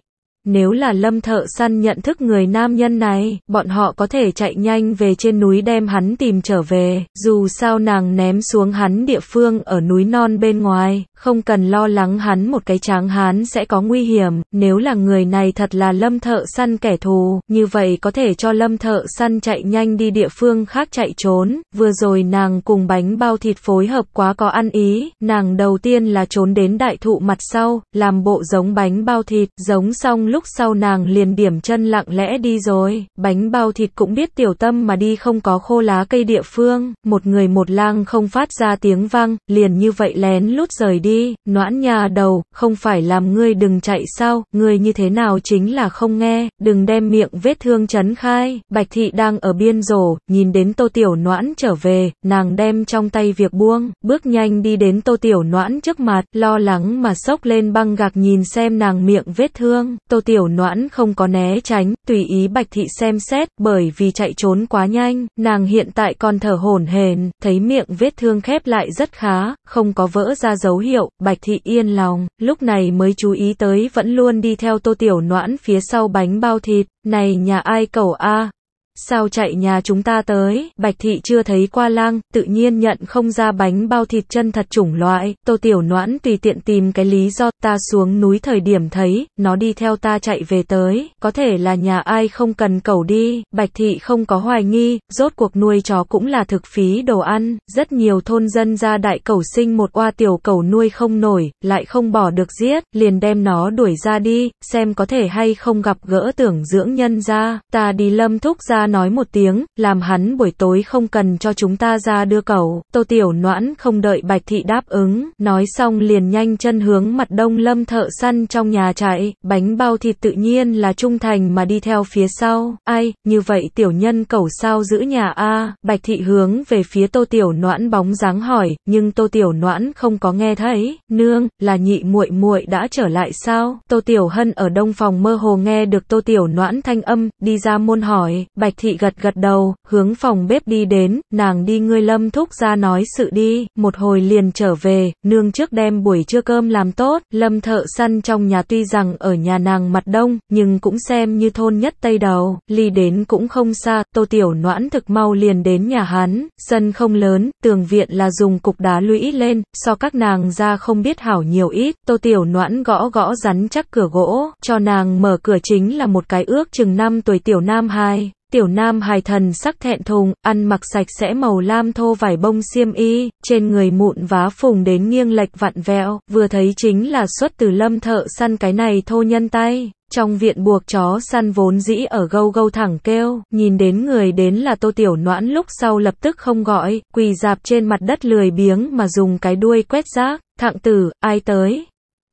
nếu là lâm thợ săn nhận thức người nam nhân này, bọn họ có thể chạy nhanh về trên núi đem hắn tìm trở về, dù sao nàng ném xuống hắn địa phương ở núi non bên ngoài, không cần lo lắng hắn một cái tráng hán sẽ có nguy hiểm, nếu là người này thật là lâm thợ săn kẻ thù, như vậy có thể cho lâm thợ săn chạy nhanh đi địa phương khác chạy trốn, vừa rồi nàng cùng bánh bao thịt phối hợp quá có ăn ý, nàng đầu tiên là trốn đến đại thụ mặt sau, làm bộ giống bánh bao thịt, giống xong lúc lúc sau nàng liền điểm chân lặng lẽ đi rồi, bánh bao thịt cũng biết tiểu tâm mà đi không có khô lá cây địa phương, một người một lang không phát ra tiếng vang, liền như vậy lén lút rời đi, noãn nhà đầu, không phải làm ngươi đừng chạy sao, ngươi như thế nào chính là không nghe, đừng đem miệng vết thương chấn khai, bạch thị đang ở biên rổ, nhìn đến tô tiểu noãn trở về, nàng đem trong tay việc buông, bước nhanh đi đến tô tiểu noãn trước mặt, lo lắng mà sốc lên băng gạc nhìn xem nàng miệng vết thương, tô tiểu noãn không có né tránh, tùy ý bạch thị xem xét, bởi vì chạy trốn quá nhanh, nàng hiện tại còn thở hổn hển, thấy miệng vết thương khép lại rất khá, không có vỡ ra dấu hiệu, bạch thị yên lòng, lúc này mới chú ý tới vẫn luôn đi theo tô tiểu noãn phía sau bánh bao thịt, này nhà ai cầu a, Sao chạy nhà chúng ta tới, Bạch Thị chưa thấy qua lang, tự nhiên nhận không ra bánh bao thịt chân thật chủng loại, Tô Tiểu Noãn tùy tiện tìm cái lý do, ta xuống núi thời điểm thấy, nó đi theo ta chạy về tới, có thể là nhà ai không cần cầu đi, Bạch Thị không có hoài nghi, rốt cuộc nuôi chó cũng là thực phí đồ ăn, rất nhiều thôn dân ra đại cầu sinh một oa tiểu cầu nuôi không nổi, lại không bỏ được giết, liền đem nó đuổi ra đi, xem có thể hay không gặp gỡ tưởng dưỡng nhân ra, ta đi lâm thúc ra nói một tiếng, làm hắn buổi tối không cần cho chúng ta ra đưa cầu Tô Tiểu Noãn không đợi Bạch Thị đáp ứng, nói xong liền nhanh chân hướng mặt đông lâm thợ săn trong nhà chạy, bánh bao thịt tự nhiên là trung thành mà đi theo phía sau. Ai, như vậy tiểu nhân cầu sao giữ nhà a Bạch Thị hướng về phía Tô Tiểu Noãn bóng dáng hỏi, nhưng Tô Tiểu Noãn không có nghe thấy, nương, là nhị muội muội đã trở lại sao? Tô Tiểu Hân ở đông phòng mơ hồ nghe được Tô Tiểu Noãn thanh âm, đi ra môn hỏi, Bạch Bạch thị gật gật đầu, hướng phòng bếp đi đến, nàng đi ngươi lâm thúc ra nói sự đi, một hồi liền trở về, nương trước đem buổi trưa cơm làm tốt, lâm thợ săn trong nhà tuy rằng ở nhà nàng mặt đông, nhưng cũng xem như thôn nhất tây đầu, ly đến cũng không xa, tô tiểu noãn thực mau liền đến nhà hắn, sân không lớn, tường viện là dùng cục đá lũy lên, so các nàng ra không biết hảo nhiều ít, tô tiểu noãn gõ gõ rắn chắc cửa gỗ, cho nàng mở cửa chính là một cái ước chừng năm tuổi tiểu nam hai, Tiểu nam hài thần sắc thẹn thùng, ăn mặc sạch sẽ màu lam thô vải bông xiêm y, trên người mụn vá phùng đến nghiêng lệch vặn vẹo, vừa thấy chính là xuất từ lâm thợ săn cái này thô nhân tay. Trong viện buộc chó săn vốn dĩ ở gâu gâu thẳng kêu, nhìn đến người đến là tô tiểu noãn lúc sau lập tức không gọi, quỳ dạp trên mặt đất lười biếng mà dùng cái đuôi quét rác, thạng tử, ai tới,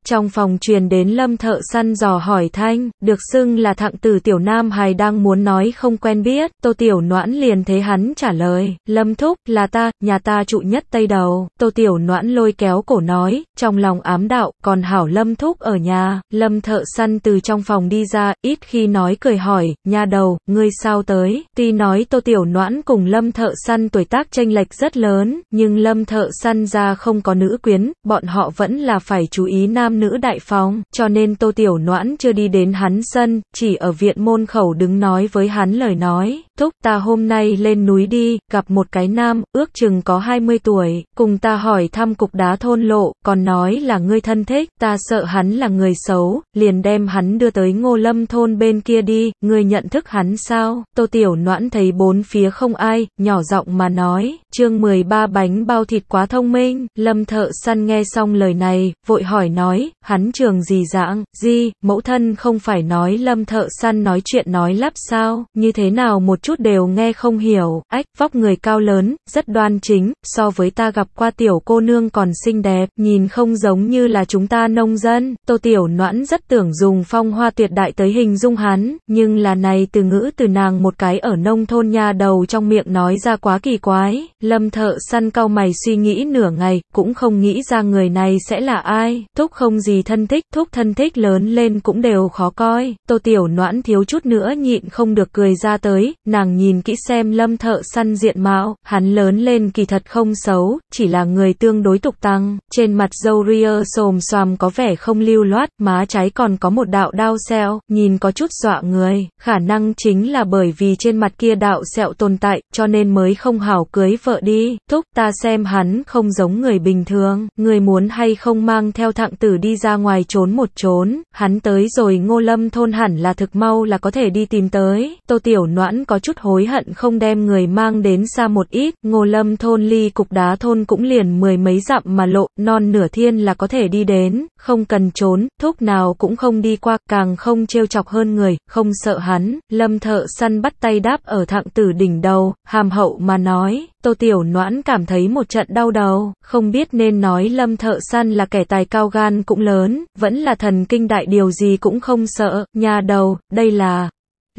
trong phòng truyền đến lâm thợ săn dò hỏi thanh, được xưng là thặng tử tiểu nam hài đang muốn nói không quen biết, tô tiểu noãn liền thế hắn trả lời, lâm thúc, là ta, nhà ta trụ nhất tây đầu, tô tiểu noãn lôi kéo cổ nói, trong lòng ám đạo, còn hảo lâm thúc ở nhà, lâm thợ săn từ trong phòng đi ra, ít khi nói cười hỏi, nhà đầu, ngươi sao tới, tuy nói tô tiểu noãn cùng lâm thợ săn tuổi tác tranh lệch rất lớn, nhưng lâm thợ săn ra không có nữ quyến, bọn họ vẫn là phải chú ý nam nam nữ đại phóng, cho nên Tô Tiểu Noãn chưa đi đến hắn sân, chỉ ở viện môn khẩu đứng nói với hắn lời nói, thúc ta hôm nay lên núi đi, gặp một cái nam, ước chừng có 20 tuổi, cùng ta hỏi thăm cục đá thôn lộ, còn nói là người thân thích, ta sợ hắn là người xấu, liền đem hắn đưa tới ngô lâm thôn bên kia đi, người nhận thức hắn sao, Tô Tiểu Noãn thấy bốn phía không ai, nhỏ giọng mà nói, chương 13 bánh bao thịt quá thông minh, lâm thợ săn nghe xong lời này, vội hỏi nói, hắn trường gì dạng, gì, mẫu thân không phải nói lâm thợ săn nói chuyện nói lắp sao, như thế nào một chút đều nghe không hiểu, ách, vóc người cao lớn, rất đoan chính, so với ta gặp qua tiểu cô nương còn xinh đẹp, nhìn không giống như là chúng ta nông dân, tô tiểu noãn rất tưởng dùng phong hoa tuyệt đại tới hình dung hắn, nhưng là này từ ngữ từ nàng một cái ở nông thôn nhà đầu trong miệng nói ra quá kỳ quái, Lâm thợ săn cau mày suy nghĩ nửa ngày, cũng không nghĩ ra người này sẽ là ai, thúc không gì thân thích, thúc thân thích lớn lên cũng đều khó coi, tô tiểu noãn thiếu chút nữa nhịn không được cười ra tới, nàng nhìn kỹ xem lâm thợ săn diện mạo, hắn lớn lên kỳ thật không xấu, chỉ là người tương đối tục tăng, trên mặt dâu ria xồm xoàm có vẻ không lưu loát, má trái còn có một đạo đau xeo, nhìn có chút dọa người, khả năng chính là bởi vì trên mặt kia đạo sẹo tồn tại, cho nên mới không hảo cưới vợ vợ đi, thúc ta xem hắn không giống người bình thường, người muốn hay không mang theo thạng tử đi ra ngoài trốn một trốn, hắn tới rồi ngô lâm thôn hẳn là thực mau là có thể đi tìm tới, tô tiểu noãn có chút hối hận không đem người mang đến xa một ít, ngô lâm thôn ly cục đá thôn cũng liền mười mấy dặm mà lộ, non nửa thiên là có thể đi đến, không cần trốn, thúc nào cũng không đi qua, càng không trêu chọc hơn người, không sợ hắn, lâm thợ săn bắt tay đáp ở thạng tử đỉnh đầu, hàm hậu mà nói, tô tiểu noãn cảm thấy một trận đau đầu, không biết nên nói lâm thợ săn là kẻ tài cao gan cũng lớn, vẫn là thần kinh đại điều gì cũng không sợ, nhà đầu, đây là,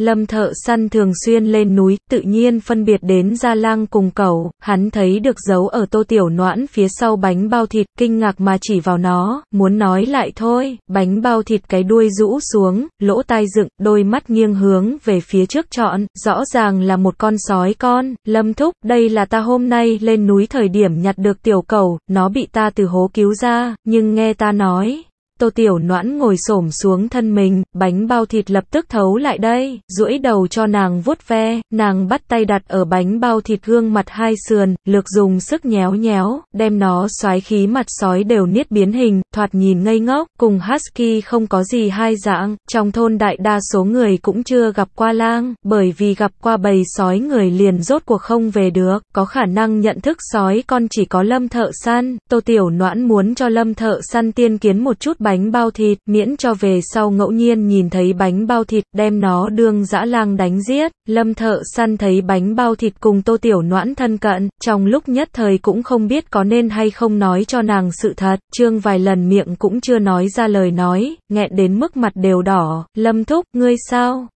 Lâm thợ săn thường xuyên lên núi, tự nhiên phân biệt đến Gia Lang cùng cầu, hắn thấy được dấu ở tô tiểu noãn phía sau bánh bao thịt, kinh ngạc mà chỉ vào nó, muốn nói lại thôi, bánh bao thịt cái đuôi rũ xuống, lỗ tai dựng, đôi mắt nghiêng hướng về phía trước trọn, rõ ràng là một con sói con, Lâm thúc, đây là ta hôm nay lên núi thời điểm nhặt được tiểu cầu, nó bị ta từ hố cứu ra, nhưng nghe ta nói, Tô Tiểu Noãn ngồi xổm xuống thân mình, bánh bao thịt lập tức thấu lại đây, duỗi đầu cho nàng vuốt ve, nàng bắt tay đặt ở bánh bao thịt gương mặt hai sườn, lược dùng sức nhéo nhéo, đem nó xoáy khí mặt sói đều niết biến hình, thoạt nhìn ngây ngốc, cùng Husky không có gì hai dạng, trong thôn đại đa số người cũng chưa gặp qua lang, bởi vì gặp qua bầy sói người liền rốt cuộc không về được, có khả năng nhận thức sói con chỉ có lâm thợ săn, Tô Tiểu Noãn muốn cho lâm thợ săn tiên kiến một chút bánh bao thịt, miễn cho về sau ngẫu nhiên nhìn thấy bánh bao thịt, đem nó đương dã lang đánh giết, lâm thợ săn thấy bánh bao thịt cùng tô tiểu noãn thân cận, trong lúc nhất thời cũng không biết có nên hay không nói cho nàng sự thật, trương vài lần miệng cũng chưa nói ra lời nói, nghẹn đến mức mặt đều đỏ, lâm thúc, ngươi sao?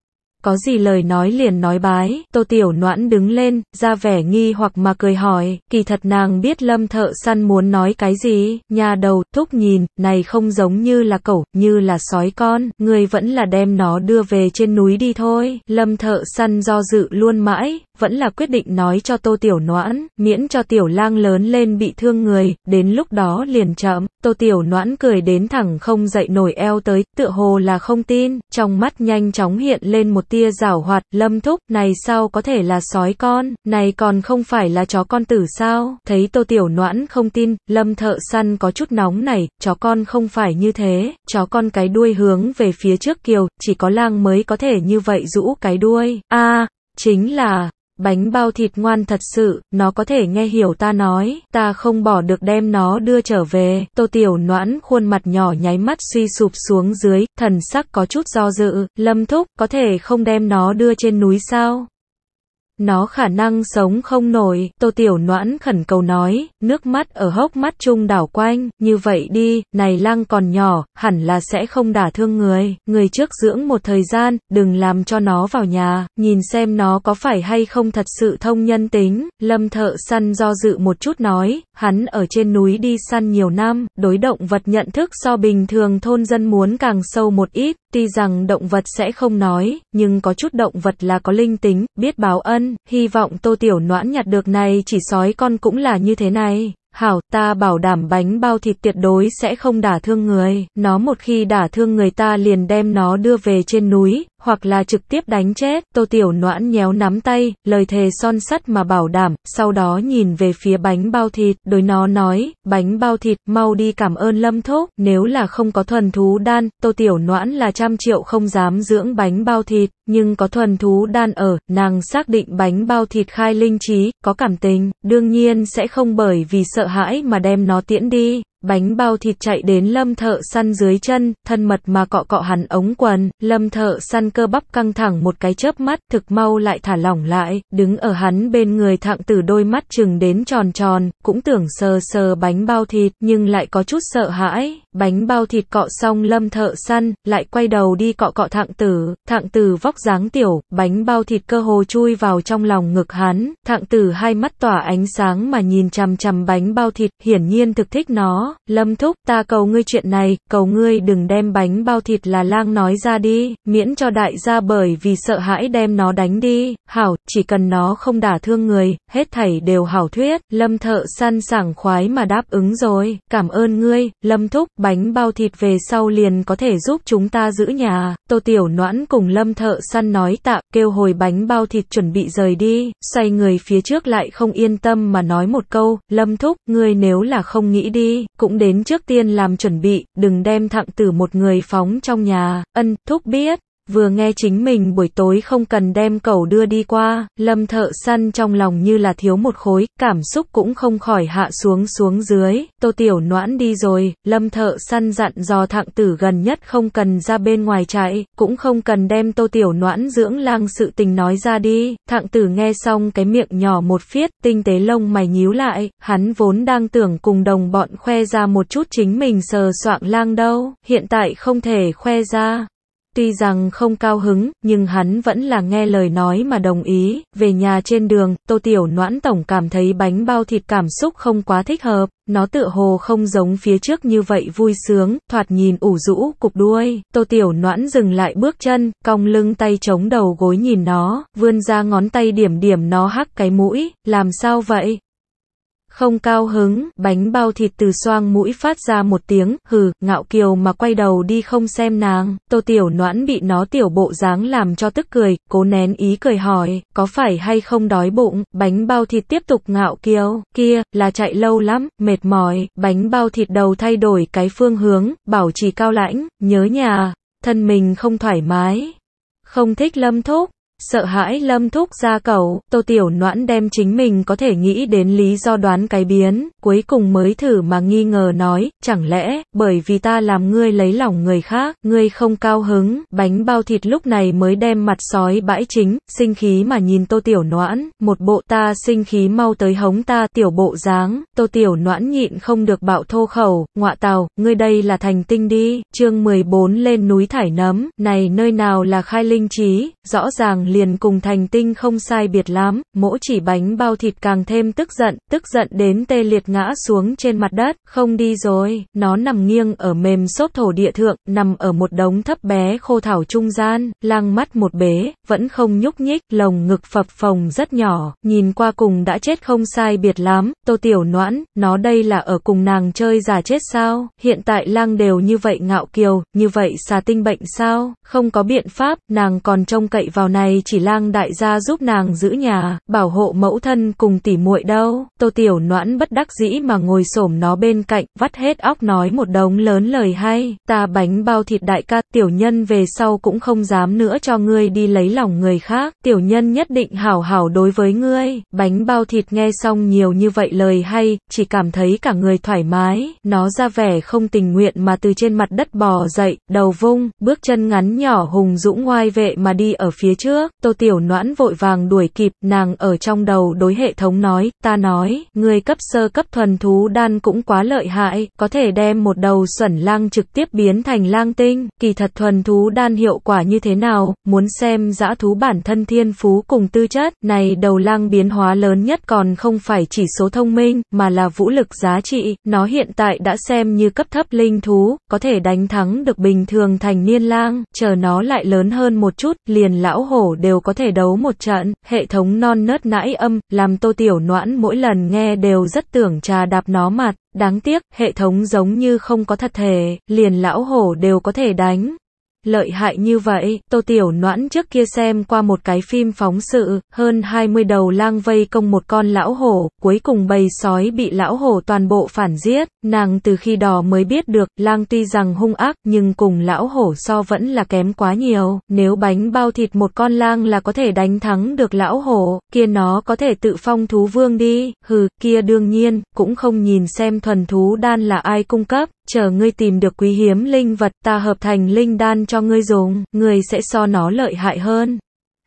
có gì lời nói liền nói bái. Tô Tiểu Noãn đứng lên, ra vẻ nghi hoặc mà cười hỏi, kỳ thật nàng biết lâm thợ săn muốn nói cái gì, nhà đầu, thúc nhìn, này không giống như là cẩu, như là sói con, người vẫn là đem nó đưa về trên núi đi thôi. Lâm thợ săn do dự luôn mãi, vẫn là quyết định nói cho Tô Tiểu Noãn, miễn cho Tiểu Lang lớn lên bị thương người, đến lúc đó liền chậm. Tô Tiểu Noãn cười đến thẳng không dậy nổi eo tới, tựa hồ là không tin, trong mắt nhanh chóng hiện lên một tia rảo hoạt, lâm thúc, này sao có thể là sói con, này còn không phải là chó con tử sao, thấy Tô Tiểu Noãn không tin, lâm thợ săn có chút nóng này, chó con không phải như thế, chó con cái đuôi hướng về phía trước kiều, chỉ có lang mới có thể như vậy rũ cái đuôi, a chính là, bánh bao thịt ngoan thật sự, nó có thể nghe hiểu ta nói, ta không bỏ được đem nó đưa trở về, tô tiểu noãn khuôn mặt nhỏ nháy mắt suy sụp xuống dưới, thần sắc có chút do dự, lâm thúc, có thể không đem nó đưa trên núi sao? Nó khả năng sống không nổi, Tô Tiểu Noãn khẩn cầu nói, nước mắt ở hốc mắt trung đảo quanh, như vậy đi, này lăng còn nhỏ, hẳn là sẽ không đả thương người, người trước dưỡng một thời gian, đừng làm cho nó vào nhà, nhìn xem nó có phải hay không thật sự thông nhân tính, lâm thợ săn do dự một chút nói, hắn ở trên núi đi săn nhiều năm, đối động vật nhận thức so bình thường thôn dân muốn càng sâu một ít, tuy rằng động vật sẽ không nói, nhưng có chút động vật là có linh tính, biết báo ân, nhân, hy vọng tô tiểu noãn nhặt được này chỉ sói con cũng là như thế này. Hảo, ta bảo đảm bánh bao thịt tuyệt đối sẽ không đả thương người. Nó một khi đả thương người ta liền đem nó đưa về trên núi, hoặc là trực tiếp đánh chết. Tô Tiểu Noãn nhéo nắm tay, lời thề son sắt mà bảo đảm, sau đó nhìn về phía bánh bao thịt, đối nó nói, bánh bao thịt, mau đi cảm ơn Lâm Thúc, nếu là không có thuần thú đan, Tô Tiểu Noãn là trăm triệu không dám dưỡng bánh bao thịt, nhưng có thuần thú đan ở, nàng xác định bánh bao thịt khai linh trí, có cảm tình, đương nhiên sẽ không bởi vì sợ hãi mà đem nó tiễn đi. Bánh bao thịt chạy đến lâm thợ săn dưới chân, thân mật mà cọ cọ hắn ống quần, lâm thợ săn cơ bắp căng thẳng một cái chớp mắt, thực mau lại thả lỏng lại, đứng ở hắn bên người thạng tử đôi mắt chừng đến tròn tròn, cũng tưởng sờ sờ bánh bao thịt, nhưng lại có chút sợ hãi, bánh bao thịt cọ xong lâm thợ săn, lại quay đầu đi cọ cọ thạng tử, thạng tử vóc dáng tiểu, bánh bao thịt cơ hồ chui vào trong lòng ngực hắn, thạng tử hai mắt tỏa ánh sáng mà nhìn chằm chằm bánh bao thịt, hiển nhiên thực thích nó. Lâm Thúc, ta cầu ngươi chuyện này, cầu ngươi đừng đem bánh bao thịt là lang nói ra đi, miễn cho đại gia bởi vì sợ hãi đem nó đánh đi, hảo, chỉ cần nó không đả thương người, hết thảy đều hảo thuyết, Lâm Thợ săn sảng khoái mà đáp ứng rồi, cảm ơn ngươi, Lâm Thúc, bánh bao thịt về sau liền có thể giúp chúng ta giữ nhà, Tô Tiểu Noãn cùng Lâm Thợ săn nói tạ, kêu hồi bánh bao thịt chuẩn bị rời đi, xoay người phía trước lại không yên tâm mà nói một câu, Lâm Thúc, ngươi nếu là không nghĩ đi, cũng đến trước tiên làm chuẩn bị, đừng đem thặng tử một người phóng trong nhà, ân, thúc biết. Vừa nghe chính mình buổi tối không cần đem cầu đưa đi qua, lâm thợ săn trong lòng như là thiếu một khối, cảm xúc cũng không khỏi hạ xuống xuống dưới. Tô Tiểu noãn đi rồi, lâm thợ săn dặn dò thạng tử gần nhất không cần ra bên ngoài chạy, cũng không cần đem Tô Tiểu noãn dưỡng lang sự tình nói ra đi. Thạng tử nghe xong cái miệng nhỏ một phiết, tinh tế lông mày nhíu lại, hắn vốn đang tưởng cùng đồng bọn khoe ra một chút chính mình sờ soạng lang đâu, hiện tại không thể khoe ra, Tuy rằng không cao hứng, nhưng hắn vẫn là nghe lời nói mà đồng ý. Về nhà trên đường, Tô Tiểu Noãn Tổng cảm thấy bánh bao thịt cảm xúc không quá thích hợp. Nó tựa hồ không giống phía trước như vậy vui sướng, thoạt nhìn ủ rũ, cục đuôi. Tô Tiểu Noãn dừng lại bước chân, cong lưng tay chống đầu gối nhìn nó, vươn ra ngón tay điểm điểm nó hắc cái mũi. Làm sao vậy? không cao hứng, bánh bao thịt từ xoang mũi phát ra một tiếng, hừ, ngạo kiều mà quay đầu đi không xem nàng, tô tiểu noãn bị nó tiểu bộ dáng làm cho tức cười, cố nén ý cười hỏi, có phải hay không đói bụng, bánh bao thịt tiếp tục ngạo kiều, kia, là chạy lâu lắm, mệt mỏi, bánh bao thịt đầu thay đổi cái phương hướng, bảo trì cao lãnh, nhớ nhà, thân mình không thoải mái, không thích lâm thúc, Sợ hãi lâm thúc ra cầu, tô tiểu noãn đem chính mình có thể nghĩ đến lý do đoán cái biến, cuối cùng mới thử mà nghi ngờ nói, chẳng lẽ, bởi vì ta làm ngươi lấy lòng người khác, ngươi không cao hứng, bánh bao thịt lúc này mới đem mặt sói bãi chính, sinh khí mà nhìn tô tiểu noãn, một bộ ta sinh khí mau tới hống ta tiểu bộ dáng, tô tiểu noãn nhịn không được bạo thô khẩu, ngọa tàu, ngươi đây là thành tinh đi, chương 14 lên núi thải nấm, này nơi nào là khai linh trí, rõ ràng liền cùng thành tinh không sai biệt lắm, mỗ chỉ bánh bao thịt càng thêm tức giận, tức giận đến tê liệt ngã xuống trên mặt đất, không đi rồi, nó nằm nghiêng ở mềm xốp thổ địa thượng, nằm ở một đống thấp bé khô thảo trung gian, lang mắt một bế, vẫn không nhúc nhích, lồng ngực phập phồng rất nhỏ, nhìn qua cùng đã chết không sai biệt lắm, tô tiểu noãn, nó đây là ở cùng nàng chơi giả chết sao, hiện tại lang đều như vậy ngạo kiều, như vậy xà tinh bệnh sao, không có biện pháp, nàng còn trông cậy vào này chỉ lang đại gia giúp nàng giữ nhà, bảo hộ mẫu thân cùng tỉ muội đâu. Tô Tiểu Noãn bất đắc dĩ mà ngồi xổm nó bên cạnh, vắt hết óc nói một đống lớn lời hay. Ta bánh bao thịt đại ca, tiểu nhân về sau cũng không dám nữa cho ngươi đi lấy lòng người khác. Tiểu nhân nhất định hảo hảo đối với ngươi. Bánh bao thịt nghe xong nhiều như vậy lời hay, chỉ cảm thấy cả người thoải mái. Nó ra vẻ không tình nguyện mà từ trên mặt đất bò dậy, đầu vung, bước chân ngắn nhỏ hùng dũng ngoai vệ mà đi ở phía trước nước, Tô Tiểu Noãn vội vàng đuổi kịp, nàng ở trong đầu đối hệ thống nói, ta nói, người cấp sơ cấp thuần thú đan cũng quá lợi hại, có thể đem một đầu xuẩn lang trực tiếp biến thành lang tinh, kỳ thật thuần thú đan hiệu quả như thế nào, muốn xem dã thú bản thân thiên phú cùng tư chất, này đầu lang biến hóa lớn nhất còn không phải chỉ số thông minh, mà là vũ lực giá trị, nó hiện tại đã xem như cấp thấp linh thú, có thể đánh thắng được bình thường thành niên lang, chờ nó lại lớn hơn một chút, liền lão hổ đều có thể đấu một trận, hệ thống non nớt nãi âm, làm tô tiểu noãn mỗi lần nghe đều rất tưởng trà đạp nó mặt, đáng tiếc, hệ thống giống như không có thật thể, liền lão hổ đều có thể đánh. Lợi hại như vậy, Tô Tiểu Noãn trước kia xem qua một cái phim phóng sự, hơn 20 đầu lang vây công một con lão hổ, cuối cùng bầy sói bị lão hổ toàn bộ phản giết, nàng từ khi đó mới biết được, lang tuy rằng hung ác nhưng cùng lão hổ so vẫn là kém quá nhiều, nếu bánh bao thịt một con lang là có thể đánh thắng được lão hổ, kia nó có thể tự phong thú vương đi, hừ, kia đương nhiên, cũng không nhìn xem thuần thú đan là ai cung cấp, chờ ngươi tìm được quý hiếm linh vật ta hợp thành linh đan cho ngươi dùng, ngươi sẽ so nó lợi hại hơn.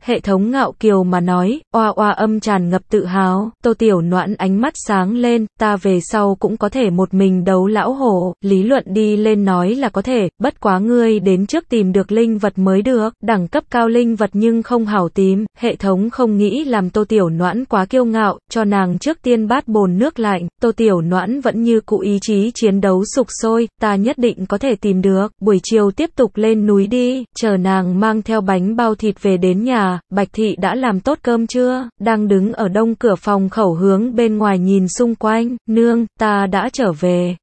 Hệ thống ngạo kiều mà nói, oa oa âm tràn ngập tự hào, tô tiểu noãn ánh mắt sáng lên, ta về sau cũng có thể một mình đấu lão hổ, lý luận đi lên nói là có thể, bất quá ngươi đến trước tìm được linh vật mới được, đẳng cấp cao linh vật nhưng không hảo tím, hệ thống không nghĩ làm tô tiểu noãn quá kiêu ngạo, cho nàng trước tiên bát bồn nước lạnh, tô tiểu noãn vẫn như cụ ý chí chiến đấu sục sôi, ta nhất định có thể tìm được, buổi chiều tiếp tục lên núi đi, chờ nàng mang theo bánh bao thịt về đến nhà, Bạch Thị đã làm tốt cơm chưa? Đang đứng ở đông cửa phòng khẩu hướng bên ngoài nhìn xung quanh, nương, ta đã trở về.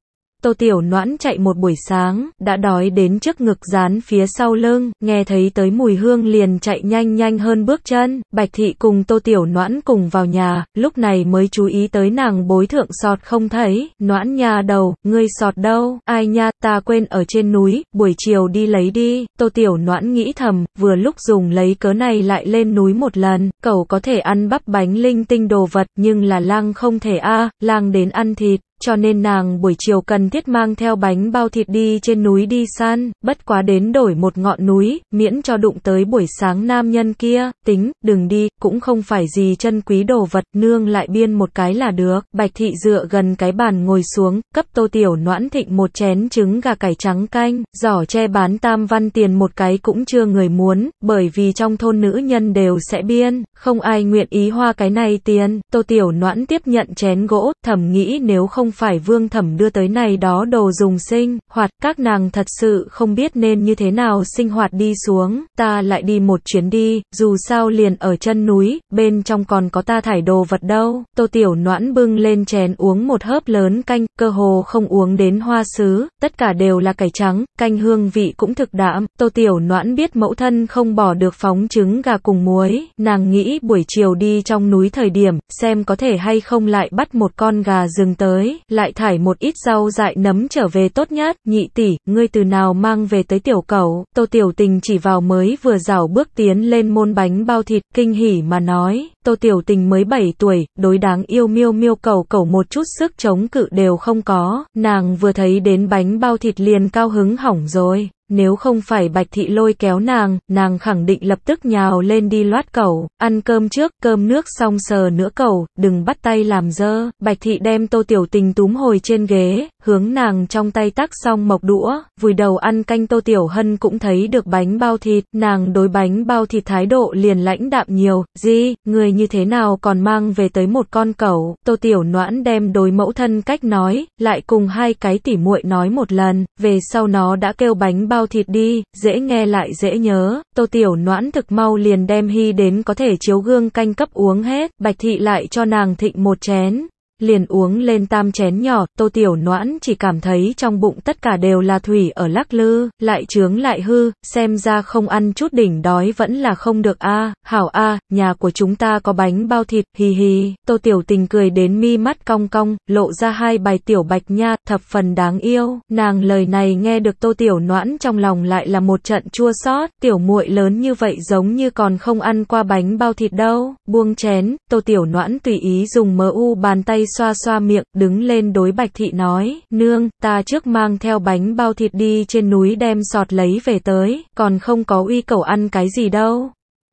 Tô Tiểu Noãn chạy một buổi sáng, đã đói đến trước ngực dán phía sau lưng, nghe thấy tới mùi hương liền chạy nhanh nhanh hơn bước chân. Bạch Thị cùng Tô Tiểu Noãn cùng vào nhà, lúc này mới chú ý tới nàng bối thượng sọt không thấy. Noãn nhà đầu, ngươi sọt đâu? Ai nha, ta quên ở trên núi, buổi chiều đi lấy đi. Tô Tiểu Noãn nghĩ thầm, vừa lúc dùng lấy cớ này lại lên núi một lần, cậu có thể ăn bắp bánh linh tinh đồ vật, nhưng là lang không thể a, lang đến ăn thịt cho nên nàng buổi chiều cần thiết mang theo bánh bao thịt đi trên núi đi san, bất quá đến đổi một ngọn núi, miễn cho đụng tới buổi sáng nam nhân kia, tính, đừng đi, cũng không phải gì chân quý đồ vật, nương lại biên một cái là được. Bạch thị dựa gần cái bàn ngồi xuống, cấp tô tiểu noãn thịnh một chén trứng gà cải trắng canh, giỏ che bán tam văn tiền một cái cũng chưa người muốn, bởi vì trong thôn nữ nhân đều sẽ biên, không ai nguyện ý hoa cái này tiền, tô tiểu noãn tiếp nhận chén gỗ, thầm nghĩ nếu không không phải vương thẩm đưa tới này đó đồ dùng sinh hoạt, các nàng thật sự không biết nên như thế nào sinh hoạt đi xuống, ta lại đi một chuyến đi, dù sao liền ở chân núi, bên trong còn có ta thải đồ vật đâu, tô tiểu noãn bưng lên chén uống một hớp lớn canh, cơ hồ không uống đến hoa sứ, tất cả đều là cải trắng, canh hương vị cũng thực đạm, tô tiểu noãn biết mẫu thân không bỏ được phóng trứng gà cùng muối, nàng nghĩ buổi chiều đi trong núi thời điểm, xem có thể hay không lại bắt một con gà rừng tới, lại thải một ít rau dại nấm trở về tốt nhất, nhị tỷ, ngươi từ nào mang về tới tiểu cầu, tô tiểu tình chỉ vào mới vừa rảo bước tiến lên môn bánh bao thịt, kinh hỉ mà nói, tô tiểu tình mới 7 tuổi, đối đáng yêu miêu miêu cầu cầu một chút sức chống cự đều không có, nàng vừa thấy đến bánh bao thịt liền cao hứng hỏng rồi. Nếu không phải Bạch Thị lôi kéo nàng, nàng khẳng định lập tức nhào lên đi loát cầu ăn cơm trước, cơm nước xong sờ nữa cầu, đừng bắt tay làm dơ. Bạch Thị đem tô tiểu tình túm hồi trên ghế, hướng nàng trong tay tắc xong mộc đũa, vùi đầu ăn canh tô tiểu hân cũng thấy được bánh bao thịt, nàng đối bánh bao thịt thái độ liền lãnh đạm nhiều, gì, người như thế nào còn mang về tới một con cầu tô tiểu noãn đem đối mẫu thân cách nói, lại cùng hai cái tỉ muội nói một lần, về sau nó đã kêu bánh bao hao thịt đi, dễ nghe lại dễ nhớ, tô tiểu noãn thực mau liền đem hy đến có thể chiếu gương canh cấp uống hết, bạch thị lại cho nàng thịnh một chén, liền uống lên tam chén nhỏ, tô tiểu noãn chỉ cảm thấy trong bụng tất cả đều là thủy ở lắc lư, lại trướng lại hư, xem ra không ăn chút đỉnh đói vẫn là không được a hảo a nhà của chúng ta có bánh bao thịt, hì hì, tô tiểu tình cười đến mi mắt cong cong, lộ ra hai bài tiểu bạch nha, thập phần đáng yêu, nàng lời này nghe được tô tiểu noãn trong lòng lại là một trận chua xót tiểu muội lớn như vậy giống như còn không ăn qua bánh bao thịt đâu, buông chén, tô tiểu noãn tùy ý dùng mơ u bàn tay xoa xoa miệng, đứng lên đối bạch thị nói, nương, ta trước mang theo bánh bao thịt đi trên núi đem sọt lấy về tới, còn không có uy cầu ăn cái gì đâu.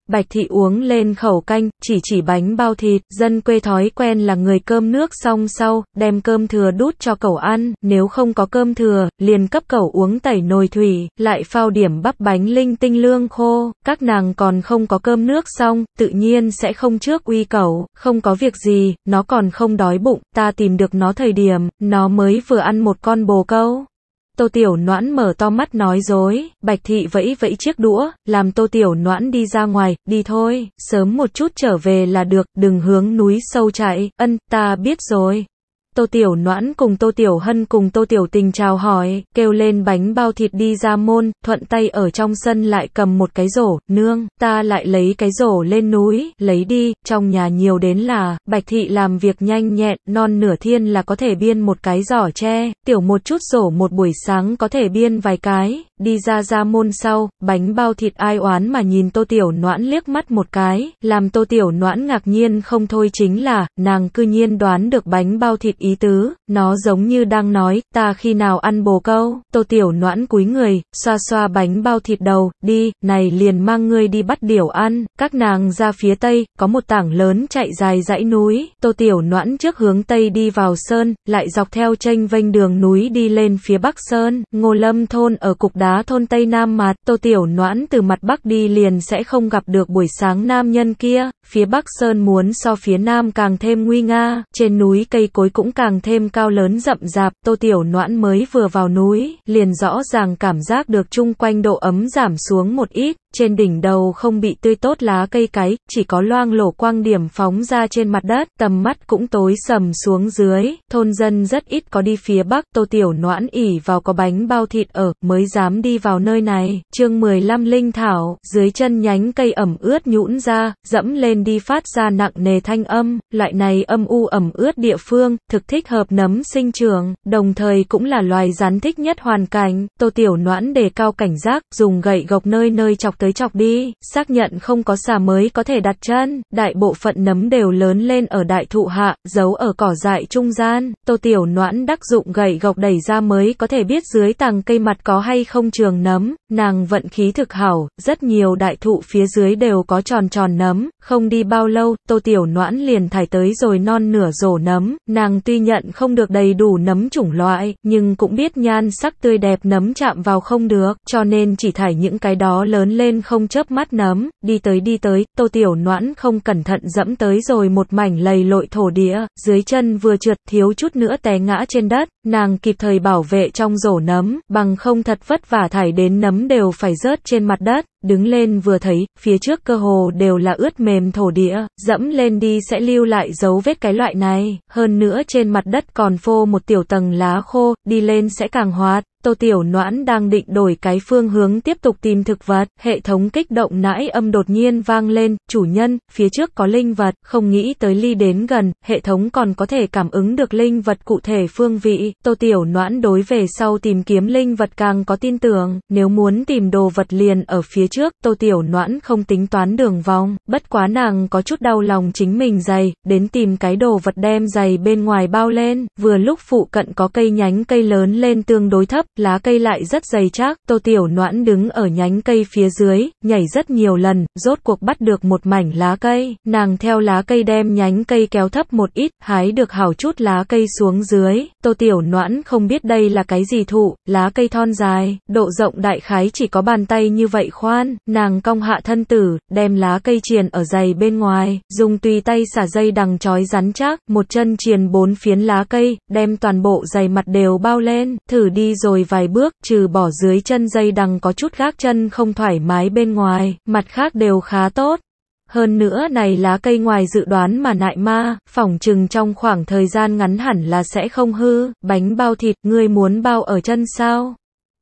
Bạch thị uống lên khẩu canh, chỉ chỉ bánh bao thịt, dân quê thói quen là người cơm nước xong sau, đem cơm thừa đút cho cậu ăn, nếu không có cơm thừa, liền cấp cậu uống tẩy nồi thủy, lại phao điểm bắp bánh linh tinh lương khô, các nàng còn không có cơm nước xong, tự nhiên sẽ không trước uy cậu, không có việc gì, nó còn không đói bụng, ta tìm được nó thời điểm, nó mới vừa ăn một con bồ câu. Tô Tiểu Noãn mở to mắt nói dối, Bạch Thị vẫy vẫy chiếc đũa, làm Tô Tiểu Noãn đi ra ngoài, đi thôi, sớm một chút trở về là được, đừng hướng núi sâu chạy, ân, ta biết rồi. Tô Tiểu Noãn cùng Tô Tiểu Hân cùng Tô Tiểu Tình chào hỏi, kêu lên bánh bao thịt đi ra môn, thuận tay ở trong sân lại cầm một cái rổ, nương, ta lại lấy cái rổ lên núi, lấy đi, trong nhà nhiều đến là, Bạch Thị làm việc nhanh nhẹn, non nửa thiên là có thể biên một cái giỏ tre, tiểu một chút rổ một buổi sáng có thể biên vài cái, đi ra ra môn sau, bánh bao thịt ai oán mà nhìn Tô Tiểu Noãn liếc mắt một cái, làm Tô Tiểu Noãn ngạc nhiên không thôi chính là, nàng cư nhiên đoán được bánh bao thịt ý ý tứ, nó giống như đang nói, ta khi nào ăn bồ câu, tô tiểu noãn cúi người, xoa xoa bánh bao thịt đầu, đi, này liền mang ngươi đi bắt điểu ăn, các nàng ra phía tây, có một tảng lớn chạy dài dãy núi, tô tiểu noãn trước hướng tây đi vào sơn, lại dọc theo tranh vênh đường núi đi lên phía bắc sơn, ngô lâm thôn ở cục đá thôn tây nam mà, tô tiểu noãn từ mặt bắc đi liền sẽ không gặp được buổi sáng nam nhân kia, phía bắc sơn muốn so phía nam càng thêm nguy nga, trên núi cây cối cũng càng thêm cao lớn rậm rạp, tô tiểu noãn mới vừa vào núi, liền rõ ràng cảm giác được chung quanh độ ấm giảm xuống một ít, trên đỉnh đầu không bị tươi tốt lá cây cái, chỉ có loang lổ quang điểm phóng ra trên mặt đất, tầm mắt cũng tối sầm xuống dưới, thôn dân rất ít có đi phía bắc, tô tiểu noãn ỉ vào có bánh bao thịt ở, mới dám đi vào nơi này, chương 15 linh thảo, dưới chân nhánh cây ẩm ướt nhũn ra, dẫm lên đi phát ra nặng nề thanh âm, loại này âm u ẩm ướt địa phương, thực thích hợp nấm sinh trường, đồng thời cũng là loài rắn thích nhất hoàn cảnh, tô tiểu noãn đề cao cảnh giác, dùng gậy gộc nơi nơi chọc tới chọc đi, xác nhận không có xà mới có thể đặt chân, đại bộ phận nấm đều lớn lên ở đại thụ hạ, giấu ở cỏ dại trung gian, tô tiểu noãn đắc dụng gậy gọc đẩy ra mới có thể biết dưới tàng cây mặt có hay không trường nấm, nàng vận khí thực hảo, rất nhiều đại thụ phía dưới đều có tròn tròn nấm, không đi bao lâu, tô tiểu noãn liền thải tới rồi non nửa rổ nấm, nàng tuy nhận không được đầy đủ nấm chủng loại, nhưng cũng biết nhan sắc tươi đẹp nấm chạm vào không được, cho nên chỉ thải những cái đó lớn lên lên không chớp mắt nấm, đi tới đi tới, tô tiểu noãn không cẩn thận dẫm tới rồi một mảnh lầy lội thổ địa, dưới chân vừa trượt thiếu chút nữa té ngã trên đất, nàng kịp thời bảo vệ trong rổ nấm, bằng không thật vất vả thải đến nấm đều phải rớt trên mặt đất, đứng lên vừa thấy, phía trước cơ hồ đều là ướt mềm thổ địa, dẫm lên đi sẽ lưu lại dấu vết cái loại này, hơn nữa trên mặt đất còn phô một tiểu tầng lá khô, đi lên sẽ càng hoạt. Tô Tiểu Noãn đang định đổi cái phương hướng tiếp tục tìm thực vật, hệ thống kích động nãi âm đột nhiên vang lên, chủ nhân, phía trước có linh vật, không nghĩ tới ly đến gần, hệ thống còn có thể cảm ứng được linh vật cụ thể phương vị, Tô Tiểu Noãn đối về sau tìm kiếm linh vật càng có tin tưởng, nếu muốn tìm đồ vật liền ở phía trước, Tô Tiểu Noãn không tính toán đường vòng, bất quá nàng có chút đau lòng chính mình dày, đến tìm cái đồ vật đem dày bên ngoài bao lên, vừa lúc phụ cận có cây nhánh cây lớn lên tương đối thấp, lá cây lại rất dày chắc, Tô Tiểu Noãn đứng ở nhánh cây phía dưới, nhảy rất nhiều lần, rốt cuộc bắt được một mảnh lá cây, nàng theo lá cây đem nhánh cây kéo thấp một ít, hái được hảo chút lá cây xuống dưới, Tô Tiểu Noãn không biết đây là cái gì thụ, lá cây thon dài, độ rộng đại khái chỉ có bàn tay như vậy khoan, nàng cong hạ thân tử, đem lá cây triền ở dày bên ngoài, dùng tùy tay xả dây đằng trói rắn chắc, một chân triền bốn phiến lá cây, đem toàn bộ dày mặt đều bao lên, thử đi rồi vài bước, trừ bỏ dưới chân dây đằng có chút gác chân không thoải mái bên ngoài, mặt khác đều khá tốt. Hơn nữa này lá cây ngoài dự đoán mà nại ma, phỏng chừng trong khoảng thời gian ngắn hẳn là sẽ không hư, bánh bao thịt, ngươi muốn bao ở chân sao?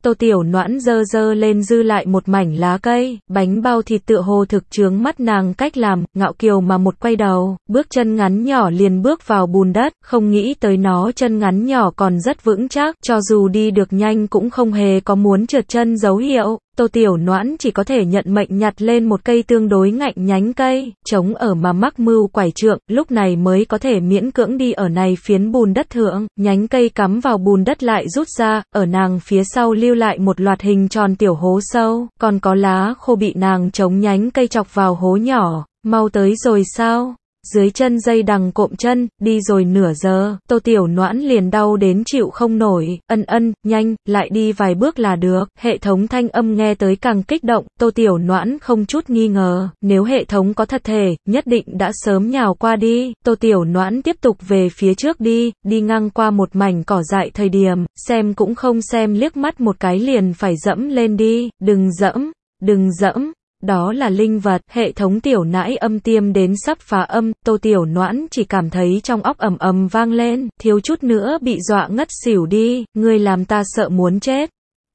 Tô Tiểu Noãn dơ dơ lên dư lại một mảnh lá cây, bánh bao thịt tựa hồ thực trướng mắt nàng cách làm, ngạo kiều mà một quay đầu, bước chân ngắn nhỏ liền bước vào bùn đất, không nghĩ tới nó chân ngắn nhỏ còn rất vững chắc, cho dù đi được nhanh cũng không hề có muốn trượt chân dấu hiệu, Tô Tiểu Noãn chỉ có thể nhận mệnh nhặt lên một cây tương đối ngạnh nhánh cây, chống ở mà mắc mưu quải trượng, lúc này mới có thể miễn cưỡng đi ở này phiến bùn đất thượng, nhánh cây cắm vào bùn đất lại rút ra, ở nàng phía sau lưu lại một loạt hình tròn tiểu hố sâu, còn có lá khô bị nàng chống nhánh cây chọc vào hố nhỏ, mau tới rồi sao? dưới chân dây đằng cộm chân, đi rồi nửa giờ, tô tiểu noãn liền đau đến chịu không nổi, ân ân, nhanh, lại đi vài bước là được, hệ thống thanh âm nghe tới càng kích động, tô tiểu noãn không chút nghi ngờ, nếu hệ thống có thật thể, nhất định đã sớm nhào qua đi, tô tiểu noãn tiếp tục về phía trước đi, đi ngang qua một mảnh cỏ dại thời điểm, xem cũng không xem liếc mắt một cái liền phải dẫm lên đi, đừng dẫm, đừng dẫm đó là linh vật, hệ thống tiểu nãi âm tiêm đến sắp phá âm, tô tiểu noãn chỉ cảm thấy trong óc ầm ầm vang lên, thiếu chút nữa bị dọa ngất xỉu đi, người làm ta sợ muốn chết.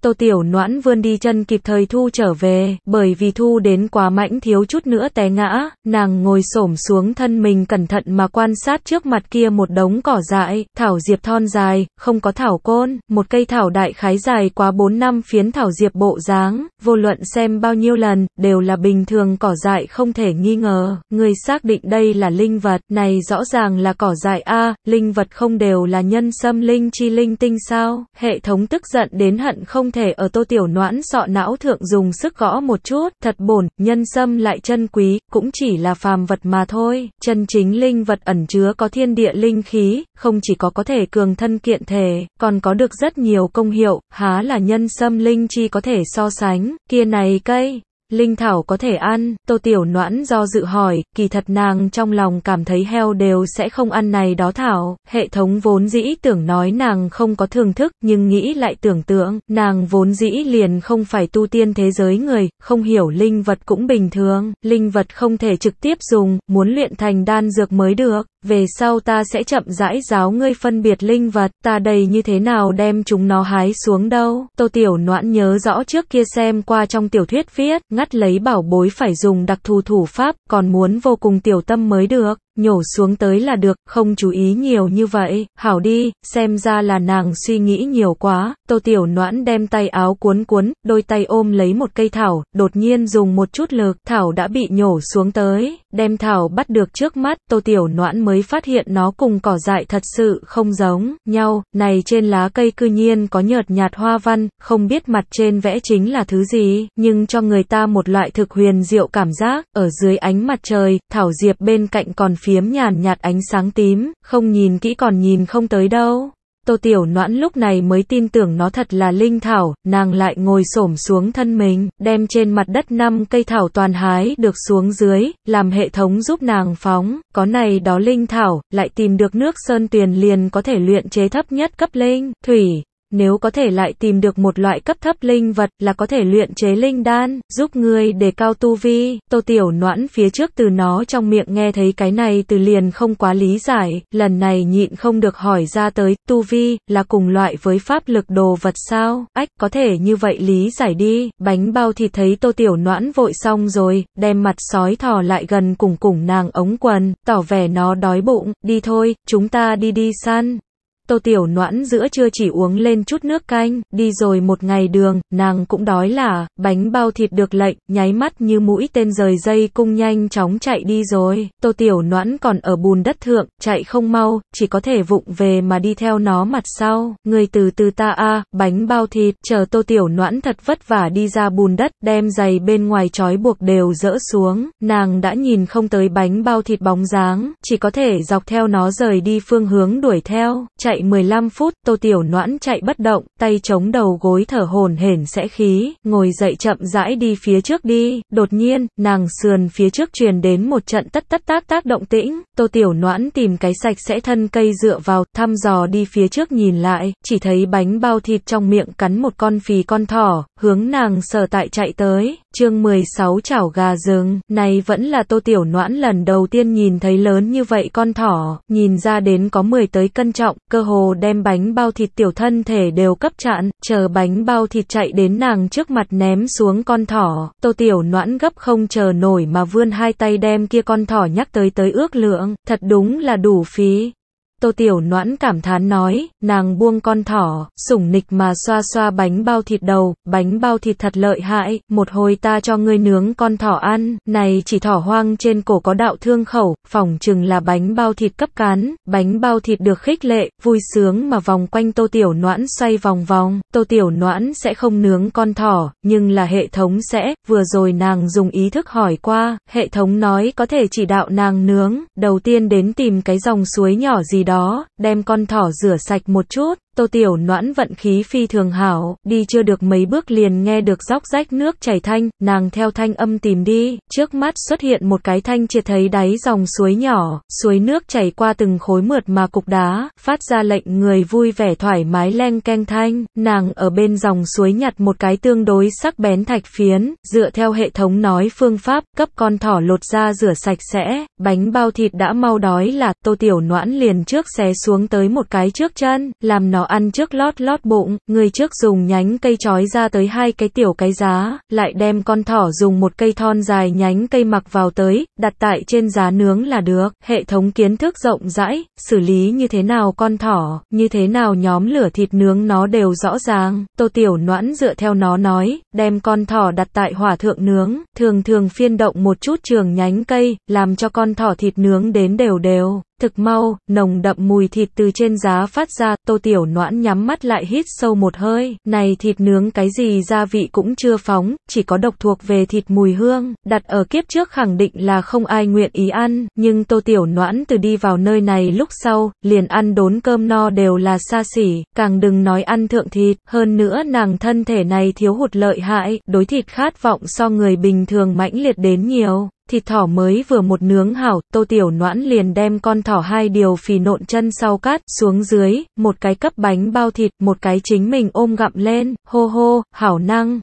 Tô Tiểu Noãn vươn đi chân kịp thời thu trở về, bởi vì thu đến quá mạnh thiếu chút nữa té ngã, nàng ngồi xổm xuống thân mình cẩn thận mà quan sát trước mặt kia một đống cỏ dại, thảo diệp thon dài, không có thảo côn, một cây thảo đại khái dài quá 4 năm phiến thảo diệp bộ dáng, vô luận xem bao nhiêu lần, đều là bình thường cỏ dại không thể nghi ngờ, người xác định đây là linh vật, này rõ ràng là cỏ dại A, linh vật không đều là nhân sâm linh chi linh tinh sao, hệ thống tức giận đến hận không không thể ở tô tiểu noãn sọ não thượng dùng sức gõ một chút, thật bổn, nhân sâm lại chân quý, cũng chỉ là phàm vật mà thôi, chân chính linh vật ẩn chứa có thiên địa linh khí, không chỉ có có thể cường thân kiện thể, còn có được rất nhiều công hiệu, há là nhân sâm linh chi có thể so sánh, kia này cây, linh thảo có thể ăn, tô tiểu noãn do dự hỏi, kỳ thật nàng trong lòng cảm thấy heo đều sẽ không ăn này đó thảo, hệ thống vốn dĩ tưởng nói nàng không có thưởng thức, nhưng nghĩ lại tưởng tượng, nàng vốn dĩ liền không phải tu tiên thế giới người, không hiểu linh vật cũng bình thường, linh vật không thể trực tiếp dùng, muốn luyện thành đan dược mới được về sau ta sẽ chậm rãi giáo ngươi phân biệt linh vật, ta đầy như thế nào đem chúng nó hái xuống đâu. Tô Tiểu Noãn nhớ rõ trước kia xem qua trong tiểu thuyết viết, ngắt lấy bảo bối phải dùng đặc thù thủ pháp, còn muốn vô cùng tiểu tâm mới được nhổ xuống tới là được, không chú ý nhiều như vậy, hảo đi, xem ra là nàng suy nghĩ nhiều quá, tô tiểu noãn đem tay áo cuốn cuốn, đôi tay ôm lấy một cây thảo, đột nhiên dùng một chút lực, thảo đã bị nhổ xuống tới, đem thảo bắt được trước mắt, tô tiểu noãn mới phát hiện nó cùng cỏ dại thật sự không giống nhau, này trên lá cây cư nhiên có nhợt nhạt hoa văn, không biết mặt trên vẽ chính là thứ gì, nhưng cho người ta một loại thực huyền diệu cảm giác, ở dưới ánh mặt trời, thảo diệp bên cạnh còn phiếm nhàn nhạt ánh sáng tím, không nhìn kỹ còn nhìn không tới đâu. Tô Tiểu Noãn lúc này mới tin tưởng nó thật là linh thảo, nàng lại ngồi xổm xuống thân mình, đem trên mặt đất năm cây thảo toàn hái được xuống dưới, làm hệ thống giúp nàng phóng, có này đó linh thảo, lại tìm được nước sơn tiền liền có thể luyện chế thấp nhất cấp linh, thủy, nếu có thể lại tìm được một loại cấp thấp linh vật là có thể luyện chế linh đan, giúp người đề cao tu vi. Tô Tiểu noãn phía trước từ nó trong miệng nghe thấy cái này từ liền không quá lý giải, lần này nhịn không được hỏi ra tới, tu vi, là cùng loại với pháp lực đồ vật sao, ách, có thể như vậy lý giải đi. Bánh bao thì thấy Tô Tiểu noãn vội xong rồi, đem mặt sói thò lại gần cùng cùng nàng ống quần, tỏ vẻ nó đói bụng, đi thôi, chúng ta đi đi săn, Tô Tiểu Noãn giữa trưa chỉ uống lên chút nước canh, đi rồi một ngày đường, nàng cũng đói là, bánh bao thịt được lệnh, nháy mắt như mũi tên rời dây cung nhanh chóng chạy đi rồi. Tô Tiểu Noãn còn ở bùn đất thượng, chạy không mau, chỉ có thể vụng về mà đi theo nó mặt sau. Người từ từ ta a, bánh bao thịt, chờ Tô Tiểu Noãn thật vất vả đi ra bùn đất, đem giày bên ngoài trói buộc đều rỡ xuống. Nàng đã nhìn không tới bánh bao thịt bóng dáng, chỉ có thể dọc theo nó rời đi phương hướng đuổi theo, chạy chạy 15 phút, Tô Tiểu Noãn chạy bất động, tay chống đầu gối thở hồn hển sẽ khí, ngồi dậy chậm rãi đi phía trước đi, đột nhiên, nàng sườn phía trước truyền đến một trận tất tất tác tác động tĩnh, Tô Tiểu Noãn tìm cái sạch sẽ thân cây dựa vào, thăm dò đi phía trước nhìn lại, chỉ thấy bánh bao thịt trong miệng cắn một con phì con thỏ, hướng nàng sờ tại chạy tới, Chương 16 chảo gà rừng, này vẫn là tô tiểu noãn lần đầu tiên nhìn thấy lớn như vậy con thỏ, nhìn ra đến có 10 tới cân trọng, cơ hồ đem bánh bao thịt tiểu thân thể đều cấp chặn chờ bánh bao thịt chạy đến nàng trước mặt ném xuống con thỏ, tô tiểu noãn gấp không chờ nổi mà vươn hai tay đem kia con thỏ nhắc tới tới ước lượng, thật đúng là đủ phí. Tô Tiểu Noãn cảm thán nói, nàng buông con thỏ, sủng nịch mà xoa xoa bánh bao thịt đầu, bánh bao thịt thật lợi hại, một hồi ta cho ngươi nướng con thỏ ăn, này chỉ thỏ hoang trên cổ có đạo thương khẩu, phỏng chừng là bánh bao thịt cấp cán, bánh bao thịt được khích lệ, vui sướng mà vòng quanh Tô Tiểu Noãn xoay vòng vòng, Tô Tiểu Noãn sẽ không nướng con thỏ, nhưng là hệ thống sẽ, vừa rồi nàng dùng ý thức hỏi qua, hệ thống nói có thể chỉ đạo nàng nướng, đầu tiên đến tìm cái dòng suối nhỏ gì đó đó, đem con thỏ rửa sạch một chút. Tô Tiểu Noãn vận khí phi thường hảo, đi chưa được mấy bước liền nghe được róc rách nước chảy thanh, nàng theo thanh âm tìm đi, trước mắt xuất hiện một cái thanh chưa thấy đáy dòng suối nhỏ, suối nước chảy qua từng khối mượt mà cục đá, phát ra lệnh người vui vẻ thoải mái leng keng thanh, nàng ở bên dòng suối nhặt một cái tương đối sắc bén thạch phiến, dựa theo hệ thống nói phương pháp, cấp con thỏ lột ra rửa sạch sẽ, bánh bao thịt đã mau đói là, Tô Tiểu Noãn liền trước xé xuống tới một cái trước chân, làm nó ăn trước lót lót bụng, người trước dùng nhánh cây trói ra tới hai cái tiểu cái giá, lại đem con thỏ dùng một cây thon dài nhánh cây mặc vào tới, đặt tại trên giá nướng là được. Hệ thống kiến thức rộng rãi, xử lý như thế nào con thỏ, như thế nào nhóm lửa thịt nướng nó đều rõ ràng. Tô Tiểu Noãn dựa theo nó nói, đem con thỏ đặt tại hỏa thượng nướng, thường thường phiên động một chút trường nhánh cây, làm cho con thỏ thịt nướng đến đều đều thực mau, nồng đậm mùi thịt từ trên giá phát ra, tô tiểu noãn nhắm mắt lại hít sâu một hơi, này thịt nướng cái gì gia vị cũng chưa phóng, chỉ có độc thuộc về thịt mùi hương, đặt ở kiếp trước khẳng định là không ai nguyện ý ăn, nhưng tô tiểu noãn từ đi vào nơi này lúc sau, liền ăn đốn cơm no đều là xa xỉ, càng đừng nói ăn thượng thịt, hơn nữa nàng thân thể này thiếu hụt lợi hại, đối thịt khát vọng so người bình thường mãnh liệt đến nhiều thịt thỏ mới vừa một nướng hảo, Tô Tiểu Noãn liền đem con thỏ hai điều phì nộn chân sau cát xuống dưới, một cái cấp bánh bao thịt, một cái chính mình ôm gặm lên, hô hô, hảo năng.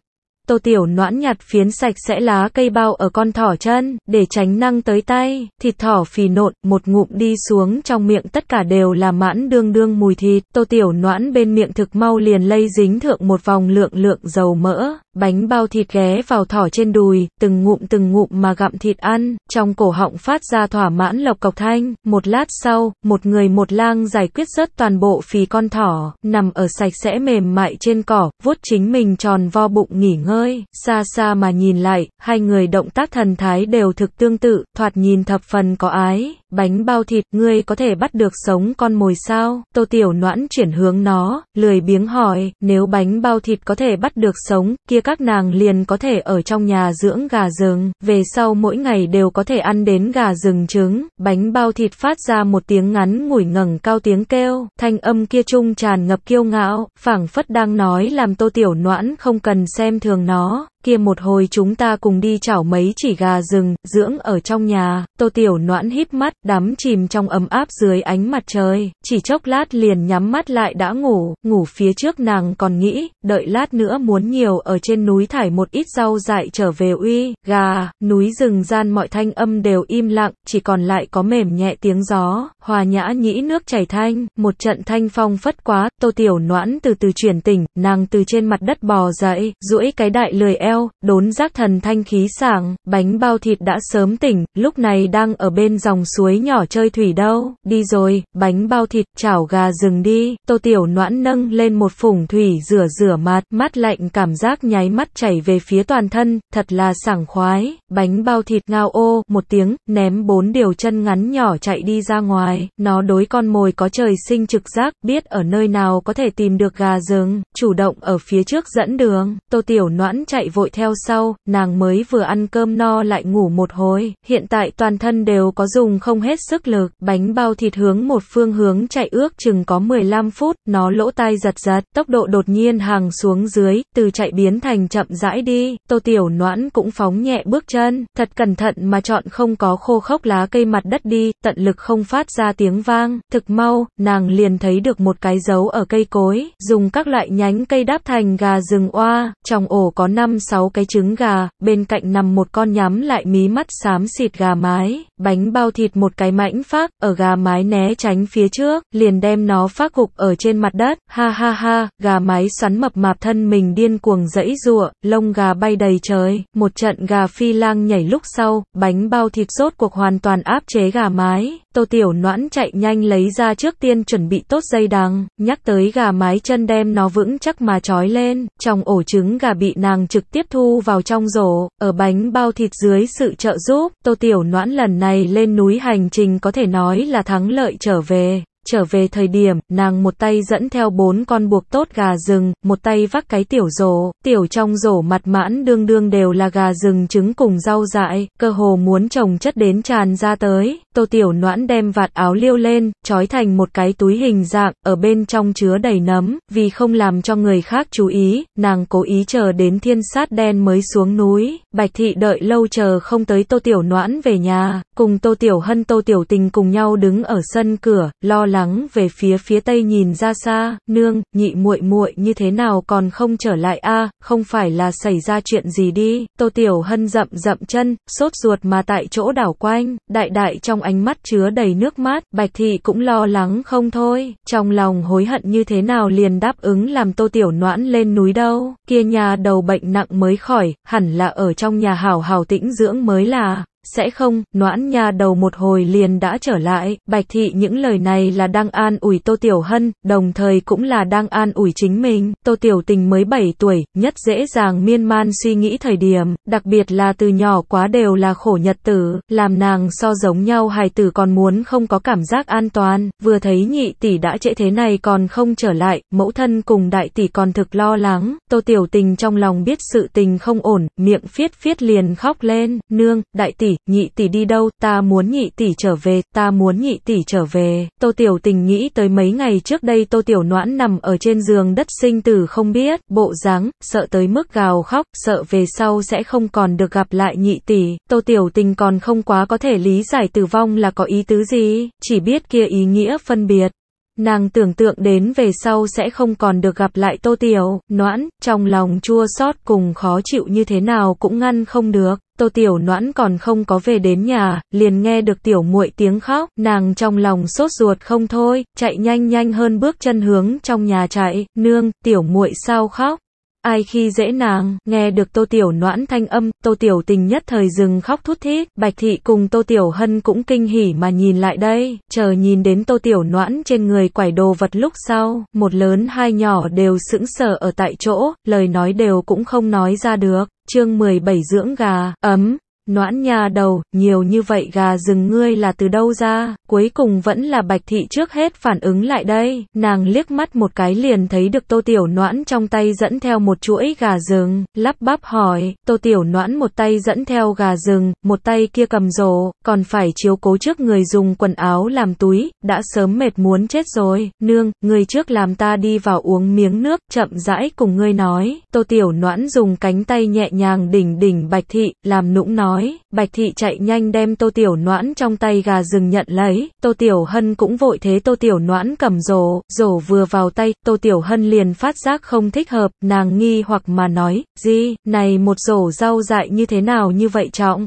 Tô Tiểu Noãn nhặt phiến sạch sẽ lá cây bao ở con thỏ chân, để tránh năng tới tay, thịt thỏ phì nộn, một ngụm đi xuống trong miệng tất cả đều là mãn đương đương mùi thịt. Tô Tiểu Noãn bên miệng thực mau liền lây dính thượng một vòng lượng lượng dầu mỡ bánh bao thịt ghé vào thỏ trên đùi, từng ngụm từng ngụm mà gặm thịt ăn, trong cổ họng phát ra thỏa mãn lộc cọc thanh, một lát sau, một người một lang giải quyết rớt toàn bộ phì con thỏ, nằm ở sạch sẽ mềm mại trên cỏ, vuốt chính mình tròn vo bụng nghỉ ngơi, xa xa mà nhìn lại, hai người động tác thần thái đều thực tương tự, thoạt nhìn thập phần có ái bánh bao thịt, ngươi có thể bắt được sống con mồi sao? Tô Tiểu Noãn chuyển hướng nó, lười biếng hỏi, nếu bánh bao thịt có thể bắt được sống, kia các nàng liền có thể ở trong nhà dưỡng gà rừng, về sau mỗi ngày đều có thể ăn đến gà rừng trứng. Bánh bao thịt phát ra một tiếng ngắn ngủi ngẩng cao tiếng kêu, thanh âm kia trung tràn ngập kiêu ngạo, phảng phất đang nói làm Tô Tiểu Noãn không cần xem thường nó kia một hồi chúng ta cùng đi chảo mấy chỉ gà rừng, dưỡng ở trong nhà, tô tiểu noãn híp mắt, đắm chìm trong ấm áp dưới ánh mặt trời, chỉ chốc lát liền nhắm mắt lại đã ngủ, ngủ phía trước nàng còn nghĩ, đợi lát nữa muốn nhiều ở trên núi thải một ít rau dại trở về uy, gà, núi rừng gian mọi thanh âm đều im lặng, chỉ còn lại có mềm nhẹ tiếng gió, hòa nhã nhĩ nước chảy thanh, một trận thanh phong phất quá, tô tiểu noãn từ từ chuyển tỉnh, nàng từ trên mặt đất bò dậy, duỗi cái đại lười eo, heo, đốn giác thần thanh khí sảng, bánh bao thịt đã sớm tỉnh, lúc này đang ở bên dòng suối nhỏ chơi thủy đâu, đi rồi, bánh bao thịt, chảo gà rừng đi, tô tiểu noãn nâng lên một phủng thủy rửa rửa mạt, mát lạnh cảm giác nháy mắt chảy về phía toàn thân, thật là sảng khoái, bánh bao thịt ngao ô, một tiếng, ném bốn điều chân ngắn nhỏ chạy đi ra ngoài, nó đối con mồi có trời sinh trực giác, biết ở nơi nào có thể tìm được gà rừng, chủ động ở phía trước dẫn đường, tô tiểu noãn chạy vội theo sau, nàng mới vừa ăn cơm no lại ngủ một hồi, hiện tại toàn thân đều có dùng không hết sức lực, bánh bao thịt hướng một phương hướng chạy ước chừng có 15 phút, nó lỗ tai giật giật, tốc độ đột nhiên hàng xuống dưới, từ chạy biến thành chậm rãi đi, tô tiểu noãn cũng phóng nhẹ bước chân, thật cẩn thận mà chọn không có khô khốc lá cây mặt đất đi, tận lực không phát ra tiếng vang, thực mau, nàng liền thấy được một cái dấu ở cây cối, dùng các loại nhánh cây đáp thành gà rừng oa, trong ổ có 5 sáu cái trứng gà, bên cạnh nằm một con nhắm lại mí mắt xám xịt gà mái, bánh bao thịt một cái mảnh phát ở gà mái né tránh phía trước, liền đem nó phát gục ở trên mặt đất, ha ha ha, gà mái xoắn mập mạp thân mình điên cuồng dẫy giụa, lông gà bay đầy trời, một trận gà phi lang nhảy lúc sau, bánh bao thịt rốt cuộc hoàn toàn áp chế gà mái, Tô Tiểu Noãn chạy nhanh lấy ra trước tiên chuẩn bị tốt dây đằng, nhắc tới gà mái chân đem nó vững chắc mà trói lên, trong ổ trứng gà bị nàng trực tiếp thu vào trong rổ, ở bánh bao thịt dưới sự trợ giúp, Tô Tiểu Noãn lần này lên núi hành trình có thể nói là thắng lợi trở về, trở về thời điểm, nàng một tay dẫn theo bốn con buộc tốt gà rừng, một tay vác cái tiểu rổ, tiểu trong rổ mặt mãn đương đương đều là gà rừng trứng cùng rau dại, cơ hồ muốn trồng chất đến tràn ra tới, tô tiểu noãn đem vạt áo liêu lên, trói thành một cái túi hình dạng, ở bên trong chứa đầy nấm, vì không làm cho người khác chú ý, nàng cố ý chờ đến thiên sát đen mới xuống núi, bạch thị đợi lâu chờ không tới tô tiểu noãn về nhà, cùng tô tiểu hân tô tiểu tình cùng nhau đứng ở sân cửa, lo lắng lắng về phía phía tây nhìn ra xa, nương, nhị muội muội như thế nào còn không trở lại a, không phải là xảy ra chuyện gì đi. Tô Tiểu Hân rậm rậm chân, sốt ruột mà tại chỗ đảo quanh, đại đại trong ánh mắt chứa đầy nước mắt Bạch thị cũng lo lắng không thôi, trong lòng hối hận như thế nào liền đáp ứng làm Tô Tiểu Noãn lên núi đâu. Kia nhà đầu bệnh nặng mới khỏi, hẳn là ở trong nhà hảo hảo tĩnh dưỡng mới là sẽ không, noãn nha đầu một hồi liền đã trở lại, bạch thị những lời này là đang an ủi Tô Tiểu Hân, đồng thời cũng là đang an ủi chính mình, Tô Tiểu Tình mới 7 tuổi, nhất dễ dàng miên man suy nghĩ thời điểm, đặc biệt là từ nhỏ quá đều là khổ nhật tử, làm nàng so giống nhau hài tử còn muốn không có cảm giác an toàn, vừa thấy nhị tỷ đã trễ thế này còn không trở lại, mẫu thân cùng đại tỷ còn thực lo lắng, Tô Tiểu Tình trong lòng biết sự tình không ổn, miệng phiết phiết liền khóc lên, nương, đại tỷ nhị tỷ đi đâu, ta muốn nhị tỷ trở về, ta muốn nhị tỷ trở về. Tô Tiểu Tình nghĩ tới mấy ngày trước đây Tô Tiểu Noãn nằm ở trên giường đất sinh tử không biết, bộ dáng sợ tới mức gào khóc, sợ về sau sẽ không còn được gặp lại nhị tỷ. Tô Tiểu Tình còn không quá có thể lý giải tử vong là có ý tứ gì, chỉ biết kia ý nghĩa phân biệt. Nàng tưởng tượng đến về sau sẽ không còn được gặp lại Tô Tiểu, noãn, trong lòng chua xót cùng khó chịu như thế nào cũng ngăn không được. Tô Tiểu noãn còn không có về đến nhà, liền nghe được Tiểu muội tiếng khóc, nàng trong lòng sốt ruột không thôi, chạy nhanh nhanh hơn bước chân hướng trong nhà chạy, nương, Tiểu muội sao khóc ai khi dễ nàng, nghe được Tô Tiểu noãn thanh âm, Tô Tiểu tình nhất thời dừng khóc thút thít, Bạch Thị cùng Tô Tiểu Hân cũng kinh hỉ mà nhìn lại đây, chờ nhìn đến Tô Tiểu noãn trên người quải đồ vật lúc sau, một lớn hai nhỏ đều sững sờ ở tại chỗ, lời nói đều cũng không nói ra được. Chương 17 dưỡng gà, ấm, Noãn nhà đầu, nhiều như vậy gà rừng ngươi là từ đâu ra, cuối cùng vẫn là bạch thị trước hết phản ứng lại đây, nàng liếc mắt một cái liền thấy được tô tiểu noãn trong tay dẫn theo một chuỗi gà rừng, lắp bắp hỏi, tô tiểu noãn một tay dẫn theo gà rừng, một tay kia cầm rổ, còn phải chiếu cố trước người dùng quần áo làm túi, đã sớm mệt muốn chết rồi, nương, người trước làm ta đi vào uống miếng nước, chậm rãi cùng ngươi nói, tô tiểu noãn dùng cánh tay nhẹ nhàng đỉnh đỉnh bạch thị, làm nũng nói nói, Bạch Thị chạy nhanh đem Tô Tiểu Noãn trong tay gà rừng nhận lấy, Tô Tiểu Hân cũng vội thế Tô Tiểu Noãn cầm rổ, rổ vừa vào tay, Tô Tiểu Hân liền phát giác không thích hợp, nàng nghi hoặc mà nói, gì, này một rổ rau dại như thế nào như vậy trọng,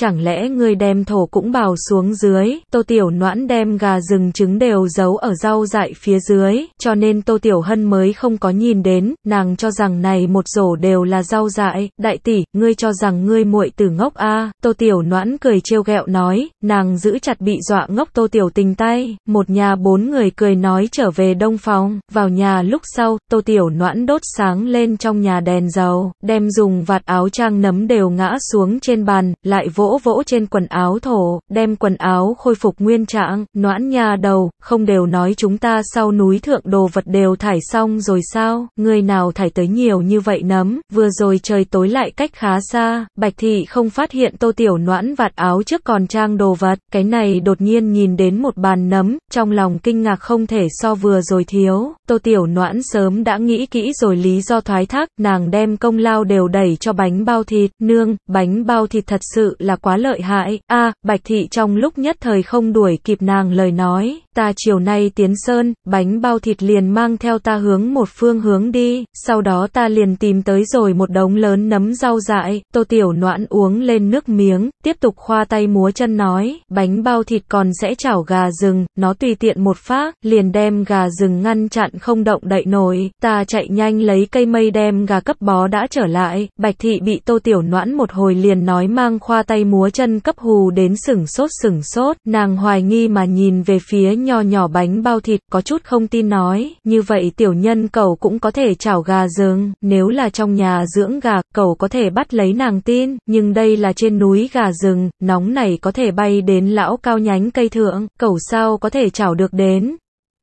chẳng lẽ ngươi đem thổ cũng bào xuống dưới, tô tiểu noãn đem gà rừng trứng đều giấu ở rau dại phía dưới, cho nên tô tiểu hân mới không có nhìn đến, nàng cho rằng này một rổ đều là rau dại, đại tỷ, ngươi cho rằng ngươi muội tử ngốc a à. tô tiểu noãn cười trêu ghẹo nói, nàng giữ chặt bị dọa ngốc tô tiểu tình tay, một nhà bốn người cười nói trở về đông phòng, vào nhà lúc sau, tô tiểu noãn đốt sáng lên trong nhà đèn dầu, đem dùng vạt áo trang nấm đều ngã xuống trên bàn, lại vỗ vỗ vỗ trên quần áo thổ, đem quần áo khôi phục nguyên trạng, noãn nhà đầu, không đều nói chúng ta sau núi thượng đồ vật đều thải xong rồi sao, người nào thải tới nhiều như vậy nấm, vừa rồi trời tối lại cách khá xa, bạch thị không phát hiện tô tiểu noãn vạt áo trước còn trang đồ vật, cái này đột nhiên nhìn đến một bàn nấm, trong lòng kinh ngạc không thể so vừa rồi thiếu, tô tiểu noãn sớm đã nghĩ kỹ rồi lý do thoái thác, nàng đem công lao đều đẩy cho bánh bao thịt, nương, bánh bao thịt thật sự là quá lợi hại, a Bạch Thị trong lúc nhất thời không đuổi kịp nàng lời nói, ta chiều nay tiến sơn, bánh bao thịt liền mang theo ta hướng một phương hướng đi, sau đó ta liền tìm tới rồi một đống lớn nấm rau dại, tô tiểu noãn uống lên nước miếng, tiếp tục khoa tay múa chân nói, bánh bao thịt còn sẽ chảo gà rừng, nó tùy tiện một phát, liền đem gà rừng ngăn chặn không động đậy nổi, ta chạy nhanh lấy cây mây đem gà cấp bó đã trở lại, Bạch Thị bị tô tiểu noãn một hồi liền nói mang khoa tay tay múa chân cấp hù đến sửng sốt sửng sốt, nàng hoài nghi mà nhìn về phía nho nhỏ bánh bao thịt, có chút không tin nói, như vậy tiểu nhân cậu cũng có thể chảo gà rừng, nếu là trong nhà dưỡng gà, cậu có thể bắt lấy nàng tin, nhưng đây là trên núi gà rừng, nóng này có thể bay đến lão cao nhánh cây thượng, cậu sao có thể chảo được đến,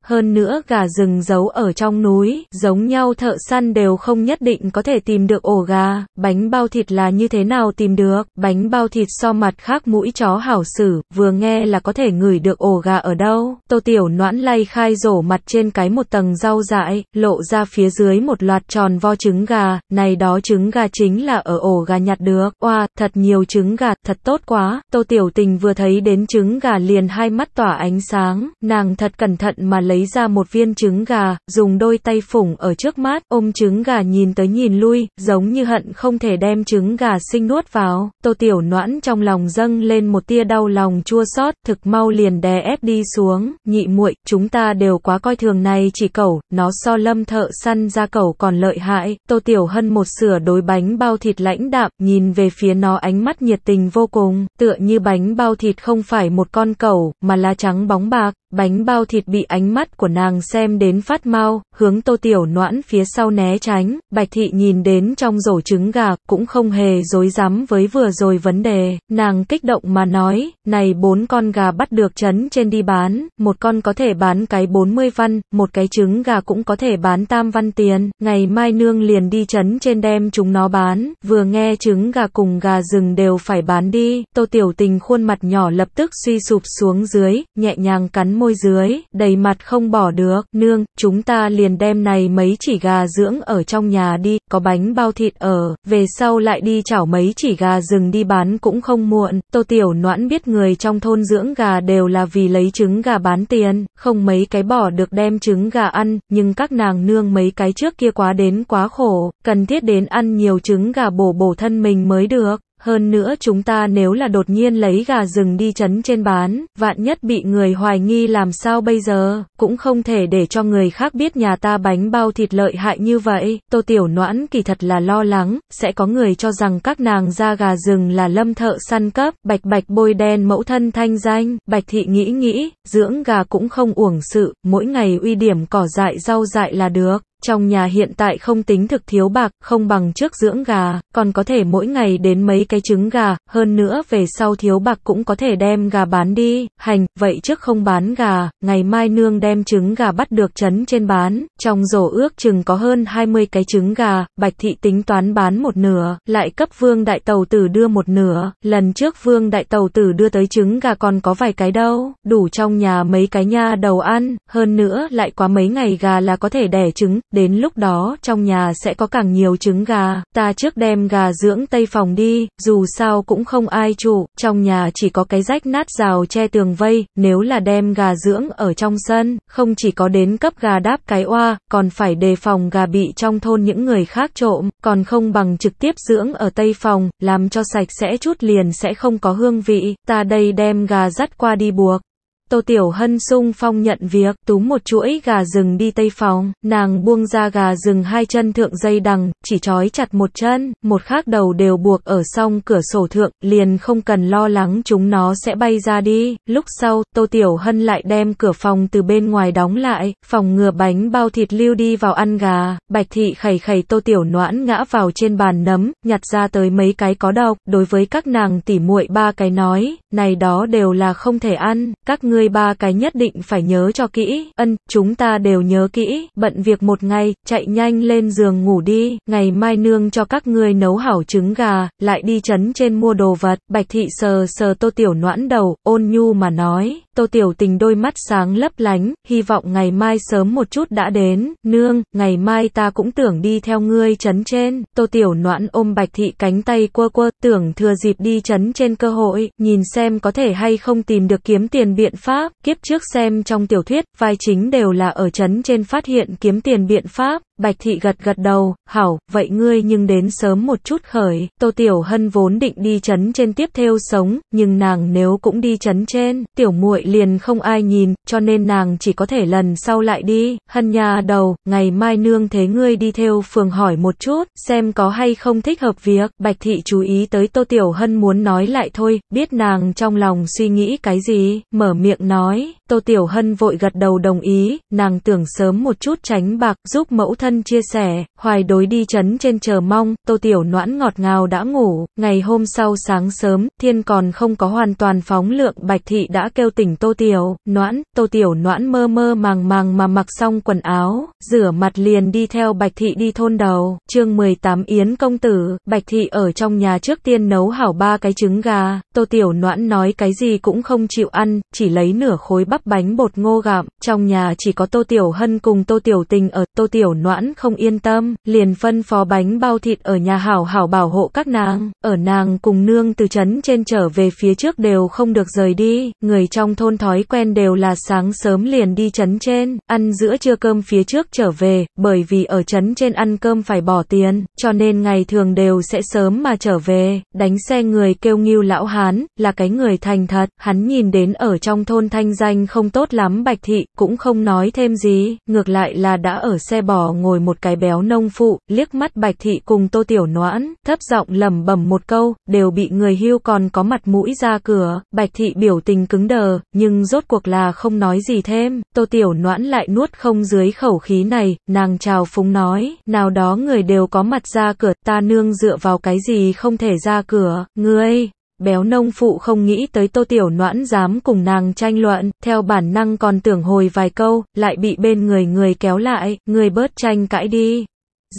hơn nữa gà rừng giấu ở trong núi, giống nhau thợ săn đều không nhất định có thể tìm được ổ gà, bánh bao thịt là như thế nào tìm được, bánh bao thịt so mặt khác mũi chó hảo xử, vừa nghe là có thể ngửi được ổ gà ở đâu. Tô Tiểu noãn lay khai rổ mặt trên cái một tầng rau dại, lộ ra phía dưới một loạt tròn vo trứng gà, này đó trứng gà chính là ở ổ gà nhặt được, oa, wow, thật nhiều trứng gà, thật tốt quá. Tô Tiểu tình vừa thấy đến trứng gà liền hai mắt tỏa ánh sáng, nàng thật cẩn thận mà lấy lấy ra một viên trứng gà, dùng đôi tay phủng ở trước mắt, ôm trứng gà nhìn tới nhìn lui, giống như hận không thể đem trứng gà sinh nuốt vào. Tô Tiểu Noãn trong lòng dâng lên một tia đau lòng chua xót, thực mau liền đè ép đi xuống, nhị muội, chúng ta đều quá coi thường này chỉ cẩu, nó so lâm thợ săn ra cẩu còn lợi hại. Tô Tiểu Hân một sửa đối bánh bao thịt lãnh đạm, nhìn về phía nó ánh mắt nhiệt tình vô cùng, tựa như bánh bao thịt không phải một con cẩu, mà là trắng bóng bạc bánh bao thịt bị ánh mắt của nàng xem đến phát mau, hướng tô tiểu noãn phía sau né tránh, bạch thị nhìn đến trong rổ trứng gà, cũng không hề dối rắm với vừa rồi vấn đề, nàng kích động mà nói, này bốn con gà bắt được trấn trên đi bán, một con có thể bán cái 40 văn, một cái trứng gà cũng có thể bán tam văn tiền, ngày mai nương liền đi trấn trên đem chúng nó bán, vừa nghe trứng gà cùng gà rừng đều phải bán đi, tô tiểu tình khuôn mặt nhỏ lập tức suy sụp xuống dưới, nhẹ nhàng cắn môi môi dưới, đầy mặt không bỏ được, nương, chúng ta liền đem này mấy chỉ gà dưỡng ở trong nhà đi, có bánh bao thịt ở, về sau lại đi chảo mấy chỉ gà rừng đi bán cũng không muộn, tô tiểu noãn biết người trong thôn dưỡng gà đều là vì lấy trứng gà bán tiền, không mấy cái bỏ được đem trứng gà ăn, nhưng các nàng nương mấy cái trước kia quá đến quá khổ, cần thiết đến ăn nhiều trứng gà bổ bổ thân mình mới được. Hơn nữa chúng ta nếu là đột nhiên lấy gà rừng đi chấn trên bán, vạn nhất bị người hoài nghi làm sao bây giờ, cũng không thể để cho người khác biết nhà ta bánh bao thịt lợi hại như vậy. Tô Tiểu Noãn kỳ thật là lo lắng, sẽ có người cho rằng các nàng ra gà rừng là lâm thợ săn cấp, bạch bạch bôi đen mẫu thân thanh danh, bạch thị nghĩ nghĩ, dưỡng gà cũng không uổng sự, mỗi ngày uy điểm cỏ dại rau dại là được. Trong nhà hiện tại không tính thực thiếu bạc, không bằng trước dưỡng gà, còn có thể mỗi ngày đến mấy cái trứng gà, hơn nữa về sau thiếu bạc cũng có thể đem gà bán đi, hành, vậy trước không bán gà, ngày mai nương đem trứng gà bắt được trấn trên bán, trong rổ ước chừng có hơn 20 cái trứng gà, bạch thị tính toán bán một nửa, lại cấp vương đại tàu tử đưa một nửa, lần trước vương đại tàu tử đưa tới trứng gà còn có vài cái đâu, đủ trong nhà mấy cái nha đầu ăn, hơn nữa lại quá mấy ngày gà là có thể đẻ trứng, đến lúc đó trong nhà sẽ có càng nhiều trứng gà, ta trước đem gà dưỡng tây phòng đi, dù sao cũng không ai chủ, trong nhà chỉ có cái rách nát rào che tường vây, nếu là đem gà dưỡng ở trong sân, không chỉ có đến cấp gà đáp cái oa, còn phải đề phòng gà bị trong thôn những người khác trộm, còn không bằng trực tiếp dưỡng ở tây phòng, làm cho sạch sẽ chút liền sẽ không có hương vị, ta đây đem gà dắt qua đi buộc. Tô Tiểu Hân sung phong nhận việc, túm một chuỗi gà rừng đi tây phòng, nàng buông ra gà rừng hai chân thượng dây đằng, chỉ trói chặt một chân, một khác đầu đều buộc ở song cửa sổ thượng, liền không cần lo lắng chúng nó sẽ bay ra đi. Lúc sau, Tô Tiểu Hân lại đem cửa phòng từ bên ngoài đóng lại, phòng ngừa bánh bao thịt lưu đi vào ăn gà, bạch thị khẩy khẩy Tô Tiểu Noãn ngã vào trên bàn nấm, nhặt ra tới mấy cái có độc, đối với các nàng tỉ muội ba cái nói, này đó đều là không thể ăn, các người ngươi ba cái nhất định phải nhớ cho kỹ, ân, chúng ta đều nhớ kỹ, bận việc một ngày, chạy nhanh lên giường ngủ đi, ngày mai nương cho các ngươi nấu hảo trứng gà, lại đi chấn trên mua đồ vật, bạch thị sờ sờ tô tiểu noãn đầu, ôn nhu mà nói, tô tiểu tình đôi mắt sáng lấp lánh, hy vọng ngày mai sớm một chút đã đến, nương, ngày mai ta cũng tưởng đi theo ngươi chấn trên, tô tiểu noãn ôm bạch thị cánh tay quơ quơ, tưởng thừa dịp đi chấn trên cơ hội, nhìn xem có thể hay không tìm được kiếm tiền biện pháp, kiếp trước xem trong tiểu thuyết, vai chính đều là ở chấn trên phát hiện kiếm tiền biện pháp. Bạch thị gật gật đầu, hảo, vậy ngươi nhưng đến sớm một chút khởi, Tô Tiểu Hân vốn định đi chấn trên tiếp theo sống, nhưng nàng nếu cũng đi chấn trên, tiểu muội liền không ai nhìn, cho nên nàng chỉ có thể lần sau lại đi, hân nhà đầu, ngày mai nương thế ngươi đi theo phường hỏi một chút, xem có hay không thích hợp việc, Bạch thị chú ý tới Tô Tiểu Hân muốn nói lại thôi, biết nàng trong lòng suy nghĩ cái gì, mở miệng nói, Tô Tiểu Hân vội gật đầu đồng ý, nàng tưởng sớm một chút tránh bạc, giúp mẫu thân chia sẻ, hoài đối đi chấn trên chờ mong, Tô Tiểu noãn ngọt ngào đã ngủ, ngày hôm sau sáng sớm, thiên còn không có hoàn toàn phóng lượng bạch thị đã kêu tỉnh Tô Tiểu, noãn, Tô Tiểu noãn mơ mơ màng màng mà mặc xong quần áo, rửa mặt liền đi theo bạch thị đi thôn đầu, chương 18 Yến công tử, bạch thị ở trong nhà trước tiên nấu hảo ba cái trứng gà, Tô Tiểu noãn nói cái gì cũng không chịu ăn, chỉ lấy nửa khối bắp bắp bánh bột ngô gạo, trong nhà chỉ có Tô Tiểu Hân cùng Tô Tiểu Tình ở, Tô Tiểu Noãn không yên tâm, liền phân phó bánh bao thịt ở nhà hảo hảo bảo hộ các nàng, ở nàng cùng nương từ trấn trên trở về phía trước đều không được rời đi, người trong thôn thói quen đều là sáng sớm liền đi trấn trên, ăn giữa trưa cơm phía trước trở về, bởi vì ở trấn trên ăn cơm phải bỏ tiền, cho nên ngày thường đều sẽ sớm mà trở về, đánh xe người kêu nghiêu lão hán, là cái người thành thật, hắn nhìn đến ở trong thôn thanh danh không tốt lắm Bạch Thị, cũng không nói thêm gì, ngược lại là đã ở xe bò ngồi một cái béo nông phụ, liếc mắt Bạch Thị cùng Tô Tiểu Noãn, thấp giọng lầm bẩm một câu, đều bị người hưu còn có mặt mũi ra cửa, Bạch Thị biểu tình cứng đờ, nhưng rốt cuộc là không nói gì thêm, Tô Tiểu Noãn lại nuốt không dưới khẩu khí này, nàng chào phúng nói, nào đó người đều có mặt ra cửa, ta nương dựa vào cái gì không thể ra cửa, ngươi, Béo nông phụ không nghĩ tới tô tiểu noãn dám cùng nàng tranh luận, theo bản năng còn tưởng hồi vài câu, lại bị bên người người kéo lại, người bớt tranh cãi đi.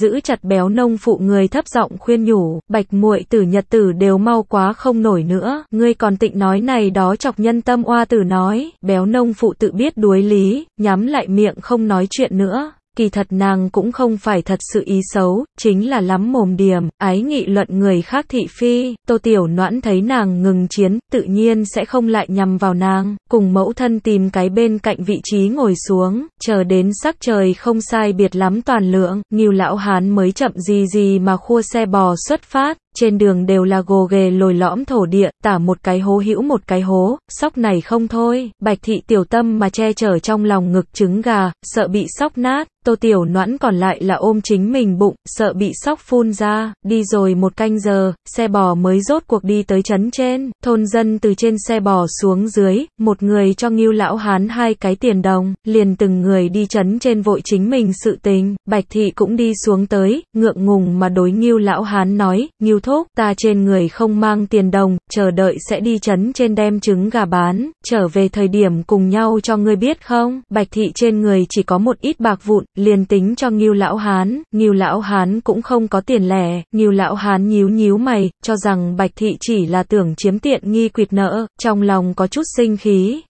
Giữ chặt béo nông phụ người thấp giọng khuyên nhủ, bạch muội tử nhật tử đều mau quá không nổi nữa, ngươi còn tịnh nói này đó chọc nhân tâm oa tử nói, béo nông phụ tự biết đuối lý, nhắm lại miệng không nói chuyện nữa, kỳ thật nàng cũng không phải thật sự ý xấu, chính là lắm mồm điềm, ái nghị luận người khác thị phi, tô tiểu noãn thấy nàng ngừng chiến, tự nhiên sẽ không lại nhằm vào nàng, cùng mẫu thân tìm cái bên cạnh vị trí ngồi xuống, chờ đến sắc trời không sai biệt lắm toàn lượng, nghiêu lão hán mới chậm gì gì mà khua xe bò xuất phát, trên đường đều là gồ ghề lồi lõm thổ địa, tả một cái hố hữu một cái hố, sóc này không thôi, bạch thị tiểu tâm mà che chở trong lòng ngực trứng gà, sợ bị sóc nát, tô tiểu noãn còn lại là ôm chính mình bụng, sợ bị sóc phun ra, đi rồi một canh giờ, xe bò mới rốt cuộc đi tới trấn trên, thôn dân từ trên xe bò xuống dưới, một người cho nghiêu lão hán hai cái tiền đồng, liền từng người đi trấn trên vội chính mình sự tình, bạch thị cũng đi xuống tới, ngượng ngùng mà đối nghiêu lão hán nói, nghiêu thốt, ta trên người không mang tiền đồng, chờ đợi sẽ đi chấn trên đem trứng gà bán, trở về thời điểm cùng nhau cho ngươi biết không, bạch thị trên người chỉ có một ít bạc vụn, liền tính cho nghiêu lão hán, nghiêu lão hán cũng không có tiền lẻ, nghiêu lão hán nhíu nhíu mày, cho rằng bạch thị chỉ là tưởng chiếm tiện nghi quyệt nợ, trong lòng có chút sinh khí,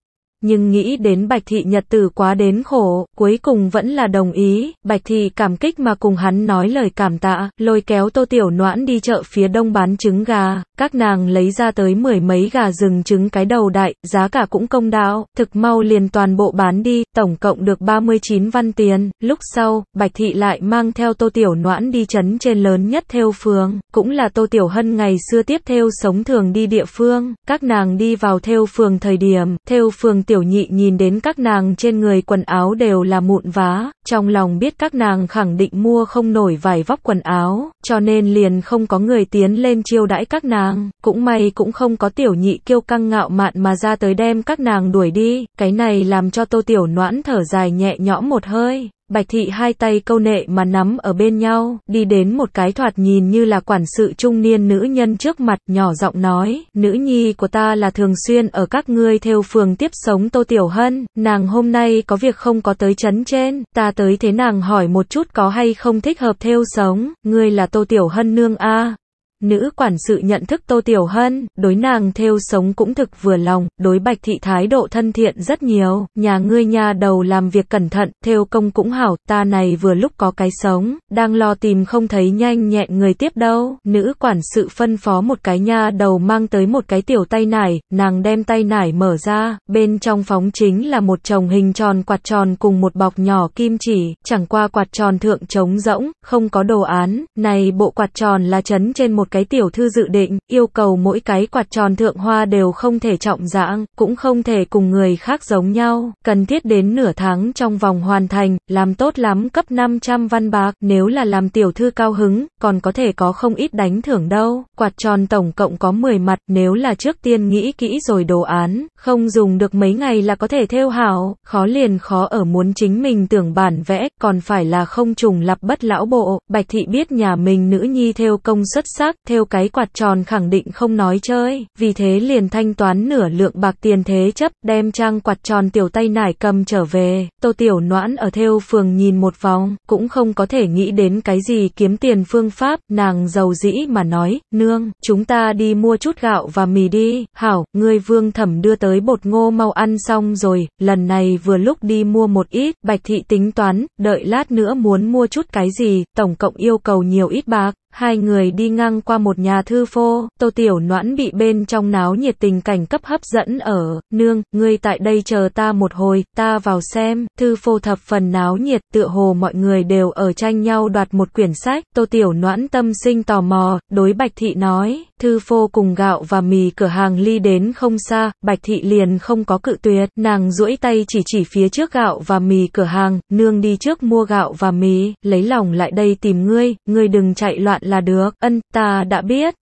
nhưng nghĩ đến Bạch Thị Nhật Tử quá đến khổ, cuối cùng vẫn là đồng ý, Bạch Thị cảm kích mà cùng hắn nói lời cảm tạ, lôi kéo Tô Tiểu Noãn đi chợ phía đông bán trứng gà, các nàng lấy ra tới mười mấy gà rừng trứng cái đầu đại, giá cả cũng công đạo, thực mau liền toàn bộ bán đi, tổng cộng được 39 văn tiền, lúc sau, Bạch Thị lại mang theo Tô Tiểu Noãn đi chấn trên lớn nhất theo phường, cũng là Tô Tiểu Hân ngày xưa tiếp theo sống thường đi địa phương, các nàng đi vào theo phường thời điểm, theo phường tiểu nhị nhìn đến các nàng trên người quần áo đều là mụn vá. Trong lòng biết các nàng khẳng định mua không nổi vài vóc quần áo, cho nên liền không có người tiến lên chiêu đãi các nàng, cũng may cũng không có tiểu nhị kiêu căng ngạo mạn mà ra tới đem các nàng đuổi đi, cái này làm cho tô tiểu noãn thở dài nhẹ nhõm một hơi. Bạch thị hai tay câu nệ mà nắm ở bên nhau, đi đến một cái thoạt nhìn như là quản sự trung niên nữ nhân trước mặt, nhỏ giọng nói, nữ nhi của ta là thường xuyên ở các ngươi theo phường tiếp sống Tô Tiểu Hân, nàng hôm nay có việc không có tới chấn trên, ta tới thế nàng hỏi một chút có hay không thích hợp theo sống, ngươi là Tô Tiểu Hân Nương a à. Nữ quản sự nhận thức Tô Tiểu Hân, đối nàng theo sống cũng thực vừa lòng, đối Bạch Thị thái độ thân thiện rất nhiều, nhà ngươi nhà đầu làm việc cẩn thận, theo công cũng hảo, ta này vừa lúc có cái sống, đang lo tìm không thấy nhanh nhẹn người tiếp đâu. Nữ quản sự phân phó một cái nhà đầu mang tới một cái tiểu tay nải, nàng đem tay nải mở ra, bên trong phóng chính là một chồng hình tròn quạt tròn cùng một bọc nhỏ kim chỉ, chẳng qua quạt tròn thượng trống rỗng, không có đồ án, này bộ quạt tròn là chấn trên một một cái tiểu thư dự định, yêu cầu mỗi cái quạt tròn thượng hoa đều không thể trọng dạng, cũng không thể cùng người khác giống nhau, cần thiết đến nửa tháng trong vòng hoàn thành, làm tốt lắm cấp 500 văn bạc, nếu là làm tiểu thư cao hứng, còn có thể có không ít đánh thưởng đâu, quạt tròn tổng cộng có 10 mặt, nếu là trước tiên nghĩ kỹ rồi đồ án, không dùng được mấy ngày là có thể theo hảo, khó liền khó ở muốn chính mình tưởng bản vẽ, còn phải là không trùng lập bất lão bộ, bạch thị biết nhà mình nữ nhi theo công xuất sắc, mắt, theo cái quạt tròn khẳng định không nói chơi, vì thế liền thanh toán nửa lượng bạc tiền thế chấp, đem trang quạt tròn tiểu tay nải cầm trở về. Tô Tiểu Noãn ở theo phường nhìn một vòng, cũng không có thể nghĩ đến cái gì kiếm tiền phương pháp, nàng giàu dĩ mà nói, nương, chúng ta đi mua chút gạo và mì đi, hảo, người vương thẩm đưa tới bột ngô mau ăn xong rồi, lần này vừa lúc đi mua một ít, bạch thị tính toán, đợi lát nữa muốn mua chút cái gì, tổng cộng yêu cầu nhiều ít bạc. Hai người đi ngang qua một nhà thư phô, Tô Tiểu Noãn bị bên trong náo nhiệt tình cảnh cấp hấp dẫn ở, nương, ngươi tại đây chờ ta một hồi, ta vào xem, thư phô thập phần náo nhiệt, tựa hồ mọi người đều ở tranh nhau đoạt một quyển sách, Tô Tiểu Noãn tâm sinh tò mò, đối Bạch Thị nói, thư phô cùng gạo và mì cửa hàng ly đến không xa, Bạch Thị liền không có cự tuyệt, nàng duỗi tay chỉ chỉ phía trước gạo và mì cửa hàng, nương đi trước mua gạo và mì, lấy lòng lại đây tìm ngươi, ngươi đừng chạy loạn là được, ân, ta đã biết.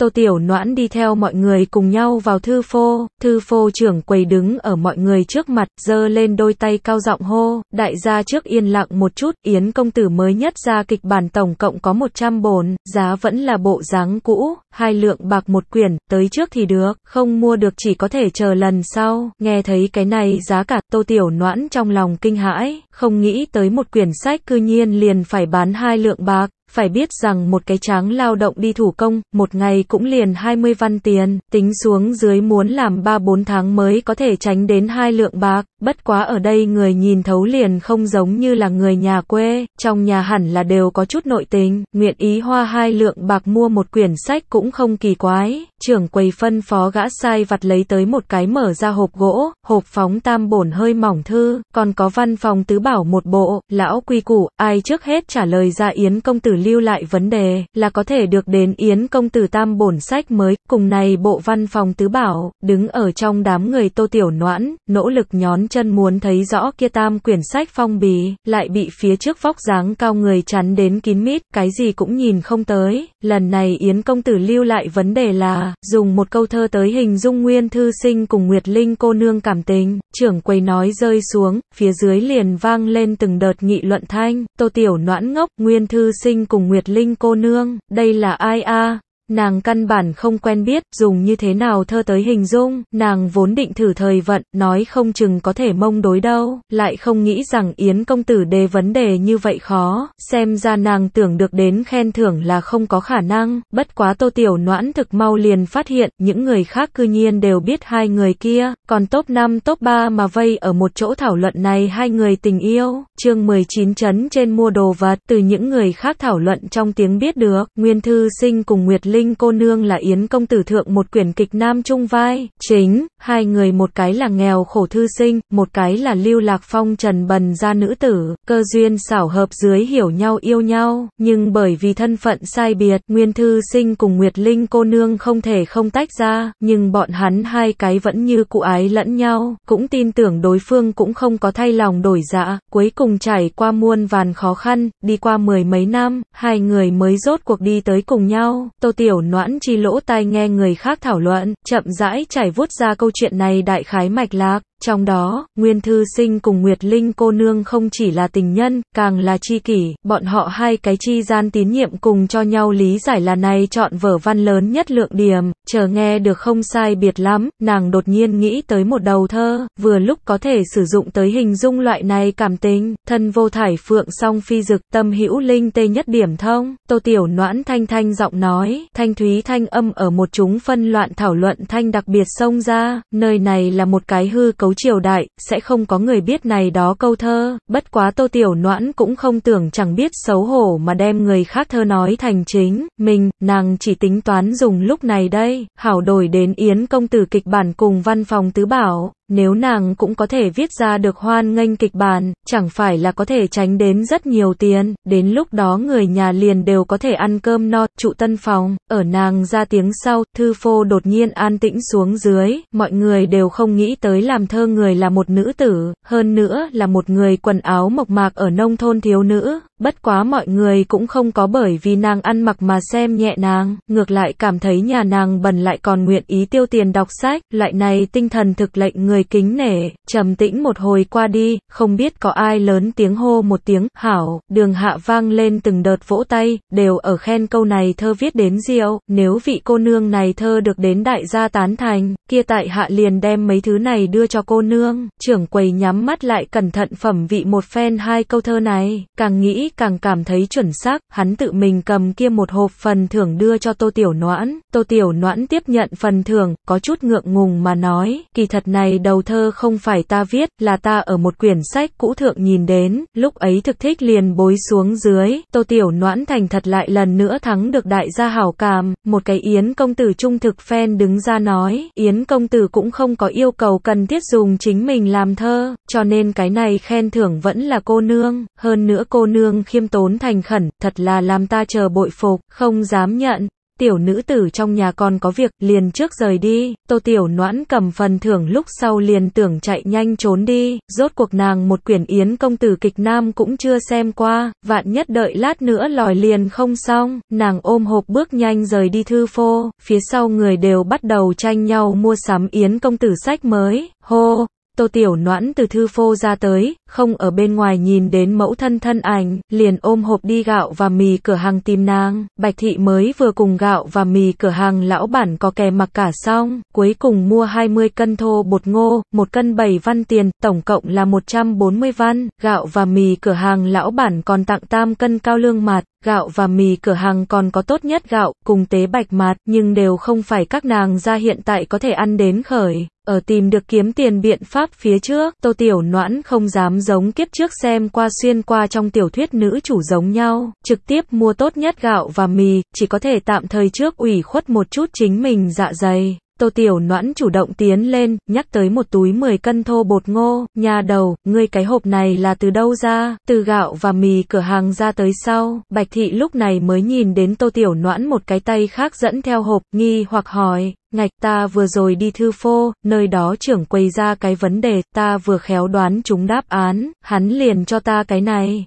Tô Tiểu Noãn đi theo mọi người cùng nhau vào thư phô, thư phô trưởng quầy đứng ở mọi người trước mặt, giơ lên đôi tay cao giọng hô, đại gia trước yên lặng một chút, Yến công tử mới nhất ra kịch bản tổng cộng có 100 bồn, giá vẫn là bộ dáng cũ, hai lượng bạc một quyển, tới trước thì được, không mua được chỉ có thể chờ lần sau, nghe thấy cái này giá cả, Tô Tiểu Noãn trong lòng kinh hãi, không nghĩ tới một quyển sách cư nhiên liền phải bán hai lượng bạc, phải biết rằng một cái tráng lao động đi thủ công, một ngày cũng liền 20 văn tiền, tính xuống dưới muốn làm 3-4 tháng mới có thể tránh đến hai lượng bạc. Bất quá ở đây người nhìn thấu liền không giống như là người nhà quê, trong nhà hẳn là đều có chút nội tình, nguyện ý hoa hai lượng bạc mua một quyển sách cũng không kỳ quái. Trưởng quầy phân phó gã sai vặt lấy tới một cái mở ra hộp gỗ, hộp phóng tam bổn hơi mỏng thư, còn có văn phòng tứ bảo một bộ, lão quy củ, ai trước hết trả lời ra Yến công tử lưu lại vấn đề, là có thể được đến Yến công tử tam bổn sách mới, cùng này bộ văn phòng tứ bảo, đứng ở trong đám người tô tiểu noãn, nỗ lực nhón chân muốn thấy rõ kia tam quyển sách phong bì, lại bị phía trước vóc dáng cao người chắn đến kín mít, cái gì cũng nhìn không tới. Lần này Yến công tử lưu lại vấn đề là, dùng một câu thơ tới hình dung nguyên thư sinh cùng Nguyệt Linh cô nương cảm tình, trưởng quầy nói rơi xuống, phía dưới liền vang lên từng đợt nghị luận thanh, tô tiểu noãn ngốc, nguyên thư sinh cùng Nguyệt Linh cô nương, đây là ai a Nàng căn bản không quen biết, dùng như thế nào thơ tới hình dung, nàng vốn định thử thời vận, nói không chừng có thể mông đối đâu, lại không nghĩ rằng Yến công tử đề vấn đề như vậy khó, xem ra nàng tưởng được đến khen thưởng là không có khả năng, bất quá tô tiểu noãn thực mau liền phát hiện, những người khác cư nhiên đều biết hai người kia, còn top 5 top 3 mà vây ở một chỗ thảo luận này hai người tình yêu, chương 19 chấn trên mua đồ vật, từ những người khác thảo luận trong tiếng biết được, Nguyên Thư Sinh cùng Nguyệt Linh Linh cô nương là Yến công tử thượng một quyển kịch nam trung vai, chính, hai người một cái là nghèo khổ thư sinh, một cái là lưu lạc phong trần bần gia nữ tử, cơ duyên xảo hợp dưới hiểu nhau yêu nhau, nhưng bởi vì thân phận sai biệt, Nguyên thư sinh cùng Nguyệt Linh cô nương không thể không tách ra, nhưng bọn hắn hai cái vẫn như cụ ái lẫn nhau, cũng tin tưởng đối phương cũng không có thay lòng đổi dạ, cuối cùng trải qua muôn vàn khó khăn, đi qua mười mấy năm, hai người mới rốt cuộc đi tới cùng nhau, tô tiểu tiểu noãn chi lỗ tai nghe người khác thảo luận, chậm rãi chảy vuốt ra câu chuyện này đại khái mạch lạc. Trong đó, Nguyên Thư Sinh cùng Nguyệt Linh cô nương không chỉ là tình nhân, càng là chi kỷ, bọn họ hai cái chi gian tín nhiệm cùng cho nhau lý giải là này chọn vở văn lớn nhất lượng điểm, chờ nghe được không sai biệt lắm, nàng đột nhiên nghĩ tới một đầu thơ, vừa lúc có thể sử dụng tới hình dung loại này cảm tình, thân vô thải phượng song phi dực, tâm hữu linh tê nhất điểm thông, tô tiểu noãn thanh thanh giọng nói, thanh thúy thanh âm ở một chúng phân loạn thảo luận thanh đặc biệt sông ra, nơi này là một cái hư cấu tấu triều đại, sẽ không có người biết này đó câu thơ, bất quá tô tiểu noãn cũng không tưởng chẳng biết xấu hổ mà đem người khác thơ nói thành chính, mình, nàng chỉ tính toán dùng lúc này đây, hảo đổi đến Yến công tử kịch bản cùng văn phòng tứ bảo, nếu nàng cũng có thể viết ra được hoan nghênh kịch bản, chẳng phải là có thể tránh đến rất nhiều tiền, đến lúc đó người nhà liền đều có thể ăn cơm no, trụ tân phòng, ở nàng ra tiếng sau, thư phô đột nhiên an tĩnh xuống dưới, mọi người đều không nghĩ tới làm thơ người là một nữ tử, hơn nữa là một người quần áo mộc mạc ở nông thôn thiếu nữ, bất quá mọi người cũng không có bởi vì nàng ăn mặc mà xem nhẹ nàng, ngược lại cảm thấy nhà nàng bần lại còn nguyện ý tiêu tiền đọc sách, loại này tinh thần thực lệnh người lời kính nể, trầm tĩnh một hồi qua đi, không biết có ai lớn tiếng hô một tiếng, hảo, đường hạ vang lên từng đợt vỗ tay, đều ở khen câu này thơ viết đến diệu, nếu vị cô nương này thơ được đến đại gia tán thành, kia tại hạ liền đem mấy thứ này đưa cho cô nương, trưởng quầy nhắm mắt lại cẩn thận phẩm vị một phen hai câu thơ này, càng nghĩ càng cảm thấy chuẩn xác, hắn tự mình cầm kia một hộp phần thưởng đưa cho tô tiểu noãn, tô tiểu noãn tiếp nhận phần thưởng, có chút ngượng ngùng mà nói, kỳ thật này đầu thơ không phải ta viết, là ta ở một quyển sách cũ thượng nhìn đến, lúc ấy thực thích liền bối xuống dưới, Tô Tiểu Noãn thành thật lại lần nữa thắng được đại gia hảo cảm, một cái Yến công tử trung thực phen đứng ra nói, Yến công tử cũng không có yêu cầu cần thiết dùng chính mình làm thơ, cho nên cái này khen thưởng vẫn là cô nương, hơn nữa cô nương khiêm tốn thành khẩn, thật là làm ta chờ bội phục, không dám nhận tiểu nữ tử trong nhà còn có việc, liền trước rời đi, tô tiểu noãn cầm phần thưởng lúc sau liền tưởng chạy nhanh trốn đi, rốt cuộc nàng một quyển yến công tử kịch nam cũng chưa xem qua, vạn nhất đợi lát nữa lòi liền không xong, nàng ôm hộp bước nhanh rời đi thư phô, phía sau người đều bắt đầu tranh nhau mua sắm yến công tử sách mới, hô. Tô Tiểu Noãn từ thư phô ra tới, không ở bên ngoài nhìn đến mẫu thân thân ảnh, liền ôm hộp đi gạo và mì cửa hàng tìm nàng. Bạch Thị mới vừa cùng gạo và mì cửa hàng lão bản có kè mặc cả xong, cuối cùng mua 20 cân thô bột ngô, một cân 7 văn tiền, tổng cộng là 140 văn. Gạo và mì cửa hàng lão bản còn tặng tam cân cao lương mạt, gạo và mì cửa hàng còn có tốt nhất gạo, cùng tế bạch mạt, nhưng đều không phải các nàng ra hiện tại có thể ăn đến khởi ở tìm được kiếm tiền biện pháp phía trước. Tô Tiểu Noãn không dám giống kiếp trước xem qua xuyên qua trong tiểu thuyết nữ chủ giống nhau, trực tiếp mua tốt nhất gạo và mì, chỉ có thể tạm thời trước ủy khuất một chút chính mình dạ dày. Tô Tiểu Noãn chủ động tiến lên, nhắc tới một túi 10 cân thô bột ngô, nhà đầu, ngươi cái hộp này là từ đâu ra, từ gạo và mì cửa hàng ra tới sau, Bạch Thị lúc này mới nhìn đến Tô Tiểu Noãn một cái tay khác dẫn theo hộp, nghi hoặc hỏi, ngạch ta vừa rồi đi thư phô, nơi đó trưởng quầy ra cái vấn đề, ta vừa khéo đoán chúng đáp án, hắn liền cho ta cái này,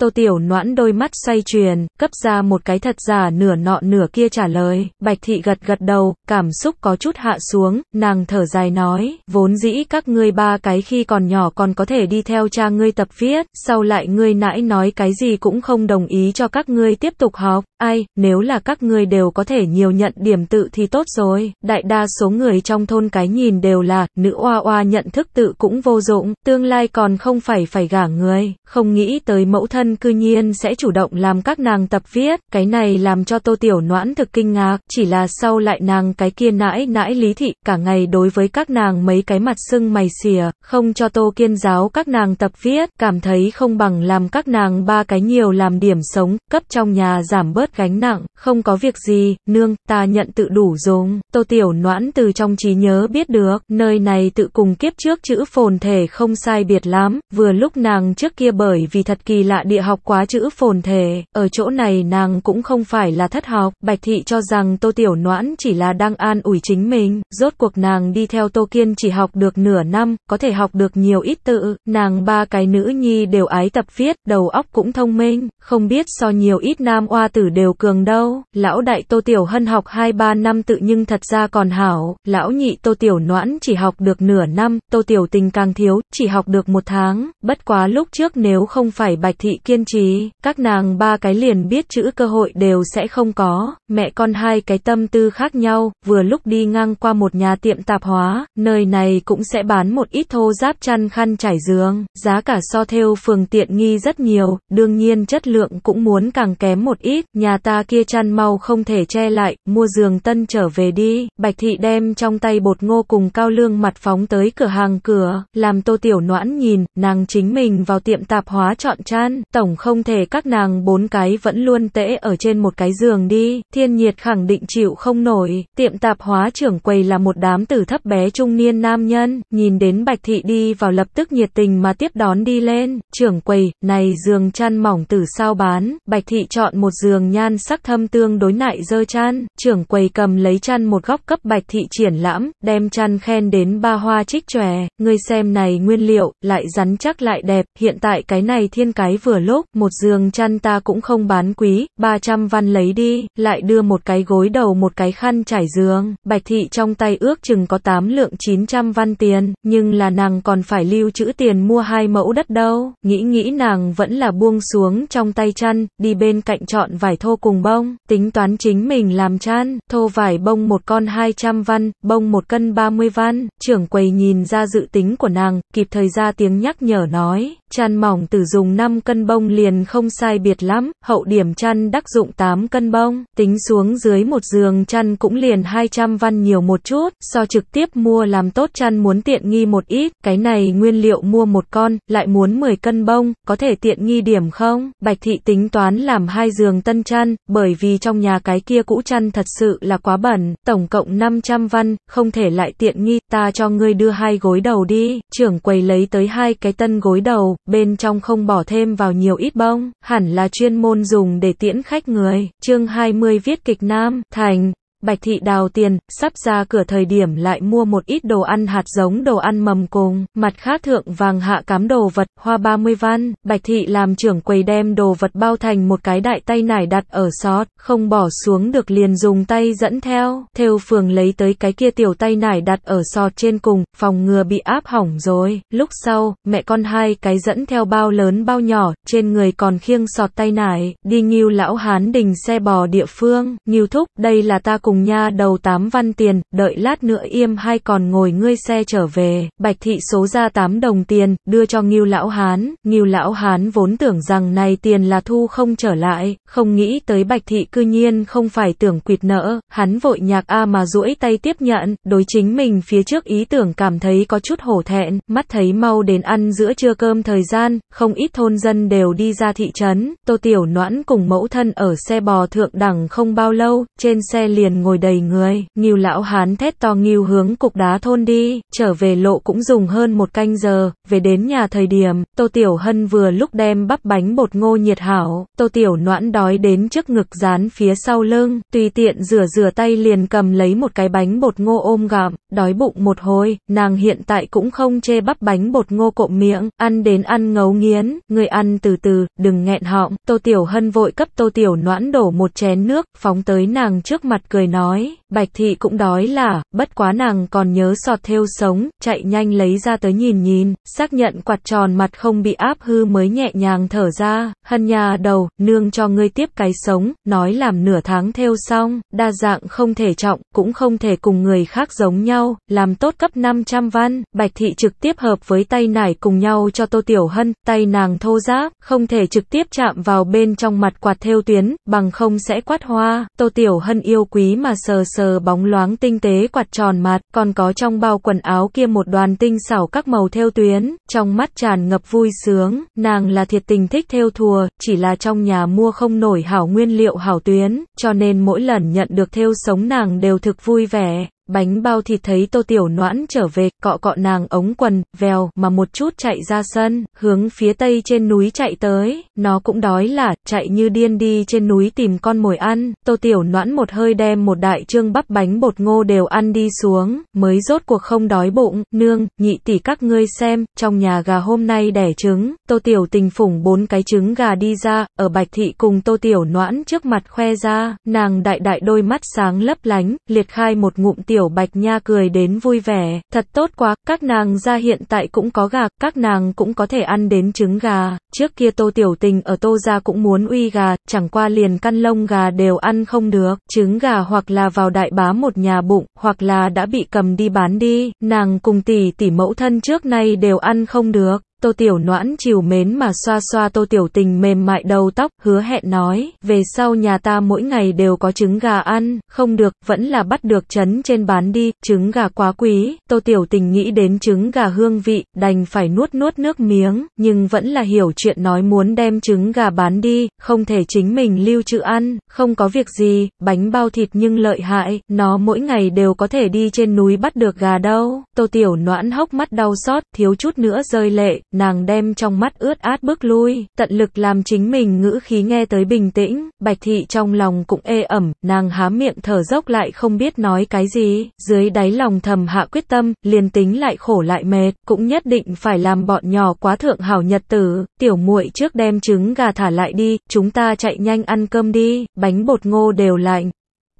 Tô Tiểu noãn đôi mắt xoay truyền, cấp ra một cái thật giả nửa nọ nửa kia trả lời, Bạch Thị gật gật đầu, cảm xúc có chút hạ xuống, nàng thở dài nói, vốn dĩ các ngươi ba cái khi còn nhỏ còn có thể đi theo cha ngươi tập viết, sau lại ngươi nãy nói cái gì cũng không đồng ý cho các ngươi tiếp tục học, ai, nếu là các ngươi đều có thể nhiều nhận điểm tự thì tốt rồi, đại đa số người trong thôn cái nhìn đều là, nữ oa oa nhận thức tự cũng vô dụng, tương lai còn không phải phải gả người, không nghĩ tới mẫu thân Tân cư nhiên sẽ chủ động làm các nàng tập viết, cái này làm cho Tô Tiểu Noãn thực kinh ngạc, chỉ là sau lại nàng cái kia nãi nãi lý thị, cả ngày đối với các nàng mấy cái mặt sưng mày xìa, không cho Tô Kiên giáo các nàng tập viết, cảm thấy không bằng làm các nàng ba cái nhiều làm điểm sống, cấp trong nhà giảm bớt gánh nặng, không có việc gì, nương, ta nhận tự đủ dùng, Tô Tiểu Noãn từ trong trí nhớ biết được, nơi này tự cùng kiếp trước chữ phồn thể không sai biệt lắm, vừa lúc nàng trước kia bởi vì thật kỳ lạ đi địa học quá chữ phồn thề ở chỗ này nàng cũng không phải là thất học, Bạch Thị cho rằng Tô Tiểu Noãn chỉ là đang an ủi chính mình, rốt cuộc nàng đi theo Tô Kiên chỉ học được nửa năm, có thể học được nhiều ít tự, nàng ba cái nữ nhi đều ái tập viết, đầu óc cũng thông minh, không biết so nhiều ít nam oa tử đều cường đâu, lão đại Tô Tiểu Hân học 2-3 năm tự nhưng thật ra còn hảo, lão nhị Tô Tiểu Noãn chỉ học được nửa năm, Tô Tiểu Tình càng thiếu, chỉ học được một tháng, bất quá lúc trước nếu không phải Bạch Thị kiên trì, các nàng ba cái liền biết chữ cơ hội đều sẽ không có, mẹ con hai cái tâm tư khác nhau, vừa lúc đi ngang qua một nhà tiệm tạp hóa, nơi này cũng sẽ bán một ít thô giáp chăn khăn trải giường, giá cả so theo phường tiện nghi rất nhiều, đương nhiên chất lượng cũng muốn càng kém một ít, nhà ta kia chăn mau không thể che lại, mua giường tân trở về đi, bạch thị đem trong tay bột ngô cùng cao lương mặt phóng tới cửa hàng cửa, làm tô tiểu noãn nhìn, nàng chính mình vào tiệm tạp hóa chọn chăn, tổng không thể các nàng bốn cái vẫn luôn tễ ở trên một cái giường đi, thiên nhiệt khẳng định chịu không nổi, tiệm tạp hóa trưởng quầy là một đám tử thấp bé trung niên nam nhân, nhìn đến bạch thị đi vào lập tức nhiệt tình mà tiếp đón đi lên, trưởng quầy, này giường chăn mỏng từ sao bán, bạch thị chọn một giường nhan sắc thâm tương đối nại dơ chăn, trưởng quầy cầm lấy chăn một góc cấp bạch thị triển lãm, đem chăn khen đến ba hoa trích tròe người xem này nguyên liệu, lại rắn chắc lại đẹp, hiện tại cái này thiên cái vừa lúc, một giường chăn ta cũng không bán quý, 300 văn lấy đi, lại đưa một cái gối đầu một cái khăn trải giường, bạch thị trong tay ước chừng có 8 lượng 900 văn tiền, nhưng là nàng còn phải lưu trữ tiền mua hai mẫu đất đâu, nghĩ nghĩ nàng vẫn là buông xuống trong tay chăn, đi bên cạnh chọn vải thô cùng bông, tính toán chính mình làm chăn, thô vải bông một con 200 văn, bông một cân 30 văn, trưởng quầy nhìn ra dự tính của nàng, kịp thời ra tiếng nhắc nhở nói, chăn mỏng tử dùng 5 cân bông bông liền không sai biệt lắm, hậu điểm chăn đắc dụng 8 cân bông, tính xuống dưới một giường chăn cũng liền 200 văn nhiều một chút, so trực tiếp mua làm tốt chăn muốn tiện nghi một ít, cái này nguyên liệu mua một con, lại muốn 10 cân bông, có thể tiện nghi điểm không? Bạch thị tính toán làm hai giường tân chăn, bởi vì trong nhà cái kia cũ chăn thật sự là quá bẩn, tổng cộng 500 văn, không thể lại tiện nghi, ta cho ngươi đưa hai gối đầu đi, trưởng quầy lấy tới hai cái tân gối đầu, bên trong không bỏ thêm vào nhiều nhiều ít bông, hẳn là chuyên môn dùng để tiễn khách người. Chương 20 viết kịch Nam, Thành, Bạch thị đào tiền, sắp ra cửa thời điểm lại mua một ít đồ ăn hạt giống đồ ăn mầm cùng, mặt khác thượng vàng hạ cám đồ vật, hoa 30 văn, bạch thị làm trưởng quầy đem đồ vật bao thành một cái đại tay nải đặt ở sót, không bỏ xuống được liền dùng tay dẫn theo, theo phường lấy tới cái kia tiểu tay nải đặt ở sọt trên cùng, phòng ngừa bị áp hỏng rồi, lúc sau, mẹ con hai cái dẫn theo bao lớn bao nhỏ, trên người còn khiêng sọt tay nải, đi nghiêu lão hán đình xe bò địa phương, nghiêu thúc, đây là ta cùng cùng nha đầu tám văn tiền, đợi lát nữa im hai còn ngồi ngươi xe trở về, bạch thị số ra tám đồng tiền, đưa cho Ngưu Lão Hán, Ngưu Lão Hán vốn tưởng rằng này tiền là thu không trở lại, không nghĩ tới bạch thị cư nhiên không phải tưởng quỵt nợ, hắn vội nhạc A mà duỗi tay tiếp nhận, đối chính mình phía trước ý tưởng cảm thấy có chút hổ thẹn, mắt thấy mau đến ăn giữa trưa cơm thời gian, không ít thôn dân đều đi ra thị trấn, tô tiểu noãn cùng mẫu thân ở xe bò thượng đẳng không bao lâu, trên xe liền ngồi đầy người, nghiêu lão hán thét to nghiêu hướng cục đá thôn đi, trở về lộ cũng dùng hơn một canh giờ, về đến nhà thời điểm, Tô Tiểu Hân vừa lúc đem bắp bánh bột ngô nhiệt hảo, Tô Tiểu noãn đói đến trước ngực dán phía sau lưng, tùy tiện rửa rửa tay liền cầm lấy một cái bánh bột ngô ôm gặm, đói bụng một hồi, nàng hiện tại cũng không chê bắp bánh bột ngô cộm miệng, ăn đến ăn ngấu nghiến, người ăn từ từ, đừng nghẹn họng, Tô Tiểu Hân vội cấp Tô Tiểu noãn đổ một chén nước, phóng tới nàng trước mặt cười cười nói. Bạch thị cũng đói là, bất quá nàng còn nhớ sọt thêu sống, chạy nhanh lấy ra tới nhìn nhìn, xác nhận quạt tròn mặt không bị áp hư mới nhẹ nhàng thở ra, hân nhà đầu, nương cho ngươi tiếp cái sống, nói làm nửa tháng thêu xong, đa dạng không thể trọng, cũng không thể cùng người khác giống nhau, làm tốt cấp 500 văn, bạch thị trực tiếp hợp với tay nải cùng nhau cho tô tiểu hân, tay nàng thô giáp, không thể trực tiếp chạm vào bên trong mặt quạt thêu tuyến, bằng không sẽ quát hoa, tô tiểu hân yêu quý mà sờ sờ sờ bóng loáng tinh tế quạt tròn mặt, còn có trong bao quần áo kia một đoàn tinh xảo các màu theo tuyến, trong mắt tràn ngập vui sướng, nàng là thiệt tình thích theo thùa, chỉ là trong nhà mua không nổi hảo nguyên liệu hảo tuyến, cho nên mỗi lần nhận được theo sống nàng đều thực vui vẻ. Bánh bao thịt thấy tô tiểu noãn trở về, cọ cọ nàng ống quần, vèo, mà một chút chạy ra sân, hướng phía tây trên núi chạy tới, nó cũng đói là, chạy như điên đi trên núi tìm con mồi ăn, tô tiểu noãn một hơi đem một đại trương bắp bánh bột ngô đều ăn đi xuống, mới rốt cuộc không đói bụng, nương, nhị tỷ các ngươi xem, trong nhà gà hôm nay đẻ trứng, tô tiểu tình phủng bốn cái trứng gà đi ra, ở bạch thị cùng tô tiểu noãn trước mặt khoe ra, nàng đại đại đôi mắt sáng lấp lánh, liệt khai một ngụm tiêu tiểu bạch nha cười đến vui vẻ, thật tốt quá, các nàng ra hiện tại cũng có gà, các nàng cũng có thể ăn đến trứng gà, trước kia tô tiểu tình ở tô ra cũng muốn uy gà, chẳng qua liền căn lông gà đều ăn không được, trứng gà hoặc là vào đại bá một nhà bụng, hoặc là đã bị cầm đi bán đi, nàng cùng tỷ tỷ mẫu thân trước nay đều ăn không được. Tô Tiểu Noãn chiều mến mà xoa xoa Tô Tiểu Tình mềm mại đầu tóc, hứa hẹn nói, về sau nhà ta mỗi ngày đều có trứng gà ăn, không được, vẫn là bắt được trấn trên bán đi, trứng gà quá quý. Tô Tiểu Tình nghĩ đến trứng gà hương vị, đành phải nuốt nuốt nước miếng, nhưng vẫn là hiểu chuyện nói muốn đem trứng gà bán đi, không thể chính mình lưu trữ ăn, không có việc gì, bánh bao thịt nhưng lợi hại, nó mỗi ngày đều có thể đi trên núi bắt được gà đâu. Tô Tiểu Noãn hốc mắt đau xót, thiếu chút nữa rơi lệ, nàng đem trong mắt ướt át bước lui, tận lực làm chính mình ngữ khí nghe tới bình tĩnh, bạch thị trong lòng cũng ê ẩm, nàng há miệng thở dốc lại không biết nói cái gì, dưới đáy lòng thầm hạ quyết tâm, liền tính lại khổ lại mệt, cũng nhất định phải làm bọn nhỏ quá thượng hảo nhật tử, tiểu muội trước đem trứng gà thả lại đi, chúng ta chạy nhanh ăn cơm đi, bánh bột ngô đều lạnh.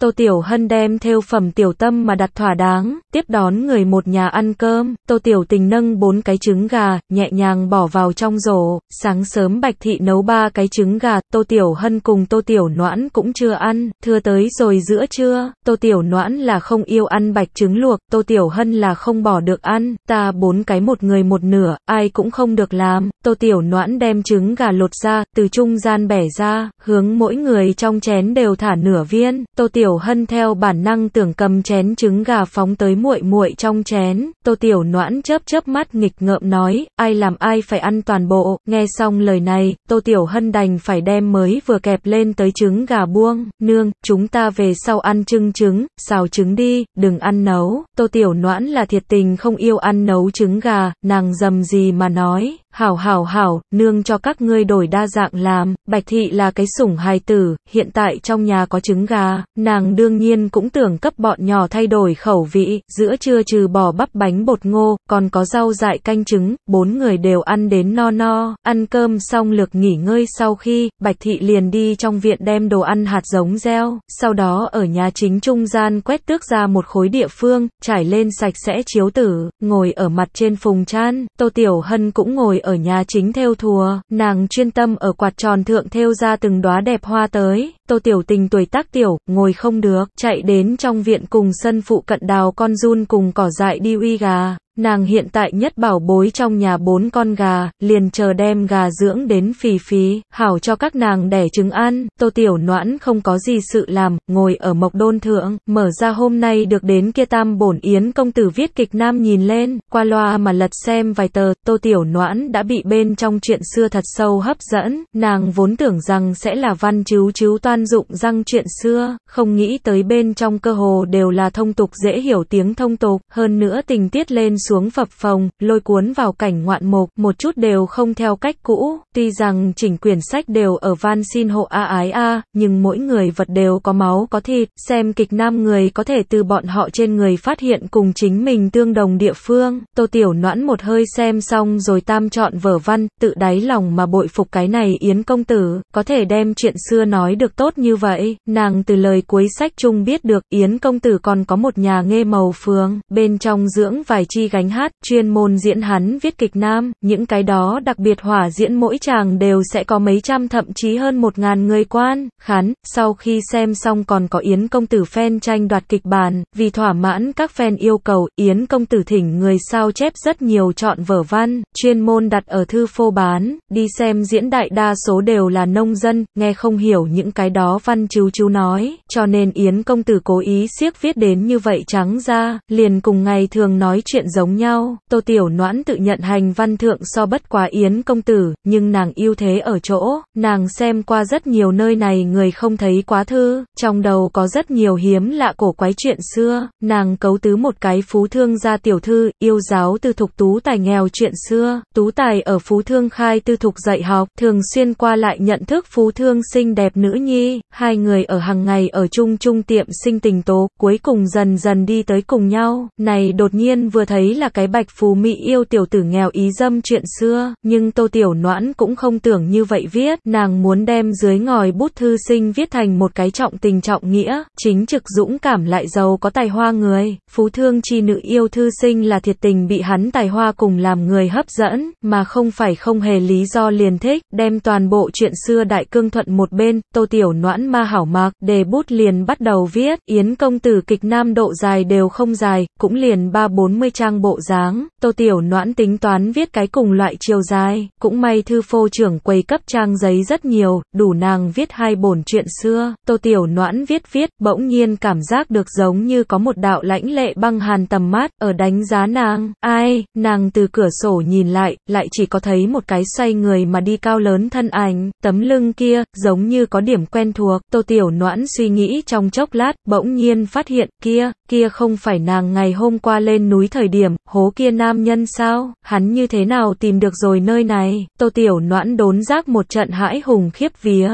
Tô Tiểu Hân đem theo phẩm tiểu tâm mà đặt thỏa đáng, tiếp đón người một nhà ăn cơm, Tô Tiểu Tình nâng bốn cái trứng gà, nhẹ nhàng bỏ vào trong rổ, sáng sớm Bạch Thị nấu ba cái trứng gà, Tô Tiểu Hân cùng Tô Tiểu Noãn cũng chưa ăn, thưa tới rồi giữa trưa, Tô Tiểu Noãn là không yêu ăn bạch trứng luộc, Tô Tiểu Hân là không bỏ được ăn, ta bốn cái một người một nửa, ai cũng không được làm, Tô Tiểu Noãn đem trứng gà lột ra, từ trung gian bẻ ra, hướng mỗi người trong chén đều thả nửa viên, Tô Tiểu Tiểu Hân theo bản năng tưởng cầm chén trứng gà phóng tới muội muội trong chén. Tô Tiểu Noãn chớp chớp mắt nghịch ngợm nói, ai làm ai phải ăn toàn bộ. Nghe xong lời này, Tô Tiểu Hân đành phải đem mới vừa kẹp lên tới trứng gà buông. Nương, chúng ta về sau ăn trưng trứng, xào trứng đi, đừng ăn nấu. Tô Tiểu Noãn là thiệt tình không yêu ăn nấu trứng gà, nàng dầm gì mà nói. Hảo hảo hảo, nương cho các ngươi đổi đa dạng làm, Bạch Thị là cái sủng hài tử, hiện tại trong nhà có trứng gà, nàng đương nhiên cũng tưởng cấp bọn nhỏ thay đổi khẩu vị, giữa trưa trừ bò bắp bánh bột ngô, còn có rau dại canh trứng, bốn người đều ăn đến no no, ăn cơm xong lược nghỉ ngơi sau khi, Bạch Thị liền đi trong viện đem đồ ăn hạt giống gieo, sau đó ở nhà chính trung gian quét tước ra một khối địa phương, trải lên sạch sẽ chiếu tử, ngồi ở mặt trên phùng chan, Tô Tiểu Hân cũng ngồi ở nhà chính theo thùa, nàng chuyên tâm ở quạt tròn thượng theo ra từng đóa đẹp hoa tới, tô tiểu tình tuổi tác tiểu, ngồi không được, chạy đến trong viện cùng sân phụ cận đào con run cùng cỏ dại đi uy gà, Nàng hiện tại nhất bảo bối trong nhà bốn con gà, liền chờ đem gà dưỡng đến phì phí, hảo cho các nàng đẻ trứng ăn, tô tiểu noãn không có gì sự làm, ngồi ở mộc đôn thượng, mở ra hôm nay được đến kia tam bổn yến công tử viết kịch nam nhìn lên, qua loa mà lật xem vài tờ, tô tiểu noãn đã bị bên trong chuyện xưa thật sâu hấp dẫn, nàng vốn tưởng rằng sẽ là văn chứu chứu toan dụng răng chuyện xưa, không nghĩ tới bên trong cơ hồ đều là thông tục dễ hiểu tiếng thông tục, hơn nữa tình tiết lên xuống phập phồng, lôi cuốn vào cảnh ngoạn mục, một chút đều không theo cách cũ, tuy rằng chỉnh quyển sách đều ở van xin hộ a ái a, nhưng mỗi người vật đều có máu có thịt, xem kịch nam người có thể từ bọn họ trên người phát hiện cùng chính mình tương đồng địa phương, tô tiểu noãn một hơi xem xong rồi tam chọn vở văn, tự đáy lòng mà bội phục cái này Yến công tử, có thể đem chuyện xưa nói được tốt như vậy, nàng từ lời cuối sách chung biết được Yến công tử còn có một nhà nghe màu phường, bên trong dưỡng vài chi gánh hát, chuyên môn diễn hắn viết kịch nam, những cái đó đặc biệt hỏa diễn mỗi chàng đều sẽ có mấy trăm thậm chí hơn một ngàn người quan, khán, sau khi xem xong còn có Yến Công Tử fan tranh đoạt kịch bản, vì thỏa mãn các fan yêu cầu, Yến Công Tử thỉnh người sao chép rất nhiều chọn vở văn, chuyên môn đặt ở thư phô bán, đi xem diễn đại đa số đều là nông dân, nghe không hiểu những cái đó văn chú chú nói, cho nên Yến Công Tử cố ý siếc viết đến như vậy trắng ra, liền cùng ngày thường nói chuyện giấu giống nhau, Tô Tiểu Noãn tự nhận hành văn thượng so bất quá Yến công tử, nhưng nàng ưu thế ở chỗ, nàng xem qua rất nhiều nơi này người không thấy quá thư, trong đầu có rất nhiều hiếm lạ cổ quái chuyện xưa, nàng cấu tứ một cái phú thương gia tiểu thư, yêu giáo tư thục tú tài nghèo chuyện xưa, tú tài ở phú thương khai tư thục dạy học, thường xuyên qua lại nhận thức phú thương xinh đẹp nữ nhi, hai người ở hàng ngày ở chung chung tiệm sinh tình tố, cuối cùng dần dần đi tới cùng nhau, này đột nhiên vừa thấy là cái bạch phù mỹ yêu tiểu tử nghèo ý dâm chuyện xưa, nhưng tô tiểu noãn cũng không tưởng như vậy viết, nàng muốn đem dưới ngòi bút thư sinh viết thành một cái trọng tình trọng nghĩa, chính trực dũng cảm lại giàu có tài hoa người, phú thương chi nữ yêu thư sinh là thiệt tình bị hắn tài hoa cùng làm người hấp dẫn, mà không phải không hề lý do liền thích, đem toàn bộ chuyện xưa đại cương thuận một bên, tô tiểu noãn ma hảo mạc, đề bút liền bắt đầu viết, yến công tử kịch nam độ dài đều không dài, cũng liền ba bốn mươi trang bộ dáng, Tô Tiểu Noãn tính toán viết cái cùng loại chiều dài, cũng may thư phô trưởng quầy cấp trang giấy rất nhiều, đủ nàng viết hai bổn chuyện xưa, Tô Tiểu Noãn viết viết, bỗng nhiên cảm giác được giống như có một đạo lãnh lệ băng hàn tầm mát, ở đánh giá nàng, ai, nàng từ cửa sổ nhìn lại, lại chỉ có thấy một cái xoay người mà đi cao lớn thân ảnh, tấm lưng kia, giống như có điểm quen thuộc, Tô Tiểu Noãn suy nghĩ trong chốc lát, bỗng nhiên phát hiện, kia, kia không phải nàng ngày hôm qua lên núi thời điểm, hố kia nam nhân sao, hắn như thế nào tìm được rồi nơi này, tô tiểu noãn đốn giác một trận hãi hùng khiếp vía,